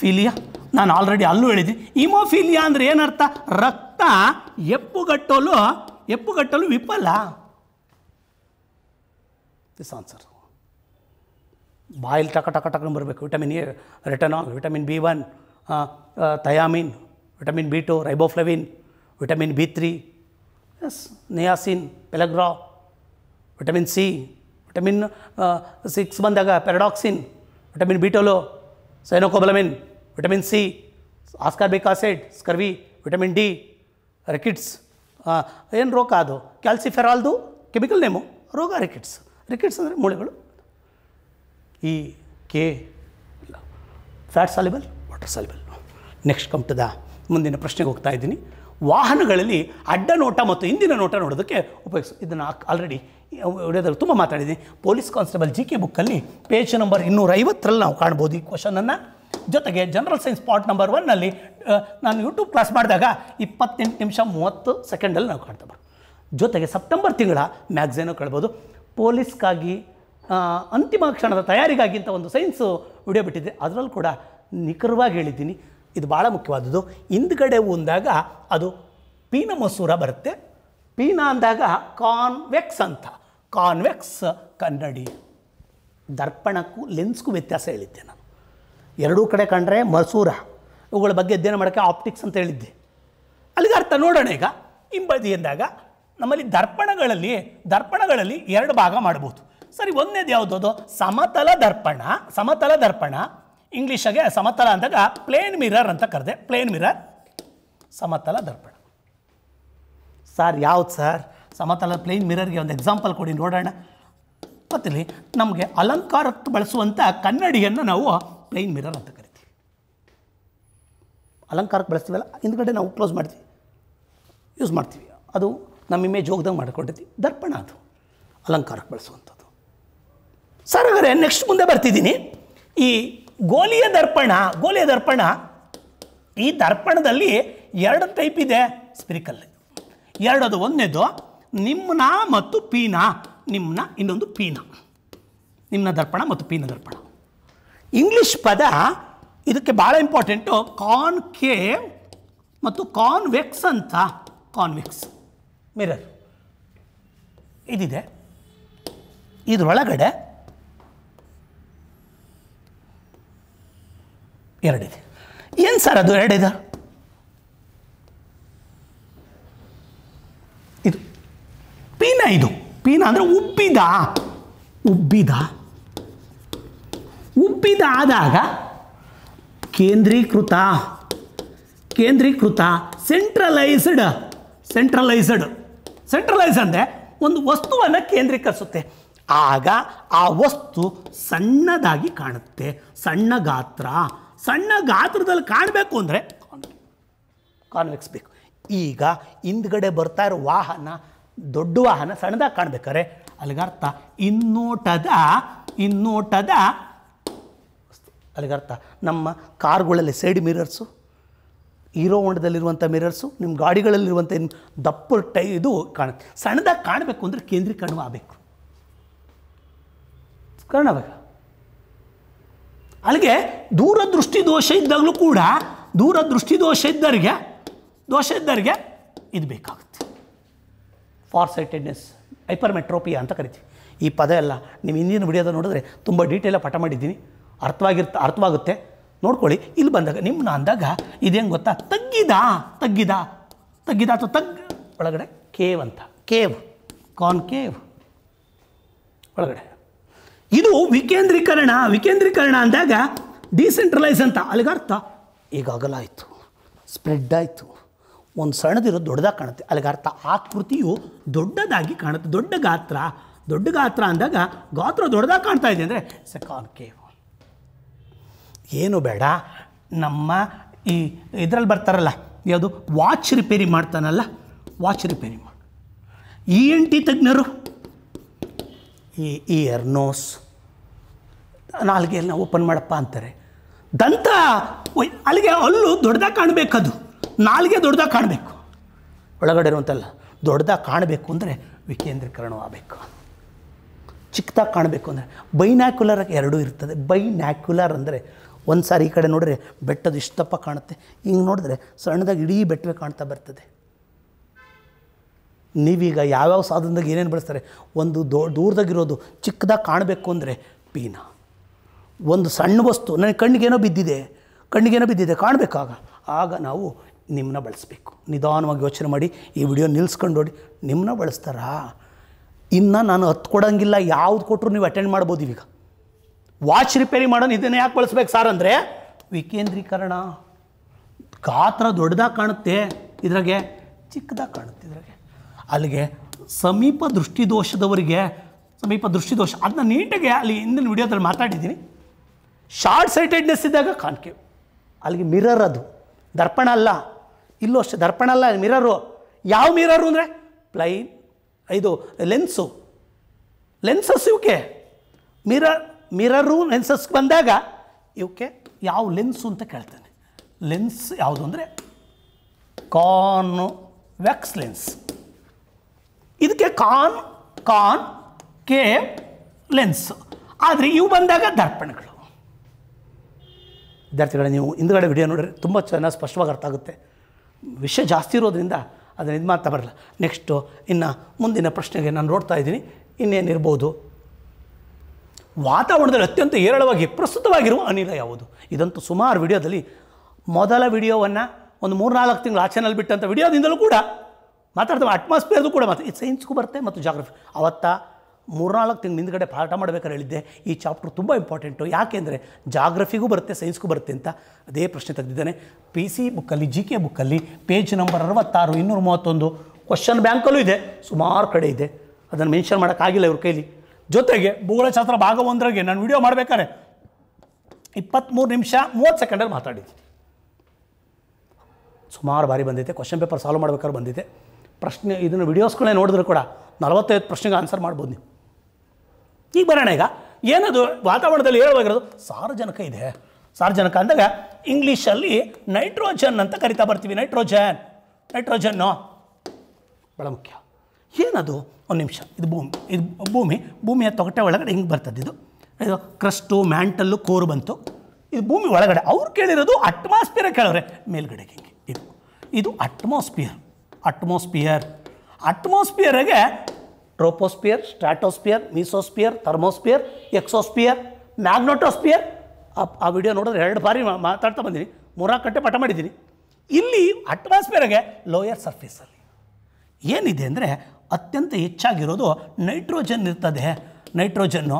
haemophilia ನಾನು ಆಲ್ರೆಡಿ ಅಲ್ಲೂ ಹೇಳಿದ್ದೀನಿ ಇಮೋಫಿಲಿಯಾ ಅಂದರೆ ಏನರ್ಥ ರಕ್ತ ಎಪ್ಪುಗಟ್ಟಲು ಎಪ್ಪುಗಟ್ಟಲು ವಿಫಲ ದಿಸ್ ಆನ್ಸರ್ ಬಾಯಿಲ್ ಟಕ ಟಕ ಟಕ ಬರಬೇಕು vitamin A retinol vitamin B one thiamine vitamin B two riboflavin vitamin B three is niacin pellagra vitamin C vitamin six ಬಂದಾಗ pyridoxine vitamin B twelve cyanocobalamin vitamin C ascorbic scurvy vitamin D rickets rickets. ಏನು ರೋಗ ಅದು ಕ್ಯಾಲ್ಸಿಫೆರಾಲ್ದು chemical name ರೋಗ ರೆಕಿಡ್ಸ್ ರೆಕಿಡ್ಸ್ ಅಂದರೆ ಮೂಳೆಗಳು E K fat soluble water soluble next come ಮುಂದಿನ ಪ್ರಶ್ನೆಗೆ ಹೋಗ್ತಾ ಇದ್ದೀನಿ ವಾಹನಗಳಲ್ಲಿ ಅಡ್ಡ ನೋಟ ಮತ್ತು ಹಿಂದಿನ ನೋಟ ನೋಡೋದಕ್ಕೆ ಉಪಯೋಗಿಸು ಇದನ್ನು ಆಲ್ರೆಡಿ ಹೊಡೆಯೋದ್ರಲ್ಲಿ ತುಂಬ ಮಾತಾಡಿದ್ದೀನಿ ಪೊಲೀಸ್ ಕಾನ್ಸ್ಟೇಬಲ್ ಜಿ ಕೆ ಬುಕ್ಕಲ್ಲಿ ಪೇಜ್ ನಂಬರ್ ಇನ್ನೂರ ಐವತ್ತರಲ್ಲಿ ನಾವು ಕಾಣ್ಬೋದು ಈ ಕ್ವಶನನ್ನು ಜೊತೆಗೆ ಜನರಲ್ ಸೈನ್ಸ್ ಪಾರ್ಟ್ ನಂಬರ್ ಒನ್ನಲ್ಲಿ ನಾನು ಯೂಟ್ಯೂಬ್ ಕ್ಲಾಸ್ ಮಾಡಿದಾಗ ಇಪ್ಪತ್ತೆಂಟು ನಿಮಿಷ ಮೂವತ್ತು ಸೆಕೆಂಡಲ್ಲಿ ನಾವು ಕಾಣ್ತಾ ಬರೋದು ಜೊತೆಗೆ ಸೆಪ್ಟೆಂಬರ್ ತಿಂಗಳ ಮ್ಯಾಗ್ಝೀನು ಕೇಳ್ಬೋದು ಪೊಲೀಸ್ಗಾಗಿ ಅಂತಿಮ ಕ್ಷಣದ ತಯಾರಿಗಾಗಿ ಅಂತ ಒಂದು ಸೈನ್ಸು ವಿಡಿಯೋ ಬಿಟ್ಟಿದ್ದೆ ಅದರಲ್ಲೂ ಕೂಡ ನಿಖರವಾಗಿ ಹೇಳಿದ್ದೀನಿ ಇದು ಭಾಳ ಮುಖ್ಯವಾದದ್ದು ಹಿಂದ್ಗಡೆ ಒಂದಾಗ ಅದು ಪೀನ ಮಸೂರ ಬರುತ್ತೆ ಪೀನ ಅಂದಾಗ ಕಾನ್ವೆಕ್ಸ್ ಅಂತ ಕಾನ್ವೆಕ್ಸ್ ಕನ್ನಡಿ ದರ್ಪಣಕ್ಕೂ ಲೆನ್ಸ್ಗೂ ವ್ಯತ್ಯಾಸ ಹೇಳಿದ್ದೆ ನಾನು ಎರಡೂ ಕಡೆ ಕಂಡ್ರೆ ಮಸೂರ ಇವುಗಳ ಬಗ್ಗೆ ಅಧ್ಯಯನ ಮಾಡೋಕ್ಕೆ ಆಪ್ಟಿಕ್ಸ್ ಅಂತ ಹೇಳಿದ್ದೆ ಅಲ್ಲಿಗೆ ಅರ್ಥ ನೋಡೋಣ ಈಗ ಹಿಂಬದಿ ಎಂದಾಗ ನಮ್ಮಲ್ಲಿ ದರ್ಪಣಗಳಲ್ಲಿ ದರ್ಪಣಗಳಲ್ಲಿ ಎರಡು ಭಾಗ ಮಾಡ್ಬೋದು ಸರಿ ಒಂದೇದು ಅದು ಸಮತಲ ದರ್ಪಣ ಸಮತಲ ದರ್ಪಣ ಇಂಗ್ಲೀಷಾಗೆ ಸಮತಲ ಅಂದಾಗ ಪ್ಲೇನ್ ಮಿರರ್ ಅಂತ ಕರೆದೆ ಪ್ಲೇನ್ ಮಿರರ್ ಸಮತಲ ದರ್ಪಣ ಸರ್ ಯಾವ್ದು ಸರ್ ಸಮತಲ ಪ್ಲೇನ್ ಮಿರರ್ಗೆ ಒಂದು ಎಕ್ಸಾಂಪಲ್ ಕೊಡಿ ನೋಡೋಣ ಮತ್ತಿಲ್ಲಿ ನಮಗೆ ಅಲಂಕಾರಕ್ಕೆ ಬಳಸುವಂಥ ಕನ್ನಡಿಯನ್ನು ನಾವು ಪ್ಲೇನ್ ಮಿರರ್ ಅಂತ ಕರಿತೀವಿ ಅಲಂಕಾರಕ್ಕೆ ಬಳಸ್ತೀವಲ್ಲ ಹಿಂದ್ಗಡೆ ನಾವು ಕ್ಲೋಸ್ ಮಾಡ್ತೀವಿ ಯೂಸ್ ಮಾಡ್ತೀವಿ ಅದು ನಮ್ಮ ಇಮೇಜ್ ಹೋಗ್ದಂಗೆ ಮಾಡಿಕೊಂಡಿದ್ವಿ ದರ್ಪಣ ಅದು ಅಲಂಕಾರಕ್ಕೆ ಬಳಸುವಂಥದ್ದು ಸರ್ ಹಾಗಾದರೆ ನೆಕ್ಸ್ಟ್ ಮುಂದೆ ಬರ್ತಿದ್ದೀನಿ ಈ ಗೋಲಿಯ ದರ್ಪಣ ಗೋಲಿಯ ದರ್ಪಣ ಈ ದರ್ಪಣದಲ್ಲಿ ಎರಡು ಟೈಪ್ ಇದೆ ಸ್ಪಿರಿಕಲ್ ಎರಡು ಅದು ಒಂದನೇದು ನಿಮ್ಮನ ಮತ್ತು ಪೀನಾ ನಿಮ್ನ ಇನ್ನೊಂದು ಪೀನ ನಿಮ್ಮ ದರ್ಪಣ ಮತ್ತು ಪೀನ ದರ್ಪಣ ಇಂಗ್ಲೀಷ್ ಪದ ಇದಕ್ಕೆ ಭಾಳ ಇಂಪಾರ್ಟೆಂಟು ಕಾನ್ಕೇವ್ ಮತ್ತು ಕಾನ್ವೆಕ್ಸ್ ಅಂತ ಕಾನ್ವೆಕ್ಸ್ ಮಿರರ್ ಇದಿದೆ ಇದರೊಳಗಡೆ ಎರಡಿದೆ ಏನು ಸರ್ ಅದು ಎರಡಿದೆ ಪೀನ ಇದು ಪೀನ ಅಂದರೆ ಉಬ್ಬಿದ ಉಬ್ಬಿದ ಉಬ್ಬಿದ ಆದಾಗ ಕೇಂದ್ರೀಕೃತ ಕೇಂದ್ರೀಕೃತ ಸೆಂಟ್ರಲೈಸ್ಡ್ ಸೆಂಟ್ರಲೈಸ್ಡ್ ಸೆಂಟ್ರಲೈಸ್ ಅಂದರೆ ಒಂದು ವಸ್ತುವನ್ನು ಕೇಂದ್ರೀಕರಿಸುತ್ತೆ ಆಗ ಆ ವಸ್ತು ಸಣ್ಣದಾಗಿ ಕಾಣುತ್ತೆ ಸಣ್ಣ ಗಾತ್ರ ಸಣ್ಣ ಗಾತ್ರದಲ್ಲಿ ಕಾಣಬೇಕು ಅಂದರೆ ಕಾನ್ವೆಕ್ಸ್ ಬೇಕು ಈಗ ಹಿಂದ್ಗಡೆ ಬರ್ತಾ ಇರೋ ವಾಹನ ದೊಡ್ಡ ವಾಹನ ಸಣ್ಣದಾಗಿ ಕಾಣ್ಬೇಕಾರೆ ಅಲ್ಲಿಗರ್ಥ ಇನ್ನೋಟದ ಇನ್ನೋಟದ ಅಲ್ಲಿಗರ್ಥ ನಮ್ಮ ಕಾರ್ಗಳಲ್ಲಿ ಸೈಡ್ ಮಿರರ್ಸು ಹೀರೋ ಹೊಂಡದಲ್ಲಿರುವಂಥ ಮಿರರ್ಸು ನಿಮ್ಮ ಗಾಡಿಗಳಲ್ಲಿರುವಂಥ ದಪ್ಪ ಟೈ ಇದು ಕಾಣುತ್ತೆ ಸಣ್ಣದಾಗಿ ಕಾಣಬೇಕು ಅಂದರೆ ಕೇಂದ್ರೀಕರಣ ಆಗಬೇಕು ಕಾರಣ ಅವಾಗ ಅಲ್ಲಿಗೆ ದೂರದೃಷ್ಟಿ ದೋಷ ಇದ್ದಾಗಲೂ ಕೂಡ ದೂರದೃಷ್ಟಿ ದೋಷ ಇದ್ದವರಿಗೆ ದೋಷ ಇದ್ದವರಿಗೆ ಇದು ಬೇಕಾಗುತ್ತೆ ಫಾರ್ ಸೈಟೆಡ್ನೆಸ್ ಹೈಪರ್ಮೆಟ್ರೋಪಿಯಾ ಅಂತ ಕರಿತೀವಿ ಈ ಪದ ಎಲ್ಲ ನೀವು ಹಿಂದಿನ ವಿಡಿಯೋದ ನೋಡಿದ್ರೆ ತುಂಬ ಡೀಟೇಲಾಗಿ ಪಾಠ ಮಾಡಿದ್ದೀನಿ ಅರ್ಥವಾಗಿರ್ತ ಅರ್ಥವಾಗುತ್ತೆ ನೋಡ್ಕೊಳ್ಳಿ ಇಲ್ಲಿ ಬಂದಾಗ ನಿಮ್ಮನ್ನ ಅಂದಾಗ ಇದೇನು ಗೊತ್ತಾ ತಗ್ಗಿದ ತಗ್ಗಿದ ತಗ್ಗಿದ ಅಥವಾ ತಗ್ ಒಳಗಡೆ ಕೇವ್ ಅಂತ ಕೇವ್ ಕಾನ್ ಕೇವ್ ಒಳಗಡೆ ಇದು ವಿಕೇಂದ್ರೀಕರಣ ವಿಕೇಂದ್ರೀಕರಣ ಅಂದಾಗ ಡಿಸೆಂಟ್ರಲೈಸ್ ಅಂತ ಅಲ್ಲಿಗೆ ಅರ್ಥ ಈಗಾಗಲಾಯಿತು ಸ್ಪ್ರೆಡ್ ಆಯಿತು ಒಂದು ಸಣ್ಣದಿರೋದು ದೊಡ್ಡದಾಗಿ ಕಾಣುತ್ತೆ ಅಲ್ಲಿಗೆ ಅರ್ಥ ಆಕೃತಿಯು ದೊಡ್ಡದಾಗಿ ಕಾಣುತ್ತೆ ದೊಡ್ಡ ಗಾತ್ರ ದೊಡ್ಡ ಗಾತ್ರ ಅಂದಾಗ ಗಾತ್ರ ದೊಡ್ಡದಾಗಿ ಕಾಣ್ತಾ ಇದೆ ಅಂದರೆ ಸೆಕಾನ್ ಕೇವಲ್ ಏನು ಬೇಡ ನಮ್ಮ ಈ ಇದರಲ್ಲಿ ಬರ್ತಾರಲ್ಲ ಯಾವುದು ವಾಚ್ ರಿಪೇರಿ ಮಾಡ್ತಾನಲ್ಲ ವಾಚ್ ರಿಪೇರಿ ಮಾಡಿ ಇ ಎನ್ ಟಿ ತಜ್ಞರು ಈ ಇಯರ್ ನೋಸ್ ನಾಲ್ಗೆಲ್ಲ ಓಪನ್ ಮಾಡಪ್ಪ ಅಂತಾರೆ ದಂತ ಅಲ್ಲಿಗೆ ಅಲ್ಲೂ ದೊಡ್ಡದಾಗಿ ಕಾಣಬೇಕದು ನಾಲ್ಗೆ ದೊಡ್ಡದಾಗಿ ಕಾಣಬೇಕು ಒಳಗಡೆ ಇರುವಂತಲ್ಲ ದೊಡ್ಡದಾಗಿ ಕಾಣಬೇಕು ಅಂದರೆ ವಿಕೇಂದ್ರೀಕರಣವಾಗಬೇಕು ಚಿಕ್ಕದಾಗಿ ಕಾಣಬೇಕು ಅಂದರೆ ಬೈನ್ಯಾಕ್ಯುಲರ್ ಎರಡೂ ಇರ್ತದೆ ಬೈನ್ಯಾಕ್ಯುಲರ್ ಅಂದರೆ ಒಂದು ಸಾರಿ ಈ ಕಡೆ ನೋಡಿದ್ರೆ ಬೆಟ್ಟದ ಇಷ್ಟಪ್ಪ ಕಾಣುತ್ತೆ ಹಿಂಗೆ ನೋಡಿದ್ರೆ ಸಣ್ಣದಾಗಿ ಇಡೀ ಬೆಟ್ಟವೇ ಕಾಣ್ತಾ ಬರ್ತದೆ ನೀವೀಗ ಯಾವ್ಯಾವ ಸಾಧನದಾಗ ಏನೇನು ಬಳಸ್ತಾರೆ ಒಂದು ದೊ ದೂರದಾಗಿರೋದು ಚಿಕ್ಕದಾಗಿ ಕಾಣಬೇಕು ಅಂದರೆ ಪೀನ ಒಂದು ಸಣ್ಣ ವಸ್ತು ನನಗೆ ಕಣ್ಣಿಗೇನೋ ಬಿದ್ದಿದೆ ಕಣ್ಣಿಗೇನೋ ಬಿದ್ದಿದೆ ಕಾಣಬೇಕಾಗ ಆಗ ನಾವು ನಿಮ್ಮನ್ನ ಬಳಸಬೇಕು ನಿಧಾನವಾಗಿ ಯೋಚನೆ ಮಾಡಿ ಈ ವಿಡಿಯೋ ನಿಲ್ಸ್ಕೊಂಡು ನೋಡಿ ನಿಮ್ಮನ್ನ ಬಳಸ್ತಾರಾ ಇನ್ನು ನಾನು ಹತ್ತು ಕೊಡೋಂಗಿಲ್ಲ ಯಾವ್ದು ಕೊಟ್ಟರು ನೀವು ಅಟೆಂಡ್ ಮಾಡ್ಬೋದು ಈಗ ವಾಚ್ ರಿಪೇರಿ ಮಾಡೋಣ ಇದನ್ನು ಯಾಕೆ ಬಳಸ್ಬೇಕು ಸರ್ ಅಂದರೆ ವಿಕೇಂದ್ರೀಕರಣ ಗಾತ್ರ ದೊಡ್ಡದಾಗಿ ಕಾಣುತ್ತೆ ಇದ್ರಾಗೆ ಚಿಕ್ಕದಾಗಿ ಕಾಣುತ್ತೆ ಇದ್ರಾಗೆ ಅಲ್ಲಿಗೆ ಸಮೀಪ ದೃಷ್ಟಿದೋಷದವರಿಗೆ ಸಮೀಪ ದೃಷ್ಟಿದೋಷ ಅದನ್ನ ನೀಟಾಗಿ ಅಲ್ಲಿ ಹಿಂದಿನ ವಿಡಿಯೋದಲ್ಲಿ ಮಾತಾಡಿದ್ದೀನಿ ಶಾರ್ಟ್ ಸೈಟೆಡ್ನೆಸ್ ಇದ್ದಾಗ ಕಾಣ್ಕೆ ಅಲ್ಲಿಗೆ ಮಿರರ್ ಅದು ದರ್ಪಣ ಅಲ್ಲ ಇಲ್ಲೂ ಅಷ್ಟೇ ದರ್ಪಣ ಅಲ್ಲ ಮಿರರು ಯಾವ ಮಿರರು ಅಂದರೆ ಪ್ಲೈನ್ ಇದು ಲೆನ್ಸು ಲೆನ್ಸಸ್ ಇವಕ್ಕೆ ಮಿರರ್ ಮಿರರು ಲೆನ್ಸಸ್ಗೆ ಬಂದಾಗ ಇವಕ್ಕೆ ಯಾವ ಲೆನ್ಸು ಅಂತ ಕೇಳ್ತೇನೆ ಲೆನ್ಸ್ ಯಾವುದು ಅಂದರೆ ಕಾನ್ ವ್ಯಾಕ್ಸ್ ಲೆನ್ಸ್ ಇದಕ್ಕೆ ಕಾನ್ ಕಾನ್ ಕೆ ಲೆನ್ಸ್ ಆದರೆ ಇವು ಬಂದಾಗ ದರ್ಪಣಗಳು ವಿದ್ಯಾರ್ಥಿಗಳೇ ನೀವು ಹಿಂದ್ಗಡೆ ವಿಡಿಯೋ ನೋಡಿದ್ರೆ ತುಂಬ ಚೆನ್ನಾಗಿ ಸ್ಪಷ್ಟವಾಗಿ ಅರ್ಥ ಆಗುತ್ತೆ ವಿಷಯ ಜಾಸ್ತಿ ಇರೋದ್ರಿಂದ ಅದನ್ನು ಇದು ಮಾಡ್ತಾ ಬರಲ್ಲ ನೆಕ್ಸ್ಟು ಇನ್ನು ಮುಂದಿನ ಪ್ರಶ್ನೆಗೆ ನಾನು ನೋಡ್ತಾ ಇದ್ದೀನಿ ಇನ್ನೇನಿರ್ಬೋದು ವಾತಾವರಣದಲ್ಲಿ ಅತ್ಯಂತ ಏರಳವಾಗಿ ಪ್ರಸ್ತುತವಾಗಿರುವ ಅನಿಲ ಯಾವುದು ಇದಂತೂ ಸುಮಾರು ವಿಡಿಯೋದಲ್ಲಿ ಮೊದಲ ವಿಡಿಯೋವನ್ನು ಒಂದು ಮೂರು ನಾಲ್ಕು ತಿಂಗಳು ಆ ಚಾನಲ್ ಬಿಟ್ಟಂಥ ವಿಡಿಯೋದಿಂದಲೂ ಕೂಡ ಮಾತಾಡ್ತೇವೆ ಅಟ್ಮಾಸ್ಫಿಯರ್ದು ಕೂಡ ಮಾತು ಇದು ಸೈನ್ಸ್ಗೂ ಬರುತ್ತೆ ಮತ್ತು ಜಾಗ್ರಫಿ ಅವತ್ತ ಮೂರ್ನಾಲ್ಕು ತಿಂಗಳು ಹಿಂದ್ಗಡೆ ಪಾಠ ಮಾಡ್ಬೇಕಾರೆ ಹೇಳಿದ್ದೆ ಈ ಚಾಪ್ಟರ್ ತುಂಬ ಇಂಪಾರ್ಟೆಂಟು ಯಾಕೆಂದರೆ ಜಾಗ್ರಫಿಗೂ ಬರುತ್ತೆ ಸೈನ್ಸ್ಗೂ ಬರುತ್ತೆ ಅಂತ ಅದೇ ಪ್ರಶ್ನೆ ತೆಗೆದಿದ್ದಾನೆ ಪಿ ಸಿ ಬುಕ್ಕಲ್ಲಿ ಜಿ ಕೆ ಬುಕ್ಕಲ್ಲಿ ಪೇಜ್ ನಂಬರ್ ಅರವತ್ತಾರು ಇನ್ನೂರ ಮೂವತ್ತೊಂದು ಕ್ವಶನ್ ಬ್ಯಾಂಕಲ್ಲೂ ಇದೆ ಸುಮಾರು ಕಡೆ ಇದೆ ಅದನ್ನು ಮೆನ್ಷನ್ ಮಾಡೋಕ್ಕಾಗಿಲ್ಲ ಇವ್ರ ಕೈಲಿ ಜೊತೆಗೆ ಭೂಗೋಳಶಾಸ್ತ್ರ ಭಾಗ ಒಂದರಾಗೆ ನಾನು ವಿಡಿಯೋ ಮಾಡಬೇಕಾರೆ ಇಪ್ಪತ್ತ್ಮೂರು ನಿಮಿಷ ಮೂವತ್ತು ಸೆಕೆಂಡಲ್ಲಿ ಮಾತಾಡಿದ್ದೆ ಸುಮಾರು ಬಾರಿ ಬಂದಿದೆ ಕ್ವಶನ್ ಪೇಪರ್ ಸಾಲ್ವ್ ಮಾಡ್ಬೇಕಾದ್ರೆ ಬಂದಿದೆ ಪ್ರಶ್ನೆ ಇದನ್ನು ವಿಡಿಯೋಸ್ಗಳೇ ನೋಡಿದ್ರು ಕೂಡ ನಲವತ್ತೈದು ಪ್ರಶ್ನೆಗೆ ಆನ್ಸರ್ ಮಾಡ್ಬೋದು ನೀವು ಈಗ ಬರೋಣ ಈಗ ಏನದು ವಾತಾವರಣದಲ್ಲಿ ಹೇಳುವಾಗಿರೋದು ಸಾರಜನಕ ಇದೆ ಸಾರಜನಕ ಅಂದಾಗ ಇಂಗ್ಲೀಷಲ್ಲಿ ನೈಟ್ರೋಜನ್ ಅಂತ ಕರಿತಾ ಬರ್ತೀವಿ ನೈಟ್ರೋಜನ್ ನೈಟ್ರೋಜನ್ನು ಬಹಳ ಮುಖ್ಯ ಏನದು ಒಂದು ನಿಮಿಷ ಇದು ಭೂಮಿ ಇದು ಭೂಮಿ ಭೂಮಿಯ ತೊಗಟೆ ಒಳಗಡೆ ಹಿಂಗೆ ಬರ್ತದೆ ಇದು ಇದು ಕ್ರಸ್ಟು ಮ್ಯಾಂಟಲ್ಲು ಕೋರು ಬಂತು ಇದು ಭೂಮಿ ಒಳಗಡೆ ಅವ್ರು ಕೇಳಿರೋದು ಅಟ್ಮಾಸ್ಫಿಯರ್ ಕೇಳೋರೆ ಮೇಲ್ಗಡೆಗೆ ಹಿಂಗೆ ಇದು ಇದು ಅಟ್ಮಾಸ್ಫಿಯರ್ ಅಟ್ಮಾಸ್ಪಿಯರ್ ಅಟ್ಮಾಸ್ಫಿಯರ್ಗೆ troposphere stratosphere mesosphere thermosphere exosphere magnetosphere ಆ ವಿಡಿಯೋ ನೋಡಿದ್ರೆ ಎರಡು ಬಾರಿ ಮಾತಾಡ್ತಾ ಬಂದೀನಿ ಮೂರಾರು ಗಂಟೆ ಪಾಠ ಮಾಡಿದ್ದೀನಿ ಇಲ್ಲಿ ಅಟ್ಮಾಸ್ಫಿಯರ್ಗೆ ಲೋಯರ್ ಸರ್ಫೇಸಲ್ಲಿ ಏನಿದೆ ಅಂದರೆ ಅತ್ಯಂತ ಹೆಚ್ಚಾಗಿರೋದು ನೈಟ್ರೋಜನ್ ಇರ್ತದೆ ನೈಟ್ರೋಜನ್ನು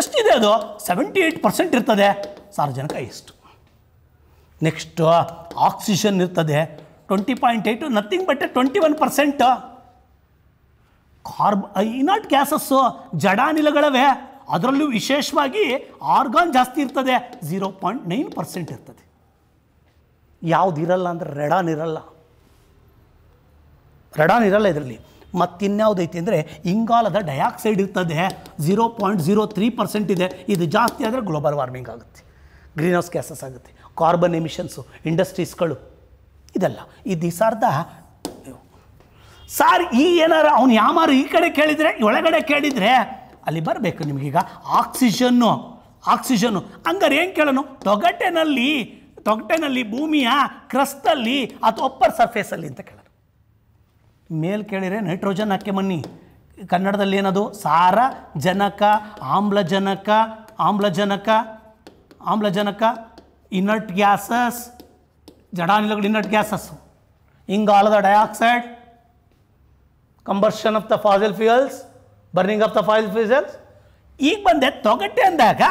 ಎಷ್ಟಿದೆ ಅದು ಸೆವೆಂಟಿ ಏಯ್ಟ್ ಪರ್ಸೆಂಟ್ ಇರ್ತದೆ ಸಾರ್ವಜನಿಕ ಎಷ್ಟು ನೆಕ್ಸ್ಟು ಆಕ್ಸಿಜನ್ ಇರ್ತದೆ twenty point eight nothing but twenty one percent ಕಾರ್ಬ್ ಇನಾಟ್ ಗ್ಯಾಸಸ್ಸು ಜಡಾನಿಲಗಳವೆ ಅದರಲ್ಲೂ ವಿಶೇಷವಾಗಿ ಆರ್ಗಾನ್ ಜಾಸ್ತಿ ಇರ್ತದೆ ಝೀರೋ ಪಾಯಿಂಟ್ ನೈನ್ ಪರ್ಸೆಂಟ್ ಇರ್ತದೆ ಯಾವುದಿರಲ್ಲ ಅಂದರೆ ರೆಡಾನ್ ಇರಲ್ಲ ರೆಡಾನ್ ಇರಲ್ಲ ಇದರಲ್ಲಿ ಮತ್ತಿನ್ಯಾವುದೈತಿ ಅಂದರೆ ಇಂಗಾಲದ ಡೈಆಕ್ಸೈಡ್ ಇರ್ತದೆ zero point zero three percent ಇದೆ ಇದು ಜಾಸ್ತಿ ಆದರೆ ಗ್ಲೋಬಲ್ ವಾರ್ಮಿಂಗ್ ಆಗುತ್ತೆ ಗ್ರೀನ್ ಹೌಸ್ ಗ್ಯಾಸಸ್ ಆಗುತ್ತೆ ಕಾರ್ಬನ್ ಎಮಿಷನ್ಸು ಇಂಡಸ್ಟ್ರೀಸ್ಗಳು ಇದೆಲ್ಲ ಈ ದೀಸ್ ಆರ್ ದ ಸಾರ್ ಈ ಏನಾರ ಅವ್ನು ಯಾಮಾರು ಈ ಕಡೆ ಕೇಳಿದರೆ ಒಳಗಡೆ ಕೇಳಿದರೆ ಅಲ್ಲಿ ಬರಬೇಕು ನಿಮಗೀಗ ಆಕ್ಸಿಜನ್ನು ಆಕ್ಸಿಜನ್ನು ಹಂಗಾರೆ ಏನು ಕೇಳೋನು ತೊಗಟೆನಲ್ಲಿ ತೊಗಟೆನಲ್ಲಿ ಭೂಮಿಯ ಕ್ರಸ್ತಲ್ಲಿ ಅಥವಾ ಒಪ್ಪರ್ ಸರ್ಫೇಸಲ್ಲಿ ಅಂತ ಕೇಳರು ಮೇಲೆ ಕೇಳಿದರೆ ನೈಟ್ರೋಜನ್ ಹಾಕಿ ಮನ್ನಿ ಕನ್ನಡದಲ್ಲಿ ಏನದು ಸಾರ ಜನಕ ಆಮ್ಲಜನಕ ಆಮ್ಲಜನಕ ಆಮ್ಲಜನಕ ಇನರ್ಟ್ ಗ್ಯಾಸಸ್ ಜಡಾನಿಲಗಳು ಇನ್ನಟ್ ಗ್ಯಾಸಸ್ ಇಂಗಾಲದ dioxide combustion of the fossil fuels burning of the fossil fuels ಈಗ ಬಂದೆ ತೊಗಟೆ ಅಂದಾಗ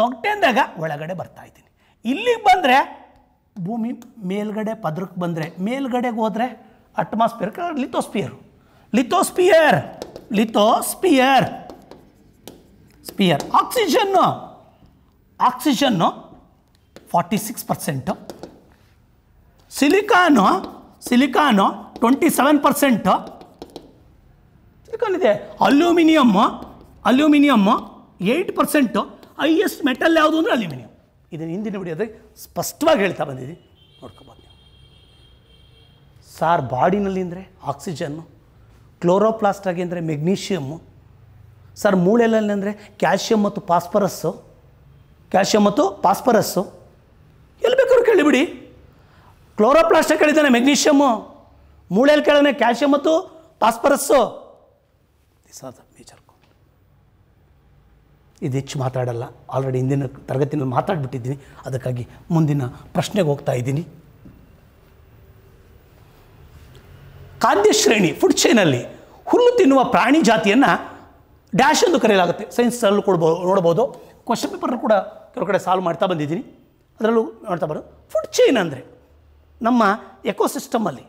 ತೊಗಟೆ ಅಂದಾಗ ಒಳಗಡೆ ಬರ್ತಾ ಇದ್ದೀನಿ ಇಲ್ಲಿಗೆ ಬಂದರೆ ಭೂಮಿ ಮೇಲ್ಗಡೆ ಪದ್ರಕ್ಕೆ ಬಂದರೆ ಮೇಲ್ಗಡೆಗೆ ಹೋದರೆ atmosphere lithosphere lithosphere lithosphere sphere oxygen oxygen forty six percent silicon silicon twenty seven percent ಯಾಕಂದಿದೆ aluminium aluminium eight percent highest metal ಯಾವುದು ಅಂದರೆ ಅಲ್ಯೂಮಿನಿಯಂ ಇದನ್ನು ಹಿಂದಿನ ವಿಡಿಯೋದಾಗ ಸ್ಪಷ್ಟವಾಗಿ ಹೇಳ್ತಾ ಬಂದಿದ್ದೀನಿ ನೋಡ್ಕೊಬೋದು ನೀವು ಸಾರ್ ಬಾಡಿನಲ್ಲಿ ಅಂದರೆ ಆಕ್ಸಿಜನ್ನು ಕ್ಲೋರೋಪ್ಲಾಸ್ಟ್ ಅಂದರೆ ಮೆಗ್ನೀಷಿಯಮ್ಮು ಸರ್ ಮೂಳೆಲಲ್ಲಿ ಅಂದರೆ ಕ್ಯಾಲ್ಶಿಯಂ ಮತ್ತು ಪಾಸ್ಪರಸ್ಸು ಕ್ಯಾಲ್ಶಿಯಂ ಮತ್ತು ಪಾಸ್ಪರಸ್ಸು ಎಲ್ಲಿ ಬೇಕಾದ್ರೂ ಕೇಳಿಬಿಡಿ ಕ್ಲೋರೋಪ್ಲಾಸ್ಟ್ ಕೇಳಿದ್ದಾನೆ ಮೆಗ್ನೀಷಿಯಮ್ಮು ಮೂಳೆಯಲ್ಲಿ ಕೇಳಿದಾನೆ ಕ್ಯಾಲ್ಶಿಯಂ ಮತ್ತು ಪಾಸ್ಪರಸ್ಸು ಇಸ್ ಇದು ಹೆಚ್ಚು ಮಾತಾಡಲ್ಲ ಆಲ್ರೆಡಿ ಹಿಂದಿನ ತರಗತಿಯಲ್ಲಿ ಮಾತಾಡಿಬಿಟ್ಟಿದ್ದೀನಿ ಅದಕ್ಕಾಗಿ ಮುಂದಿನ ಪ್ರಶ್ನೆಗೆ ಹೋಗ್ತಾ ಇದ್ದೀನಿ ಖಾದ್ಯ ಶ್ರೇಣಿ ಫುಡ್ ಚೈನಲ್ಲಿ ಹುಲ್ಲು ತಿನ್ನುವ ಪ್ರಾಣಿ ಜಾತಿಯನ್ನು ಡ್ಯಾಶ್ ಎಂದು ಕರೆಯಲಾಗುತ್ತೆ ಸೈನ್ಸಲ್ಲೂ ಕೊಡ್ಬೋದು ನೋಡ್ಬೋದು ಕ್ವಶನ್ ಪೇಪರ್ ಕೂಡ ಕೆಲವು ಕಡೆ ಸಾಲ್ವ್ ಮಾಡ್ತಾ ಬಂದಿದ್ದೀನಿ ಅದರಲ್ಲೂ ನೋಡ್ತಾ ಬರೋದು ಫುಡ್ ಚೈನ್ ಅಂದರೆ ನಮ್ಮ ಎಕೋಸಿಸ್ಟಮಲ್ಲಿ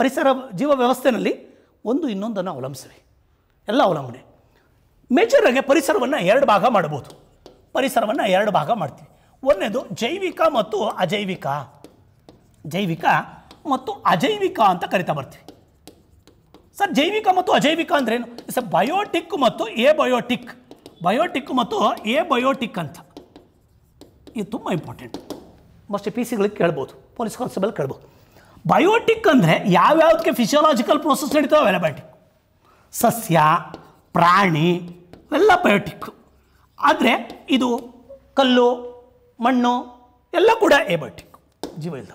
ಪರಿಸರ ಜೀವ ವ್ಯವಸ್ಥೆಯಲ್ಲಿ ಒಂದು ಇನ್ನೊಂದನ್ನು ಅವಲಂಬಿಸಿವೆ ಎಲ್ಲ ಅವಲಂಬನೆ ಮೇಜರಾಗಿ ಪರಿಸರವನ್ನು ಎರಡು ಭಾಗ ಮಾಡ್ಬೋದು ಪರಿಸರವನ್ನು ಎರಡು ಭಾಗ ಮಾಡ್ತೀವಿ ಒಂದನೇದು ಜೈವಿಕ ಮತ್ತು ಅಜೈವಿಕ ಜೈವಿಕ ಮತ್ತು ಅಜೈವಿಕ ಅಂತ ಕರಿತಾ ಬರ್ತೀವಿ ಸರ್ ಜೈವಿಕ ಮತ್ತು ಅಜೈವಿಕ ಅಂದ್ರೇನು ಸರ್ ಬಯೋಟಿಕ್ ಮತ್ತು ಎ ಬಯೋಟಿಕ್ ಬಯೋಟಿಕ್ ಮತ್ತು ಎ ಬಯೋಟಿಕ್ ಅಂತ ಇದು ತುಂಬ ಇಂಪಾರ್ಟೆಂಟ್ ಮಸ್ಟ್ ಪಿ ಸಿಗಳಿಗೆ ಕೇಳ್ಬೋದು ಪೊಲೀಸ್ ಕಾನ್ಸ್ಟೇಬಲ್ ಕೇಳ್ಬೋದು ಬಯೋಟಿಕ್ ಅಂದರೆ ಯಾವ್ಯಾವುದಕ್ಕೆ ಫಿಸಿಯೋಲಾಜಿಕಲ್ ಪ್ರೋಸೆಸ್ ನಡೀತಾವೆ ಅವೆಲಬ್ಯಾಟಿಕ್ ಸಸ್ಯ ಪ್ರಾಣಿ ಎಲ್ಲ ಬಯೋಟಿಕ್ ಆದರೆ ಇದು ಕಲ್ಲು ಮಣ್ಣು ಎಲ್ಲ ಕೂಡ ಎಬಯೋಟಿಕ್ ಜೀವ ಇಲ್ಲ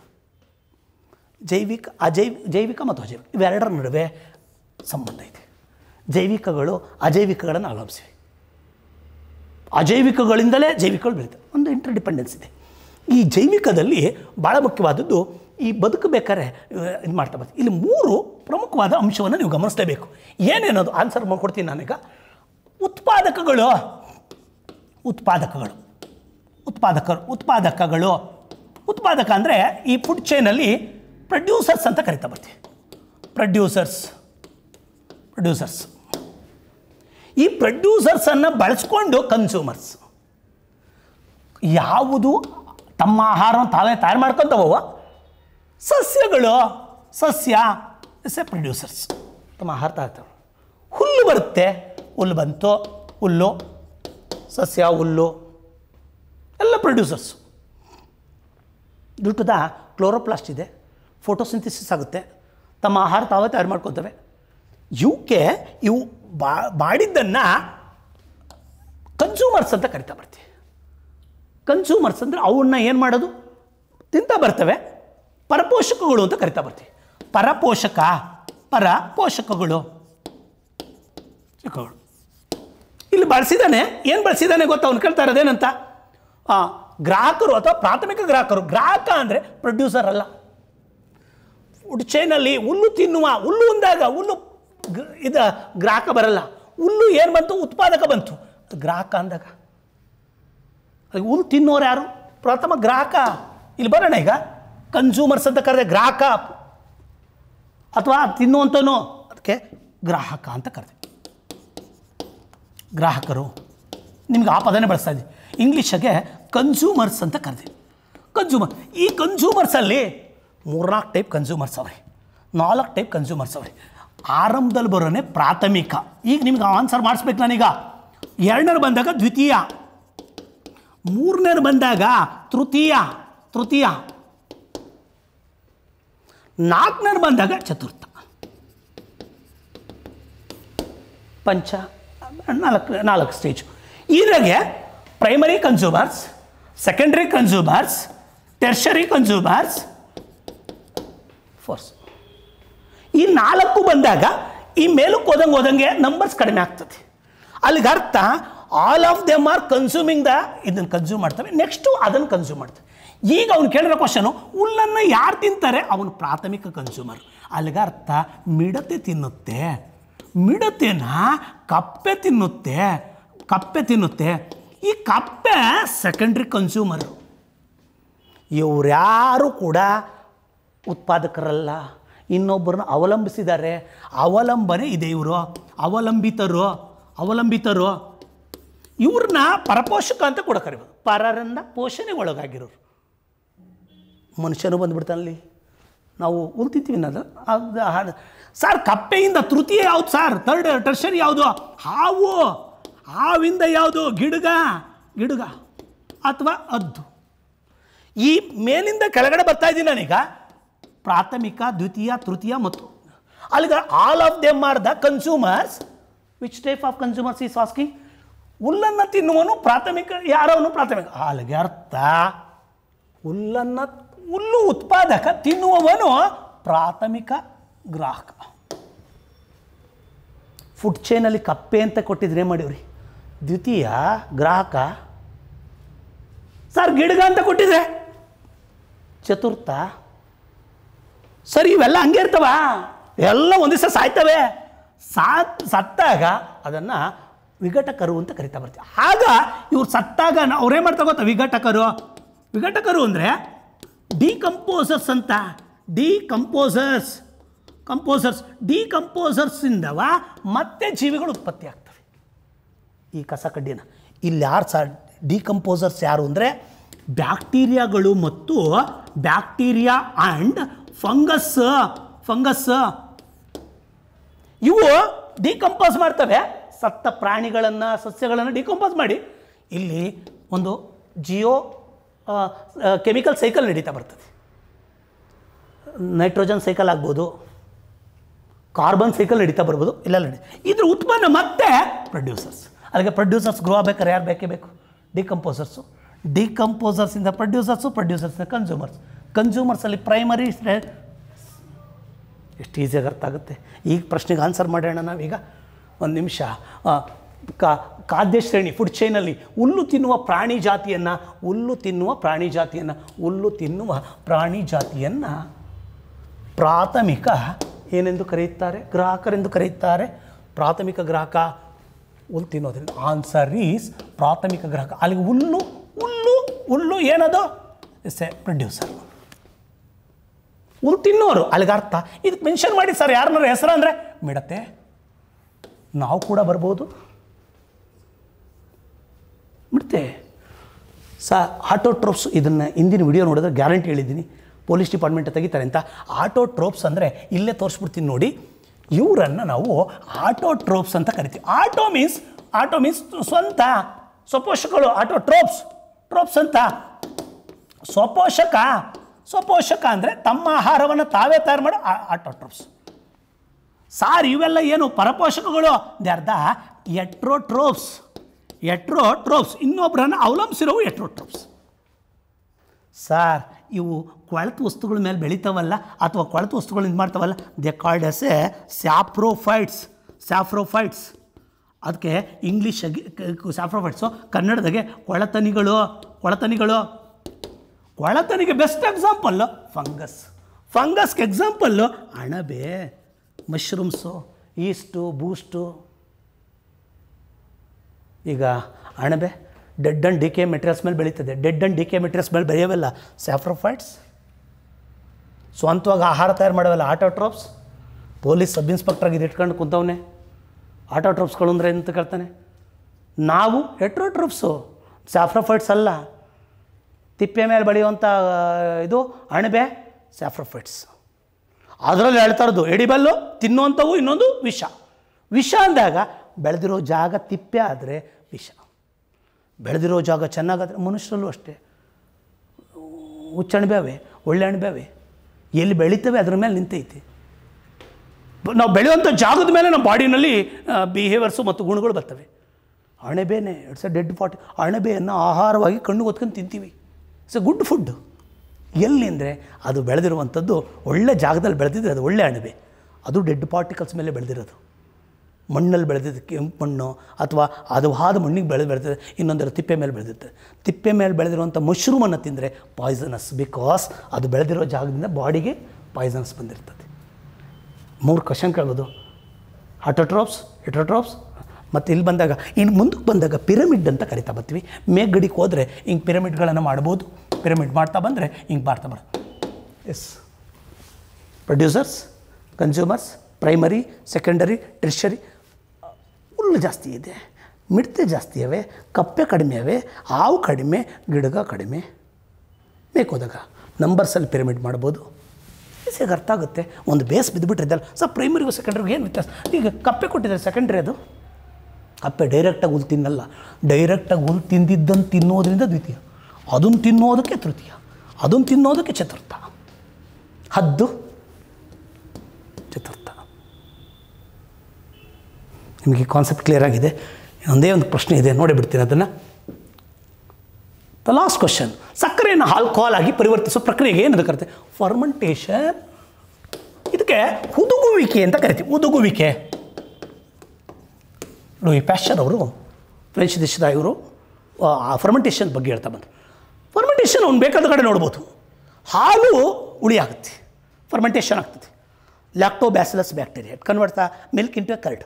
ಜೈವಿಕ ಅಜೈವಿಕ ಜೈವಿಕ ಮತ್ತು ಅಜೈವಿಕ ಇವೆರಡರ ನಡುವೆ ಸಂಬಂಧ ಇದೆ ಜೈವಿಕಗಳು ಅಜೈವಿಕಗಳನ್ನು ಅವಲಂಬಿಸಿವೆ ಅಜೈವಿಕಗಳಿಂದಲೇ ಜೈವಿಕಗಳು ಬೆಳೀತವೆ ಒಂದು ಇಂಟರ್ ಇದೆ ಈ ಜೈವಿಕದಲ್ಲಿ ಭಾಳ ಮುಖ್ಯವಾದದ್ದು ಈ ಬದುಕಬೇಕಾದ್ರೆ ಇದು ಮಾಡ್ತಾ ಬರ್ತೀವಿ ಇಲ್ಲಿ ಮೂರು ಪ್ರಮುಖವಾದ ಅಂಶವನ್ನು ನೀವು ಗಮನಿಸಲೇಬೇಕು ಏನೇನದು ಆನ್ಸರ್ ಮಾಡಿಕೊಡ್ತೀನಿ ನಾನೀಗ ಉತ್ಪಾದಕಗಳು ಉತ್ಪಾದಕಗಳು ಉತ್ಪಾದಕರು ಉತ್ಪಾದಕಗಳು ಉತ್ಪಾದಕ ಅಂದರೆ ಈ ಫುಡ್ ಚೈನಲ್ಲಿ ಪ್ರೊಡ್ಯೂಸರ್ಸ್ ಅಂತ ಕರಿತಾ ಬರ್ತೀವಿ ಪ್ರೊಡ್ಯೂಸರ್ಸ್ ಪ್ರೊಡ್ಯೂಸರ್ಸ್ ಈ ಪ್ರೊಡ್ಯೂಸರ್ಸನ್ನು ಬಳಸ್ಕೊಂಡು ಕನ್ಸ್ಯೂಮರ್ಸ್ ಯಾವುದು ತಮ್ಮ ಆಹಾರವನ್ನು ತಾವೇ ತಯಾರು ಮಾಡ್ಕೊತವೋ ಸಸ್ಯಗಳು ಸಸ್ಯ ಎಸ್ ಎ ಪ್ರೊಡ್ಯೂಸರ್ಸ್ ತಮ್ಮ ಅರ್ಥ ಆಗ್ತವೆ ಹುಲ್ಲು ಬರುತ್ತೆ ಹುಲ್ಲು ಬಂತು ಹುಲ್ಲು ಸಸ್ಯ ಹುಲ್ಲು ಎಲ್ಲ ಪ್ರೊಡ್ಯೂಸರ್ಸು ದುಡ್ಡುದ ಕ್ಲೋರೋಪ್ಲಾಸ್ಟ್ ಇದೆ ಫೋಟೋಸಿಂಥಸಿಸ್ ಆಗುತ್ತೆ ತಮ್ಮ ಆಹಾರ ತಾವೇ ತಯಾರು ಮಾಡ್ಕೊತವೆ ಇವಕ್ಕೆ ಇವು ಬಾ ಬಾಡಿದ್ದನ್ನು ಕನ್ಸ್ಯೂಮರ್ಸ್ ಅಂತ ಕರಿತಾ ಬರ್ತೀವಿ ಕನ್ಸ್ಯೂಮರ್ಸ್ ಅಂದರೆ ಅವನ್ನ ಏನು ಮಾಡೋದು ತಿಂತ ಬರ್ತವೆ ಪರಪೋಷಕಗಳು ಅಂತ ಕರಿತಾ ಬರ್ತೀವಿ ಪರಪೋಷಕ ಪರ ಪೋಷಕಗಳು ಇಲ್ಲಿ ಬಳಸಿದ್ದಾನೆ ಏನು ಬಳಸಿದ್ದಾನೆ ಗೊತ್ತ ಅವ್ನು ಕೇಳ್ತಾ ಇರೋದೇನಂತ ಗ್ರಾಹಕರು ಅಥವಾ ಪ್ರಾಥಮಿಕ ಗ್ರಾಹಕರು ಗ್ರಾಹಕ ಅಂದರೆ ಪ್ರೊಡ್ಯೂಸರ್ ಅಲ್ಲ ಫುಡ್ ಚೈನಲ್ಲಿ ಹುಲ್ಲು ತಿನ್ನುವ ಹುಲ್ಲು ಅಂದಾಗ ಹುಲ್ಲು ಇದು ಗ್ರಾಹಕ ಬರಲ್ಲ ಹುಲ್ಲು ಏನು ಬಂತು ಉತ್ಪಾದಕ ಬಂತು ಗ್ರಾಹಕ ಅಂದಾಗ ಅದು ಹುಲ್ಲು ತಿನ್ನೋರು ಯಾರು ಪ್ರಥಮ ಗ್ರಾಹಕ ಇಲ್ಲಿ ಬರೋಣ ಈಗ ಕನ್ಸೂಮರ್ಸ್ ಅಂತ ಕರೆದೆ ಗ್ರಾಹಕ ಅಥವಾ ತಿನ್ನುವಂಥನೋ ಅದಕ್ಕೆ ಗ್ರಾಹಕ ಅಂತ ಕರೆದೆ ಗ್ರಾಹಕರು ನಿಮ್ಗೆ ಆ ಪದನೇ ಬಳಸ್ತಾ ಇದ್ದೀವಿ ಇಂಗ್ಲೀಷಗೆ ಕನ್ಸೂಮರ್ಸ್ ಅಂತ ಕರೆದೆ ಕನ್ಸೂಮರ್ ಈ ಕನ್ಸೂಮರ್ಸಲ್ಲಿ ಮೂರ್ನಾಲ್ಕು ಟೈಪ್ ಕನ್ಸ್ಯೂಮರ್ಸ್ ಅವ್ರಿ ನಾಲ್ಕು ಟೈಪ್ ಕನ್ಸ್ಯೂಮರ್ಸ್ ಅವ್ರಿ ಆರಂಭದಲ್ಲಿ ಬರೋನೆ ಪ್ರಾಥಮಿಕ ಈಗ ನಿಮ್ಗೆ ಆನ್ಸರ್ ಮಾಡಿಸ್ಬೇಕು ನಾನೀಗ ಎರಡನೇ ಬಂದಾಗ ದ್ವಿತೀಯ ಮೂರನೇ ಬಂದಾಗ ತೃತೀಯ ತೃತೀಯ ನಾಲ್ಕನೇ ಬಂದಾಗ ಚತುರ್ಥ ಪಂಚ ನಾಲ್ಕು ನಾಲ್ಕು ಸ್ಟೇಜ್ ಇದ್ರಾಗೆ primary consumers secondary consumers tertiary consumers fourth ಈ ನಾಲ್ಕು ಬಂದಾಗ ಈ ಮೇಲಕ್ಕೆ ಹೋದಂಗೆ ಹೋದಂಗೆ ನಂಬರ್ಸ್ ಕಡಿಮೆ ಆಗ್ತದೆ ಅಲ್ಲಿಗೆ ಅರ್ಥ all of them are consuming the ಇದನ್ನು ಕನ್ಸ್ಯೂಮ್ ಮಾಡ್ತವೆ ನೆಕ್ಸ್ಟು ಅದನ್ನು ಕನ್ಸ್ಯೂಮ್ ಮಾಡ್ತವೆ ಈಗ ಅವ್ನು ಕೇಳಿರೋ ಕ್ವಶನು ಹುಲ್ಲನ್ನು ಯಾರು ತಿಂತಾರೆ ಅವನು ಪ್ರಾಥಮಿಕ ಕನ್ಸ್ಯೂಮರ್ ಅಲ್ಲಿಗೆ ಅರ್ಥ ಮಿಡತೆ ತಿನ್ನುತ್ತೆ ಮಿಡತೆನ ಕಪ್ಪೆ ತಿನ್ನುತ್ತೆ ಕಪ್ಪೆ ತಿನ್ನುತ್ತೆ ಈ ಕಪ್ಪೆ ಸೆಕೆಂಡ್ರಿ ಕನ್ಸ್ಯೂಮರು ಇವರ್ಯಾರು ಕೂಡ ಉತ್ಪಾದಕರಲ್ಲ ಇನ್ನೊಬ್ಬರನ್ನ ಅವಲಂಬಿಸಿದ್ದಾರೆ ಅವಲಂಬನೆ ಇದೆ ಇವರು ಅವಲಂಬಿತರು ಅವಲಂಬಿತರು ಇವ್ರನ್ನ ಪರಪೋಷಕ ಅಂತ ಕೂಡ ಕರಿಬೋದು ಪರರಿಂದ ಒಳಗಾಗಿರೋರು ಮನುಷ್ಯನು ಬಂದುಬಿಡ್ತಾನಲ್ಲಿ ನಾವು ಉಲ್ತಿತ್ತೀವಿ ಅನ್ನೋದು ಅದು ಹಾಡು ಸರ್ ಕಪ್ಪೆಯಿಂದ ತೃತೀಯ ಯಾವುದು ಸರ್ ಥರ್ಡ್ ಟರ್ಷರಿ ಯಾವುದು ಹಾವು ಹಾವಿಂದ ಯಾವುದು ಗಿಡಗ ಗಿಡಗ ಅಥವಾ ಅದ್ದು ಈ ಮೇಲಿಂದ ಕೆಳಗಡೆ ಬರ್ತಾ ಇದ್ದೀನಿ ನಾನೀಗ ಪ್ರಾಥಮಿಕ ದ್ವಿತೀಯ ತೃತೀಯ ಮತ್ತು ಅಲ್ಲಿಗೆ all of them are the consumers which type of consumers ಈ ಆಸ್ಕಿಂಗ್ ಹುಲ್ಲನ್ನು ತಿನ್ನುವನು ಪ್ರಾಥಮಿಕ ಯಾರವನು ಪ್ರಾಥಮಿಕ ಅಲ್ಲಿಗೆ ಅರ್ಥ ಹುಲ್ಲನ್ನು ಹುಲ್ಲು ಉತ್ಪಾದಕ ತಿನ್ನುವವನು ಪ್ರಾಥಮಿಕ ಗ್ರಾಹಕ ಫುಡ್ ಚೈನಲ್ಲಿ ಕಪ್ಪೆ ಅಂತ ಕೊಟ್ಟಿದ್ರೆ ಏನು ಮಾಡಿವ್ರಿ ದ್ವಿತೀಯ ಗ್ರಾಹಕ ಸರ್ ಗಿಡಗ ಅಂತ ಕೊಟ್ಟಿದ್ರೆ ಚತುರ್ಥ ಸರ್ ಇವೆಲ್ಲ ಹಂಗೆ ಇರ್ತವ ಎಲ್ಲ ದಿವಸ ಸಾಯ್ತವೆ ಸಾ ಸತ್ತಾಗ ಅದನ್ನು ವಿಘಟಕರು ಅಂತ ಕರಿತಾ ಬರ್ತೀವಿ ಆಗ ಇವ್ರು ಸತ್ತಾಗ ಅವ್ರೇನು ಮಾಡ್ತಾ ಗೊತ್ತಾ ವಿಘಟಕರು ವಿಘಟಕರು ಅಂದರೆ ಡಿಕಂಪೋಸರ್ಸ್ ಅಂತ ಡಿಕಂಪೋಸರ್ಸ್ ಕಂಪೋಸರ್ಸ್ ಡಿಕಂಪೋಸರ್ಸಿಂದವ ಮತ್ತೆ ಜೀವಿಗಳು ಉತ್ಪತ್ತಿ ಆಗ್ತವೆ ಈ ಕಸ ಕಡ್ಡಿನ ಇಲ್ಲಿ ಯಾರು ಸಹ ಡಿಕಂಪೋಸರ್ಸ್ ಯಾರು ಅಂದರೆ ಬ್ಯಾಕ್ಟೀರಿಯಾಗಳು ಮತ್ತು ಬ್ಯಾಕ್ಟೀರಿಯಾ ಆ್ಯಂಡ್ ಫಂಗಸ್ ಫಂಗಸ್ ಇವು ಡಿಕಂಪೋಸ್ ಮಾಡ್ತವೆ ಸತ್ತ ಪ್ರಾಣಿಗಳನ್ನು ಸಸ್ಯಗಳನ್ನು ಡಿಕಂಪೋಸ್ ಮಾಡಿ ಇಲ್ಲಿ ಒಂದು ಜಿಯೋ ಕೆಮಿಕಲ್ ಸೈಕಲ್ ನಡೀತಾ ಬರ್ತದೆ ನೈಟ್ರೋಜನ್ ಸೈಕಲ್ ಆಗ್ಬೋದು ಕಾರ್ಬನ್ ಸೈಕಲ್ ನಡೀತಾ ಬರ್ಬೋದು ಇಲ್ಲ ನಡೀತಾ ಇದ್ರ ಉತ್ಪನ್ನ ಮತ್ತೆ ಪ್ರೊಡ್ಯೂಸರ್ಸ್ ಅದಕ್ಕೆ ಪ್ರೊಡ್ಯೂಸರ್ಸ್ ಗ್ರೋ ಆಗ್ಬೇಕಾರೆ ಯಾರು ಬೇಕೇ ಬೇಕು ಡಿಕಂಪೋಸರ್ಸು ಡಿಕಂಪೋಸರ್ಸಿಂದ ಪ್ರೊಡ್ಯೂಸರ್ಸು ಪ್ರೊಡ್ಯೂಸರ್ಸಿಂದ ಕನ್ಸ್ಯೂಮರ್ಸ್ ಕನ್ಸ್ಯೂಮರ್ಸಲ್ಲಿ ಪ್ರೈಮರಿ ಎಷ್ಟು ಈಸಿಯಾಗಿ ಅರ್ಥ ಆಗುತ್ತೆ ಈಗ ಪ್ರಶ್ನೆಗೆ ಆನ್ಸರ್ ಮಾಡೋಣ ನಾವೀಗ ಒಂದು ನಿಮಿಷ ಕಾ ಖಾದ್ಯ ಶ್ರೇಣಿ ಫುಡ್ ಚೈನಲ್ಲಿ ಹುಲ್ಲು ತಿನ್ನುವ ಪ್ರಾಣಿ ಜಾತಿಯನ್ನು ಹುಲ್ಲು ತಿನ್ನುವ ಪ್ರಾಣಿ ಜಾತಿಯನ್ನು ಹುಲ್ಲು ತಿನ್ನುವ ಪ್ರಾಣಿ ಜಾತಿಯನ್ನು ಪ್ರಾಥಮಿಕ ಏನೆಂದು ಕರೆಯುತ್ತಾರೆ ಗ್ರಾಹಕರೆಂದು ಕರೆಯುತ್ತಾರೆ ಪ್ರಾಥಮಿಕ ಗ್ರಾಹಕ ಹುಲ್ಲು ತಿನ್ನೋದ್ರಿಂದ ಆನ್ಸರ್ ಈಸ್ ಪ್ರಾಥಮಿಕ ಗ್ರಾಹಕ ಅಲ್ಲಿಗೆ ಹುಲ್ಲು ಹುಲ್ಲು ಹುಲ್ಲು ಏನದು ಎಸ್ ಎ ಪ್ರೊಡ್ಯೂಸರ್ ಹುಲ್ಲು ತಿನ್ನೋರು ಅಲ್ಲಿಗೆ ಅರ್ಥ ಇದು ಮೆನ್ಷನ್ ಮಾಡಿ ಸರ್ ಯಾರನ್ನ ಹೆಸರು ಅಂದರೆ ಮಿಡತೆ ನಾವು ಕೂಡ ಬರ್ಬೋದು ಮತ್ತೆ ಸ ಆಟೋಟ್ರೋಪ್ಸ್ ಇದನ್ನು ಹಿಂದಿನ ವಿಡಿಯೋ ನೋಡಿದ್ರೆ ಗ್ಯಾರಂಟಿ ಹೇಳಿದ್ದೀನಿ ಪೊಲೀಸ್ ಡಿಪಾರ್ಟ್ಮೆಂಟ್ ತೆಗಿತಾರೆ ಅಂತ ಆಟೋಟ್ರೋಪ್ಸ್ ಅಂದರೆ ಇಲ್ಲೇ ತೋರಿಸ್ಬಿಡ್ತೀನಿ ನೋಡಿ ಇವರನ್ನು ನಾವು ಆಟೋಟ್ರೋಪ್ಸ್ ಅಂತ ಕರಿತೀವಿ ಆಟೋ ಮೀನ್ಸ್ ಆಟೋ ಮೀನ್ಸ್ ಸ್ವಂತ ಸ್ವಪೋಷಕಗಳು ಆಟೋ ಟ್ರೋಪ್ಸ್ ಟ್ರೋಪ್ಸ್ ಅಂತ ಸ್ವಪೋಷಕ ಸ್ವಪೋಷಕ ಅಂದರೆ ತಮ್ಮ ಆಹಾರವನ್ನು ತಾವೇ ತಯಾರು ಮಾಡೋ ಆಟೋ ಟ್ರೋಪ್ಸ್ ಸಾರ್ ಇವೆಲ್ಲ ಏನು ಪರಪೋಷಕಗಳು ದೇ ಅರ್ಧ ಎಟ್ರೋಟ್ರೋಪ್ಸ್ ಎಟ್ರೋಟ್ರೋಪ್ಸ್ ಇನ್ನೊಬ್ಬರನ್ನು ಅವಲಂಬಿಸಿರೋ ಎಟ್ರೋಟ್ರೋಪ್ಸ್ ಸರ್ ಇವು ಕೊಳೆತು ವಸ್ತುಗಳ ಮೇಲೆ ಬೆಳಿತಾವಲ್ಲ ಅಥವಾ ವಸ್ತುಗಳು ಇದು ಮಾಡ್ತಾವಲ್ಲ they called as a saprophytes saprophytes ಅದಕ್ಕೆ ಇಂಗ್ಲೀಷಾಗಿ ಸ್ಯಾಫ್ರೋಫೈಟ್ಸು ಕನ್ನಡದಾಗೆ ಕೊಳತನಿಗಳು ಕೊಳತನಿಗಳು ಕೊಳತನಿಗೆ ಬೆಸ್ಟ್ ಎಕ್ಸಾಂಪಲ್ಲು ಫಂಗಸ್ ಫಂಗಸ್ಗೆ ಎಕ್ಸಾಂಪಲ್ಲು ಅಣಬೆ ಮಶ್ರೂಮ್ಸು ಈಸ್ಟು ಬೂಸ್ಟು ಈಗ ಅಣಬೆ dead and decay materials ಮೇಲೆ ಬೆಳೀತದೆ dead and decay materials ಮೇಲೆ ಬೆಳೆಯೋವೆಲ್ಲ ಸ್ಯಾಫ್ರೋಫೈಟ್ಸ್ ಸ್ವಂತವಾಗಿ ಆಹಾರ ತಯಾರು ಮಾಡೋವಲ್ಲ ಆಟೋಟ್ರೋಪ್ಸ್ ಪೊಲೀಸ್ ಸಬ್ ಇನ್ಸ್ಪೆಕ್ಟ್ರಾಗಿ ಇದು ಇಟ್ಕೊಂಡು ಕುಂತವನೇ ಆಟೋಟ್ರೋಪ್ಸ್ಗಳು ಅಂದರೆ ಅಂತ ಕೇಳ್ತಾನೆ ನಾವು ಹೆಟ್ರೋಟ್ರೋಪ್ಸು ಸ್ಯಾಫ್ರೋಫೈಟ್ಸ್ ಅಲ್ಲ ತಿಪ್ಪೆ ಮೇಲೆ ಬೆಳೆಯುವಂಥ ಇದು ಅಣಬೆ ಸ್ಯಾಫ್ರೋಫೈಟ್ಸ್ ಅದರಲ್ಲಿ ಇರೋದು ಎಡಿಬಲ್ಲು ತಿನ್ನುವಂಥವು ಇನ್ನೊಂದು ವಿಷ ವಿಷ ಅಂದಾಗ ಬೆಳೆದಿರೋ ಜಾಗ ತಿಪ್ಪೆ ಆದರೆ ವಿಷ ಬೆಳೆದಿರೋ ಜಾಗ ಚೆನ್ನಾಗಾದರೆ ಮನುಷ್ಯರಲ್ಲೂ ಅಷ್ಟೇ ಹುಚ್ಚಣ್ಬ್ಯಾವೆ ಒಳ್ಳೆ ಅಣ್ಬ್ಯಾವೆ ಎಲ್ಲಿ ಬೆಳೀತವೆ ಅದ್ರ ಮೇಲೆ ನಿಂತೈತಿ ನಾವು ಬೆಳೆಯುವಂಥ ಜಾಗದ ಮೇಲೆ ನಮ್ಮ ಬಾಡಿನಲ್ಲಿ ಬಿಹೇವಿಯರ್ಸು ಮತ್ತು ಗುಣಗಳು ಬರ್ತವೆ ಅಣಬೇನೆ ಇಟ್ಸ್ ಅ ಡೆಡ್ ಪಾಟ್ ಅಣಬೆಯನ್ನು ಆಹಾರವಾಗಿ ಕಣ್ಣು ಒತ್ಕೊಂಡು ತಿಂತೀವಿ ಇಟ್ಸ್ ಅ ಗುಡ್ ಫುಡ್ ಎಲ್ಲಿ ಅಂದರೆ ಅದು ಬೆಳೆದಿರುವಂಥದ್ದು ಒಳ್ಳೆ ಜಾಗದಲ್ಲಿ ಬೆಳೆದಿದ್ದರೆ ಅದು ಒಳ್ಳೆ ಅಣಬೆ ಅದು ಡೆಡ್ ಪಾರ್ಟಿಕಲ್ಸ್ ಮೇಲೆ ಬೆಳೆದಿರೋದು ಮಣ್ಣಲ್ಲಿ ಬೆಳೆದಿದ್ದು ಕೆಂಪು ಮಣ್ಣು ಅಥವಾ ಹಾದ ಮಣ್ಣಿಗೆ ಬೆಳೆದು ಬೆಳೆದಿದೆ ಇನ್ನೊಂದರ ತಿಪ್ಪೆ ಮೇಲೆ ಬೆಳೆದಿತ್ತು ತಿಪ್ಪೆ ಮೇಲೆ ಬೆಳೆದಿರುವಂಥ ಮಶ್ರೂಮನ್ನು ತಿಂದರೆ ಪಾಯ್ಸನಸ್ ಬಿಕಾಸ್ ಅದು ಬೆಳೆದಿರೋ ಜಾಗದಿಂದ ಬಾಡಿಗೆ ಪಾಯ್ಸನಸ್ ಬಂದಿರ್ತದೆ ಮೂರು ಕ್ವಶನ್ ಕೇಳ್ಬೋದು ಹಟೋಟ್ರಾಪ್ಸ್ ಹೆಟೋಟ್ರಾಪ್ಸ್ ಮತ್ತು ಇಲ್ಲಿ ಬಂದಾಗ ಇನ್ನು ಮುಂದಕ್ಕೆ ಬಂದಾಗ ಪಿರಮಿಡ್ ಅಂತ ಕರಿತಾ ಬರ್ತೀವಿ ಮೇಗಡಿಗೆ ಹೋದರೆ ಹಿಂಗೆ ಪಿರಮಿಡ್ಗಳನ್ನು ಮಾಡ್ಬೋದು ಪಿರಮಿಡ್ ಮಾಡ್ತಾ ಬಂದರೆ ಹಿಂಗೆ ಮಾಡ್ತಾ ಬರ as producers consumers primary secondary tertiary ಹುಲ್ಲು ಜಾಸ್ತಿ ಇದೆ ಮಿಡ್ತೆ ಜಾಸ್ತಿ ಅವೆ ಕಪ್ಪೆ ಕಡಿಮೆ ಅವೆ ಹಾವು ಕಡಿಮೆ ಗಿಡಗ ಕಡಿಮೆ ಮೇಕೋದಾಗ ನಂಬರ್ಸಲ್ಲಿ ಪಿರಮಿಡ್ ಮಾಡ್ಬೋದು ಈಸಿಯಾಗಿ ಅರ್ಥ ಆಗುತ್ತೆ ಒಂದು ಬೇಸ್ ಬಿದ್ದುಬಿಟ್ಟಿದ್ದಲ್ಲ ಸರ್ ಪ್ರೈಮರಿಗೂ ಸೆಕೆಂಡ್ರಿಗೂ ಏನು ವ್ಯತ್ಯಾಸ ಈಗ ಕಪ್ಪೆ ಕೊಟ್ಟಿದ್ದಾರೆ ಸೆಕೆಂಡ್ರಿ ಅದು ಕಪ್ಪೆ ಡೈರೆಕ್ಟಾಗಿ ಹುಲ್ ತಿನ್ನಲ್ಲ ಡೈರೆಕ್ಟಾಗಿ ಹುಲ್ ತಿಂದಿದ್ದನ್ನು ತಿನ್ನೋದರಿಂದ ದ್ವಿತೀಯ ಅದನ್ನು ತಿನ್ನೋದಕ್ಕೆ ತೃತೀಯ ಅದನ್ನು ತಿನ್ನೋದಕ್ಕೆ ಚತುರ್ಥ ಹದ್ದು ಚತುರ್ಥ ನಿಮಗೆ ಕಾನ್ಸೆಪ್ಟ್ ಕ್ಲಿಯರ್ ಆಗಿದೆ ಒಂದೇ ಒಂದು ಪ್ರಶ್ನೆ ಇದೆ ನೋಡಿ ಬಿಡ್ತೀನಿ ಅದನ್ನು ದ ಲಾಸ್ಟ್ ಕ್ವಶನ್ ಸಕ್ಕರೆಯನ್ನು ಆಲ್ಕೋಹಾಲ್ ಆಗಿ ಪರಿವರ್ತಿಸುವ ಪ್ರಕ್ರಿಯೆಗೆ ಏನದು ಕರಿತೆ ಫರ್ಮೆಂಟೇಷನ್ ಇದಕ್ಕೆ ಹುದುಗುವಿಕೆ ಅಂತ ಕರಿತೀವಿ ಹುದುಗುವಿಕೆ ಲೂಯಿ ಪ್ಯಾಶರ್ ಅವರು ಫ್ರೆಂಚ್ ದೇಶದ ಇವರು ಫರ್ಮೆಂಟೇಷನ್ ಬಗ್ಗೆ ಹೇಳ್ತಾ ಬಂದರು ಫರ್ಮೆಂಟೇಷನ್ ಅವ್ನು ಬೇಕಾದ ಕಡೆ ನೋಡ್ಬೋದು ಹಾಲು ಉಳಿಯಾಗುತ್ತೆ ಫರ್ಮೆಂಟೇಷನ್ ಆಗ್ತದೆ lactobacillus bacteria convert milk into curd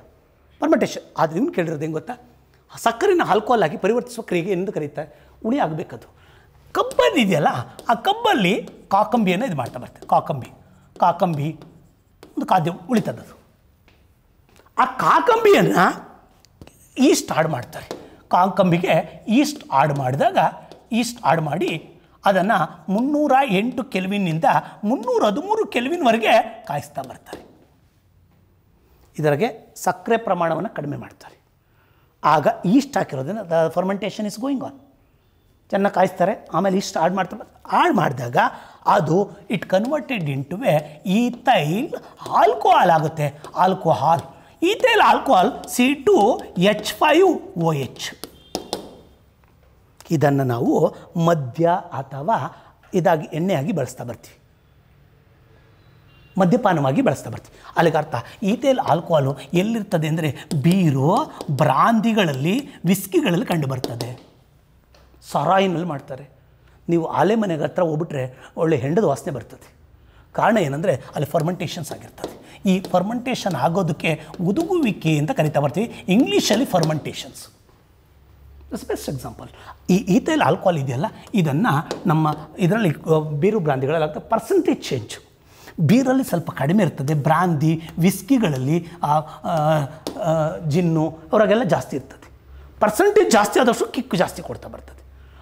fermentation ಆದರೆ ಇವ್ನು ಕೇಳಿರೋದು ಹೆಂಗೆ ಗೊತ್ತಾ ಸಕ್ಕರೆನ ಆಲ್ಕೋಹಾಲ್ ಆಗಿ ಪರಿವರ್ತಿಸುವ ಕ್ರಿಯೆಗೆ ಎಂದು ಕರೀತಾರೆ ಉಣಿ ಆಗಬೇಕದು ಕಬ್ಬಲ್ಲಿ ಇದೆಯಲ್ಲ ಆ ಕಬ್ಬಲ್ಲಿ ಕಾಕಂಬಿಯನ್ನು ಇದು ಮಾಡ್ತಾ ಬರ್ತದೆ ಕಾಕಂಬಿ ಕಾಕಂಬಿ ಒಂದು ಖಾದ್ಯ ಉಳಿತದದು ಆ ಕಾಕಂಬಿಯನ್ನು ಈಸ್ಟ್ ಆಡ್ ಮಾಡ್ತಾರೆ ಕಾಕಂಬಿಗೆ ಈಸ್ಟ್ ಆಡ್ ಮಾಡಿದಾಗ ಈಸ್ಟ್ ಆಡ್ ಮಾಡಿ ಅದನ್ನು ಮುನ್ನೂರ ಎಂಟು ಕೆಲವಿನಿಂದ ಮುನ್ನೂರ ಹದಿಮೂರು ಕೆಲವಿನವರೆಗೆ ಕಾಯಿಸ್ತಾ ಬರ್ತಾರೆ ಇದರಿಗೆ ಸಕ್ಕರೆ ಪ್ರಮಾಣವನ್ನು ಕಡಿಮೆ ಮಾಡ್ತಾರೆ ಆಗ ಈಸ್ಟ್ ಹಾಕಿರೋದ್ರಿಂದ the fermentation is going on ಚೆನ್ನಾಗಿ ಕಾಯಿಸ್ತಾರೆ ಆಮೇಲೆ ಇಷ್ಟು ಆಡ್ ಮಾಡ್ತಾರೆ ಆಡ್ ಮಾಡಿದಾಗ ಅದು it converted into ethyl alcohol ಆಗುತ್ತೆ alcohol ethyl alcohol C two H five O H ಇದನ್ನು ನಾವು ಮದ್ಯ ಅಥವಾ ಇದಾಗಿ ಎಣ್ಣೆಯಾಗಿ ಬಳಸ್ತಾ ಬರ್ತೀವಿ ಮದ್ಯಪಾನವಾಗಿ ಬಳಸ್ತಾ ಬರ್ತೀವಿ ಅಲ್ಲಿಗೆ ಅರ್ಥ ಈಥೇಲ್ ಆಲ್ಕೋಹಾಲು ಎಲ್ಲಿರ್ತದೆ ಅಂದರೆ ಬೀರು ಬ್ರಾಂದಿಗಳಲ್ಲಿ ವಿಸ್ಕಿಗಳಲ್ಲಿ ಕಂಡು ಬರ್ತದೆ ಸರಾಯಿನಲ್ಲಿ ಮಾಡ್ತಾರೆ ನೀವು ಆಲೆ ಮನೆಗೆ ಹತ್ರ ಹೋಗ್ಬಿಟ್ರೆ ಒಳ್ಳೆ ಹೆಂಡದ ವಾಸನೆ ಬರ್ತದೆ ಕಾರಣ ಏನಂದರೆ ಅಲ್ಲಿ ಫರ್ಮೆಂಟೇಷನ್ಸ್ ಆಗಿರ್ತದೆ ಈ ಫರ್ಮೆಂಟೇಷನ್ ಆಗೋದಕ್ಕೆ ಉದುಗುವಿಕೆ ಅಂತ ಕರಿತಾ ಬರ್ತೀವಿ ಇಂಗ್ಲೀಷಲ್ಲಿ ಫರ್ಮೆಂಟೇಷನ್ಸ್ ಇಟ್ಸ್ ಬೆಸ್ಟ್ ಎಕ್ಸಾಂಪಲ್ ಈ ಈತೆಯಲ್ಲಿ ಆಲ್ಕೋಹಾಲ್ ಇದೆಯಲ್ಲ ಇದನ್ನು ನಮ್ಮ ಇದರಲ್ಲಿ ಬೇರು ಬ್ರಾಂದಿಗಳಲ್ಲಿ ಪರ್ಸೆಂಟೇಜ್ ಚೇಂಜ್ ಬೀರಲ್ಲಿ ಸ್ವಲ್ಪ ಕಡಿಮೆ ಇರ್ತದೆ ಬ್ರಾಂದಿ ವಿಸ್ಕಿಗಳಲ್ಲಿ ಜಿನ್ನು ಅವರಾಗೆಲ್ಲ ಜಾಸ್ತಿ ಇರ್ತದೆ ಪರ್ಸೆಂಟೇಜ್ ಜಾಸ್ತಿ ಆದಷ್ಟು ಕಿಕ್ಕು ಜಾಸ್ತಿ ಕೊಡ್ತಾ ಬರ್ತದೆ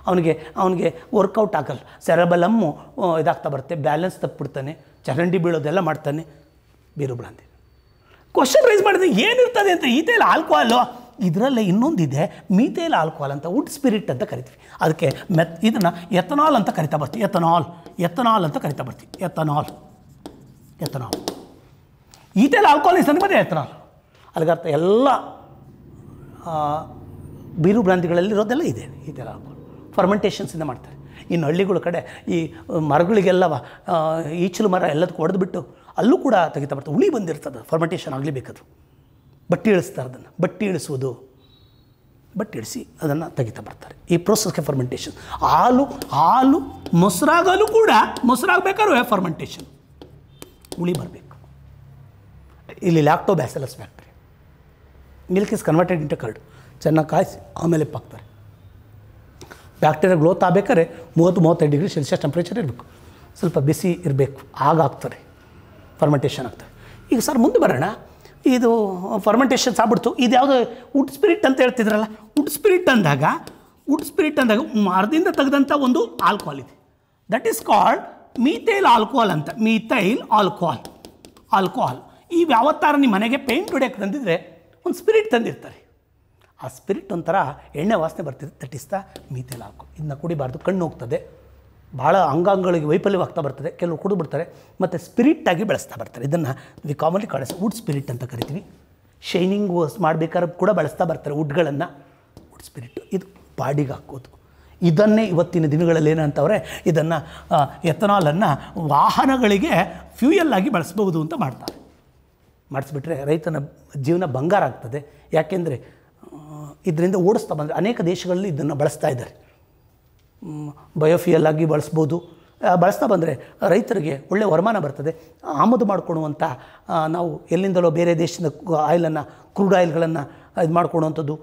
ಅವನಿಗೆ ಅವನಿಗೆ ವರ್ಕೌಟ್ ಆಗಲ್ಲ ಸೆರಬಲಮ್ಮು ಇದಾಗ್ತಾ ಬರುತ್ತೆ ಬ್ಯಾಲೆನ್ಸ್ ತಪ್ಪಿಬಿಡ್ತಾನೆ ಚರಂಡಿ ಬೀಳೋದೆಲ್ಲ ಮಾಡ್ತಾನೆ ಬೀರು ಬ್ರಾಂದಿ ಕ್ವಶನ್ ರೈಸ್ ಮಾಡಿದ್ರೆ ಏನಿರ್ತದೆ ಅಂತ ಈತೇಲ್ ಆಲ್ಕೋಹಾಲು ಇದರಲ್ಲೇ ಇನ್ನೊಂದಿದೆ ಮೀಥೇಲ್ ಆಲ್ಕೋಹಾಲ್ ಅಂತ ವುಡ್ ಸ್ಪಿರಿಟ್ ಅಂತ ಕರಿತೀವಿ ಅದಕ್ಕೆ ಮೆತ್ ಇದನ್ನು ಎಥನಾಲ್ ಅಂತ ಕರಿತಾ ಬರ್ತೀವಿ ಎಥನಾಲ್ ಎಥನಾಲ್ ಅಂತ ಕರಿತಾ ಬರ್ತೀವಿ ethanol ethanol ethyl alcohol is ಅಂದರೆ ಎಥನಾಲ್ ಅಲ್ಲಿಗರ್ಥ ಎಲ್ಲ ಬೀರು ಇರೋದೆಲ್ಲ ಇದೆ ಈಟೆಲ್ ಆಲ್ಕೋಹಾಲ್ ಫರ್ಮೆಂಟೇಷನ್ಸಿಂದ ಮಾಡ್ತಾರೆ ಇನ್ನು ಹಳ್ಳಿಗಳ ಕಡೆ ಈ ಮರಗಳಿಗೆಲ್ಲವ ಈಚಲು ಮರ ಎಲ್ಲದಕ್ಕೂ ಬಿಟ್ಟು ಅಲ್ಲೂ ಕೂಡ ತೆಗಿತಾ ಬರ್ತದೆ ಹುಳಿ ಬಂದಿರ್ತದೆ ಫರ್ಮೆಂಟೇಷನ್ ಆಗಲೇಬೇಕದು ಬಟ್ಟಿ ಇಳಿಸ್ತಾರೆ ಅದನ್ನು ಬಟ್ಟಿ ಇಳಿಸುವುದು ಬಟ್ಟೆ ಇಳಿಸಿ ಅದನ್ನು ತೆಗಿತಾ ಬರ್ತಾರೆ ಈ ಪ್ರೋಸೆಸ್ಗೆ ಫರ್ಮೆಂಟೇಷನ್ ಹಾಲು ಹಾಲು ಮೊಸರಾಗಲು ಕೂಡ ಮೊಸರಾಗಬೇಕಾದ್ರೆ ಫರ್ಮೆಂಟೇಷನ್ ಉಳಿ ಬರಬೇಕು ಇಲ್ಲಿ lactobacillus factory milk is converted into curd ಚೆನ್ನಾಗಿ ಕಾಯಿಸಿ ಆಮೇಲೆ ಪಾಕ್ತಾರೆ ಬ್ಯಾಕ್ಟೀರಿಯಾ ಗ್ರೋತ್ ಆಗಬೇಕಾದ್ರೆ ಮೂವತ್ತು ಮೂವತ್ತೈದು ಡಿಗ್ರಿ ಸೆಲ್ಸಿಯಸ್ ಟೆಂಪ್ರೇಚರ್ ಇರಬೇಕು ಸ್ವಲ್ಪ ಬಿಸಿ ಇರಬೇಕು ಆಗ ಆಗ್ತಾರೆ ಫರ್ಮೆಂಟೇಷನ್ ಆಗ್ತದೆ ಈಗ ಸರ್ ಮುಂದೆ ಬರೋಣ ಇದು ಫರ್ಮೆಂಟೇಷನ್ ಸಾಬಿಡ್ತು ಇದು ಯಾವುದೋ ವುಡ್ ಸ್ಪಿರಿಟ್ ಅಂತ ಹೇಳ್ತಿದ್ರಲ್ಲ ವುಡ್ ಸ್ಪಿರಿಟ್ ಅಂದಾಗ ವುಡ್ ಸ್ಪಿರಿಟ್ ಅಂದಾಗ ಮರದಿಂದ ತೆಗೆದಂಥ ಒಂದು ಆಲ್ಕೋಹಾಲ್ ಇದೆ that is called methyl alcohol ಅಂತ ಮೀಥೈಲ್ ಆಲ್ಕೋಹಾಲ್ ಆಲ್ಕೋಹಾಲ್ ಈ ಯಾವತ್ತಾರ ನಿಮ್ಮ ಮನೆಗೆ ಪೇಂಟ್ ಹೊಡೆಯೋಕ್ಕೆ ತಂದಿದ್ರೆ ಒಂದು ಸ್ಪಿರಿಟ್ ತಂದಿರ್ತಾರೆ ಆ ಸ್ಪಿರಿಟ್ ಒಂಥರ ಎಣ್ಣೆ ವಾಸನೆ ಬರ್ತಿದೆ ತಟ್ಟಿಸ್ತಾ ಮೀಥೈಲ್ ಆಲ್ಕೋಹಾಲ್ ಇದನ್ನ ಕುಡಿಬಾರ್ದು ಕಣ್ಣು ಹೋಗ್ತದೆ ಭಾಳ ಅಂಗಾಂಗಗಳಿಗೆ ವೈಫಲ್ಯವಾಗ್ತಾ ಬರ್ತದೆ ಕೆಲವು ಕುಡಿಬಿಡ್ತಾರೆ ಮತ್ತು ಸ್ಪಿರಿಟ್ಟಾಗಿ ಬೆಳೆಸ್ತಾ ಬರ್ತಾರೆ ಇದನ್ನು ವಿ ಕಾಮನ್ಲಿ ಕಾಣಿಸ್ ವುಡ್ ಸ್ಪಿರಿಟ್ ಅಂತ ಕರಿತೀವಿ ಶೈನಿಂಗ್ ಮಾಡ್ಬೇಕಾದ್ರೂ ಕೂಡ ಬಳಸ್ತಾ ಬರ್ತಾರೆ ವುಡ್ಗಳನ್ನು ವುಡ್ ಸ್ಪಿರಿಟ್ ಇದು ಬಾಡಿಗೆ ಹಾಕೋದು ಇದನ್ನೇ ಇವತ್ತಿನ ದಿನಗಳಲ್ಲಿ ಏನಂತವ್ರೆ ಇದನ್ನು ಎಥನಾಲನ್ನು ವಾಹನಗಳಿಗೆ ಫ್ಯೂಯಲ್ ಆಗಿ ಬಳಸ್ಬೋದು ಅಂತ ಮಾಡ್ತಾರೆ ಮಾಡಿಸ್ಬಿಟ್ರೆ ರೈತನ ಜೀವನ ಬಂಗಾರ ಆಗ್ತದೆ ಯಾಕೆಂದರೆ ಇದರಿಂದ ಓಡಿಸ್ತಾ ಬಂದರೆ ಅನೇಕ ದೇಶಗಳಲ್ಲಿ ಇದನ್ನು ಬಳಸ್ತಾ ಇದ್ದಾರೆ ಬಯೋಫಿಯಲ್ ಆಗಿ ಬಳಸ್ಬೋದು ಬಳಸ್ತಾ ಬಂದರೆ ರೈತರಿಗೆ ಒಳ್ಳೆಯ ವರಮಾನ ಬರ್ತದೆ ಆಮದು ಮಾಡ್ಕೊಳ್ಳುವಂಥ ನಾವು ಎಲ್ಲಿಂದಲೋ ಬೇರೆ ದೇಶದ ಆಯಿಲನ್ನು ಕ್ರೂಡ್ ಆಯಿಲ್ಗಳನ್ನು ಇದು ಮಾಡ್ಕೊಡುವಂಥದ್ದು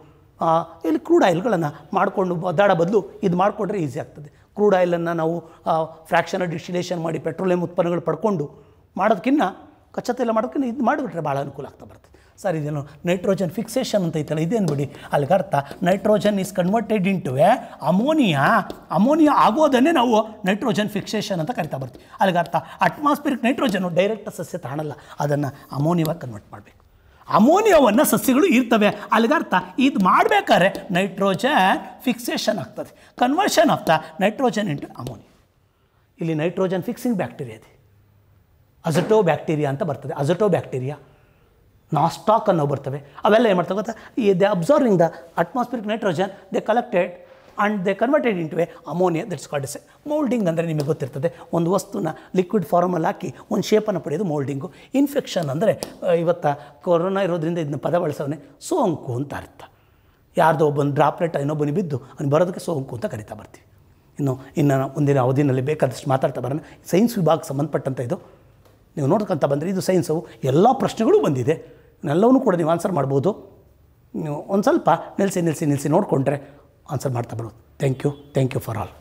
ಇಲ್ಲಿ ಕ್ರೂಡ್ ಆಯಿಲ್ಗಳನ್ನು ಮಾಡಿಕೊಂಡು ದಾಡ ಬದಲು ಇದು ಮಾಡಿಕೊಂಡ್ರೆ ಈಸಿ ಆಗ್ತದೆ ಕ್ರೂಡ್ ಆಯಿಲನ್ನು ನಾವು ಫ್ರ್ಯಾಕ್ಷನ ಡಿಸ್ಟಿಲೇಷನ್ ಮಾಡಿ ಪೆಟ್ರೋಲಿಯಂ ಉತ್ಪನ್ನಗಳು ಪಡ್ಕೊಂಡು ಮಾಡೋದಕ್ಕಿಂತ ಕಚ್ಚತೆಲ್ಲ ಮಾಡೋದಕ್ಕಿಂತ ಇದು ಮಾಡಿಬಿಟ್ರೆ ಭಾಳ ಅನುಕೂಲ ಆಗ್ತಾ ಬರ್ತದೆ ಸರ್ ಇದೇನು ನೈಟ್ರೋಜನ್ ಫಿಕ್ಸೇಷನ್ ಅಂತ ಐತಲ್ಲ ಇದೇನು ಬಿಡಿ ಅಲ್ಲಿಗೆ ಅರ್ಥ nitrogen is converted into ammonia ammonia ಆಗೋದನ್ನೇ ನಾವು ನೈಟ್ರೋಜನ್ ಫಿಕ್ಸೇಷನ್ ಅಂತ ಕರಿತಾ ಬರ್ತೀವಿ ಅಲ್ಲಿಗೆ ಅರ್ಥ ಅಟ್ಮಾಸ್ಫಿಯರ್ ನೈಟ್ರೋಜನ್ನು ಡೈರೆಕ್ಟ್ ಸಸ್ಯ ತಾಣಲ್ಲ ಅದನ್ನು ಅಮೋನಿಯಾಗಿ ಕನ್ವರ್ಟ್ ಮಾಡಬೇಕು ಅಮೋನಿಯಾವನ್ನು ಸಸ್ಯಗಳು ಇರ್ತವೆ ಅರ್ಥ ಇದು ಮಾಡಬೇಕಾದ್ರೆ ನೈಟ್ರೋಜನ್ ಫಿಕ್ಸೇಷನ್ ಆಗ್ತದೆ conversion of the nitrogen into ammonia ಇಲ್ಲಿ ನೈಟ್ರೋಜನ್ ಫಿಕ್ಸಿಂಗ್ ಬ್ಯಾಕ್ಟೀರಿಯಾ ಇದೆ ಅಜಟೋ ಬ್ಯಾಕ್ಟೀರಿಯಾ ಅಂತ ಬರ್ತದೆ ಅಜಟೋ ಬ್ಯಾಕ್ಟೀರಿಯಾ ನಾಸ್ಟಾಕ್ ಅನ್ನೋ ಬರ್ತವೆ ಅವೆಲ್ಲ ಏನು ಮಾಡ್ತಾರೆ ಗೊತ್ತಾ ಈ they absorbing the atmospheric nitrogen they collected and they converted into a ammonia that's called as moulding ಅಂದರೆ ನಿಮಗೆ ಗೊತ್ತಿರ್ತದೆ ಒಂದು ವಸ್ತುನ ಲಿಕ್ವಿಡ್ ಫಾರ್ಮಲ್ಲಿ ಹಾಕಿ ಒಂದು ಶೇಪನ್ನು ಪಡೆಯೋದು ಮೋಲ್ಡಿಂಗು ಇನ್ಫೆಕ್ಷನ್ ಅಂದರೆ ಇವತ್ತು ಕೊರೋನಾ ಇರೋದ್ರಿಂದ ಇದನ್ನ ಪದ ಬಳಸೋನೆ ಸೋಂಕು ಅಂತ ಅರ್ಥ ಯಾರ್ದೋ ಒಬ್ಬನ ಡ್ರಾಪ್ಲೆಟ್ ಇನ್ನೊಬ್ಬನಿಗೆ ಬಿದ್ದು ಅವ್ನು ಬರೋದಕ್ಕೆ ಸೋಂಕು ಅಂತ ಕರಿತಾ ಬರ್ತೀವಿ ಇನ್ನು ಇನ್ನು ಒಂದಿನ ಅವಧಿನಲ್ಲಿ ಬೇಕಾದಷ್ಟು ಮಾತಾಡ್ತಾ ಬರೋಣ ಸೈನ್ಸ್ ವಿಭಾಗಕ್ಕೆ ಸಂಬಂಧಪಟ್ಟಂಥ ಇದು ನೀವು ನೋಡ್ಕೊಂತ ಬಂದರೆ ಇದು ಸೈನ್ಸು ಎಲ್ಲ ಪ್ರಶ್ನೆಗಳು ಬಂದಿದೆ ಎಲ್ಲವನ್ನೂ ಕೂಡ ನೀವು ಆನ್ಸರ್ ಮಾಡ್ಬೋದು ನೀವು ಒಂದು ಸ್ವಲ್ಪ ನಿಲ್ಲಿಸಿ ನಿಲ್ಲಿಸಿ ನಿಲ್ಲಿಸಿ ನೋಡಿಕೊಂಡ್ರೆ ಆನ್ಸರ್ ಮಾಡ್ತಾ ಬರೋದು thank you thank you for all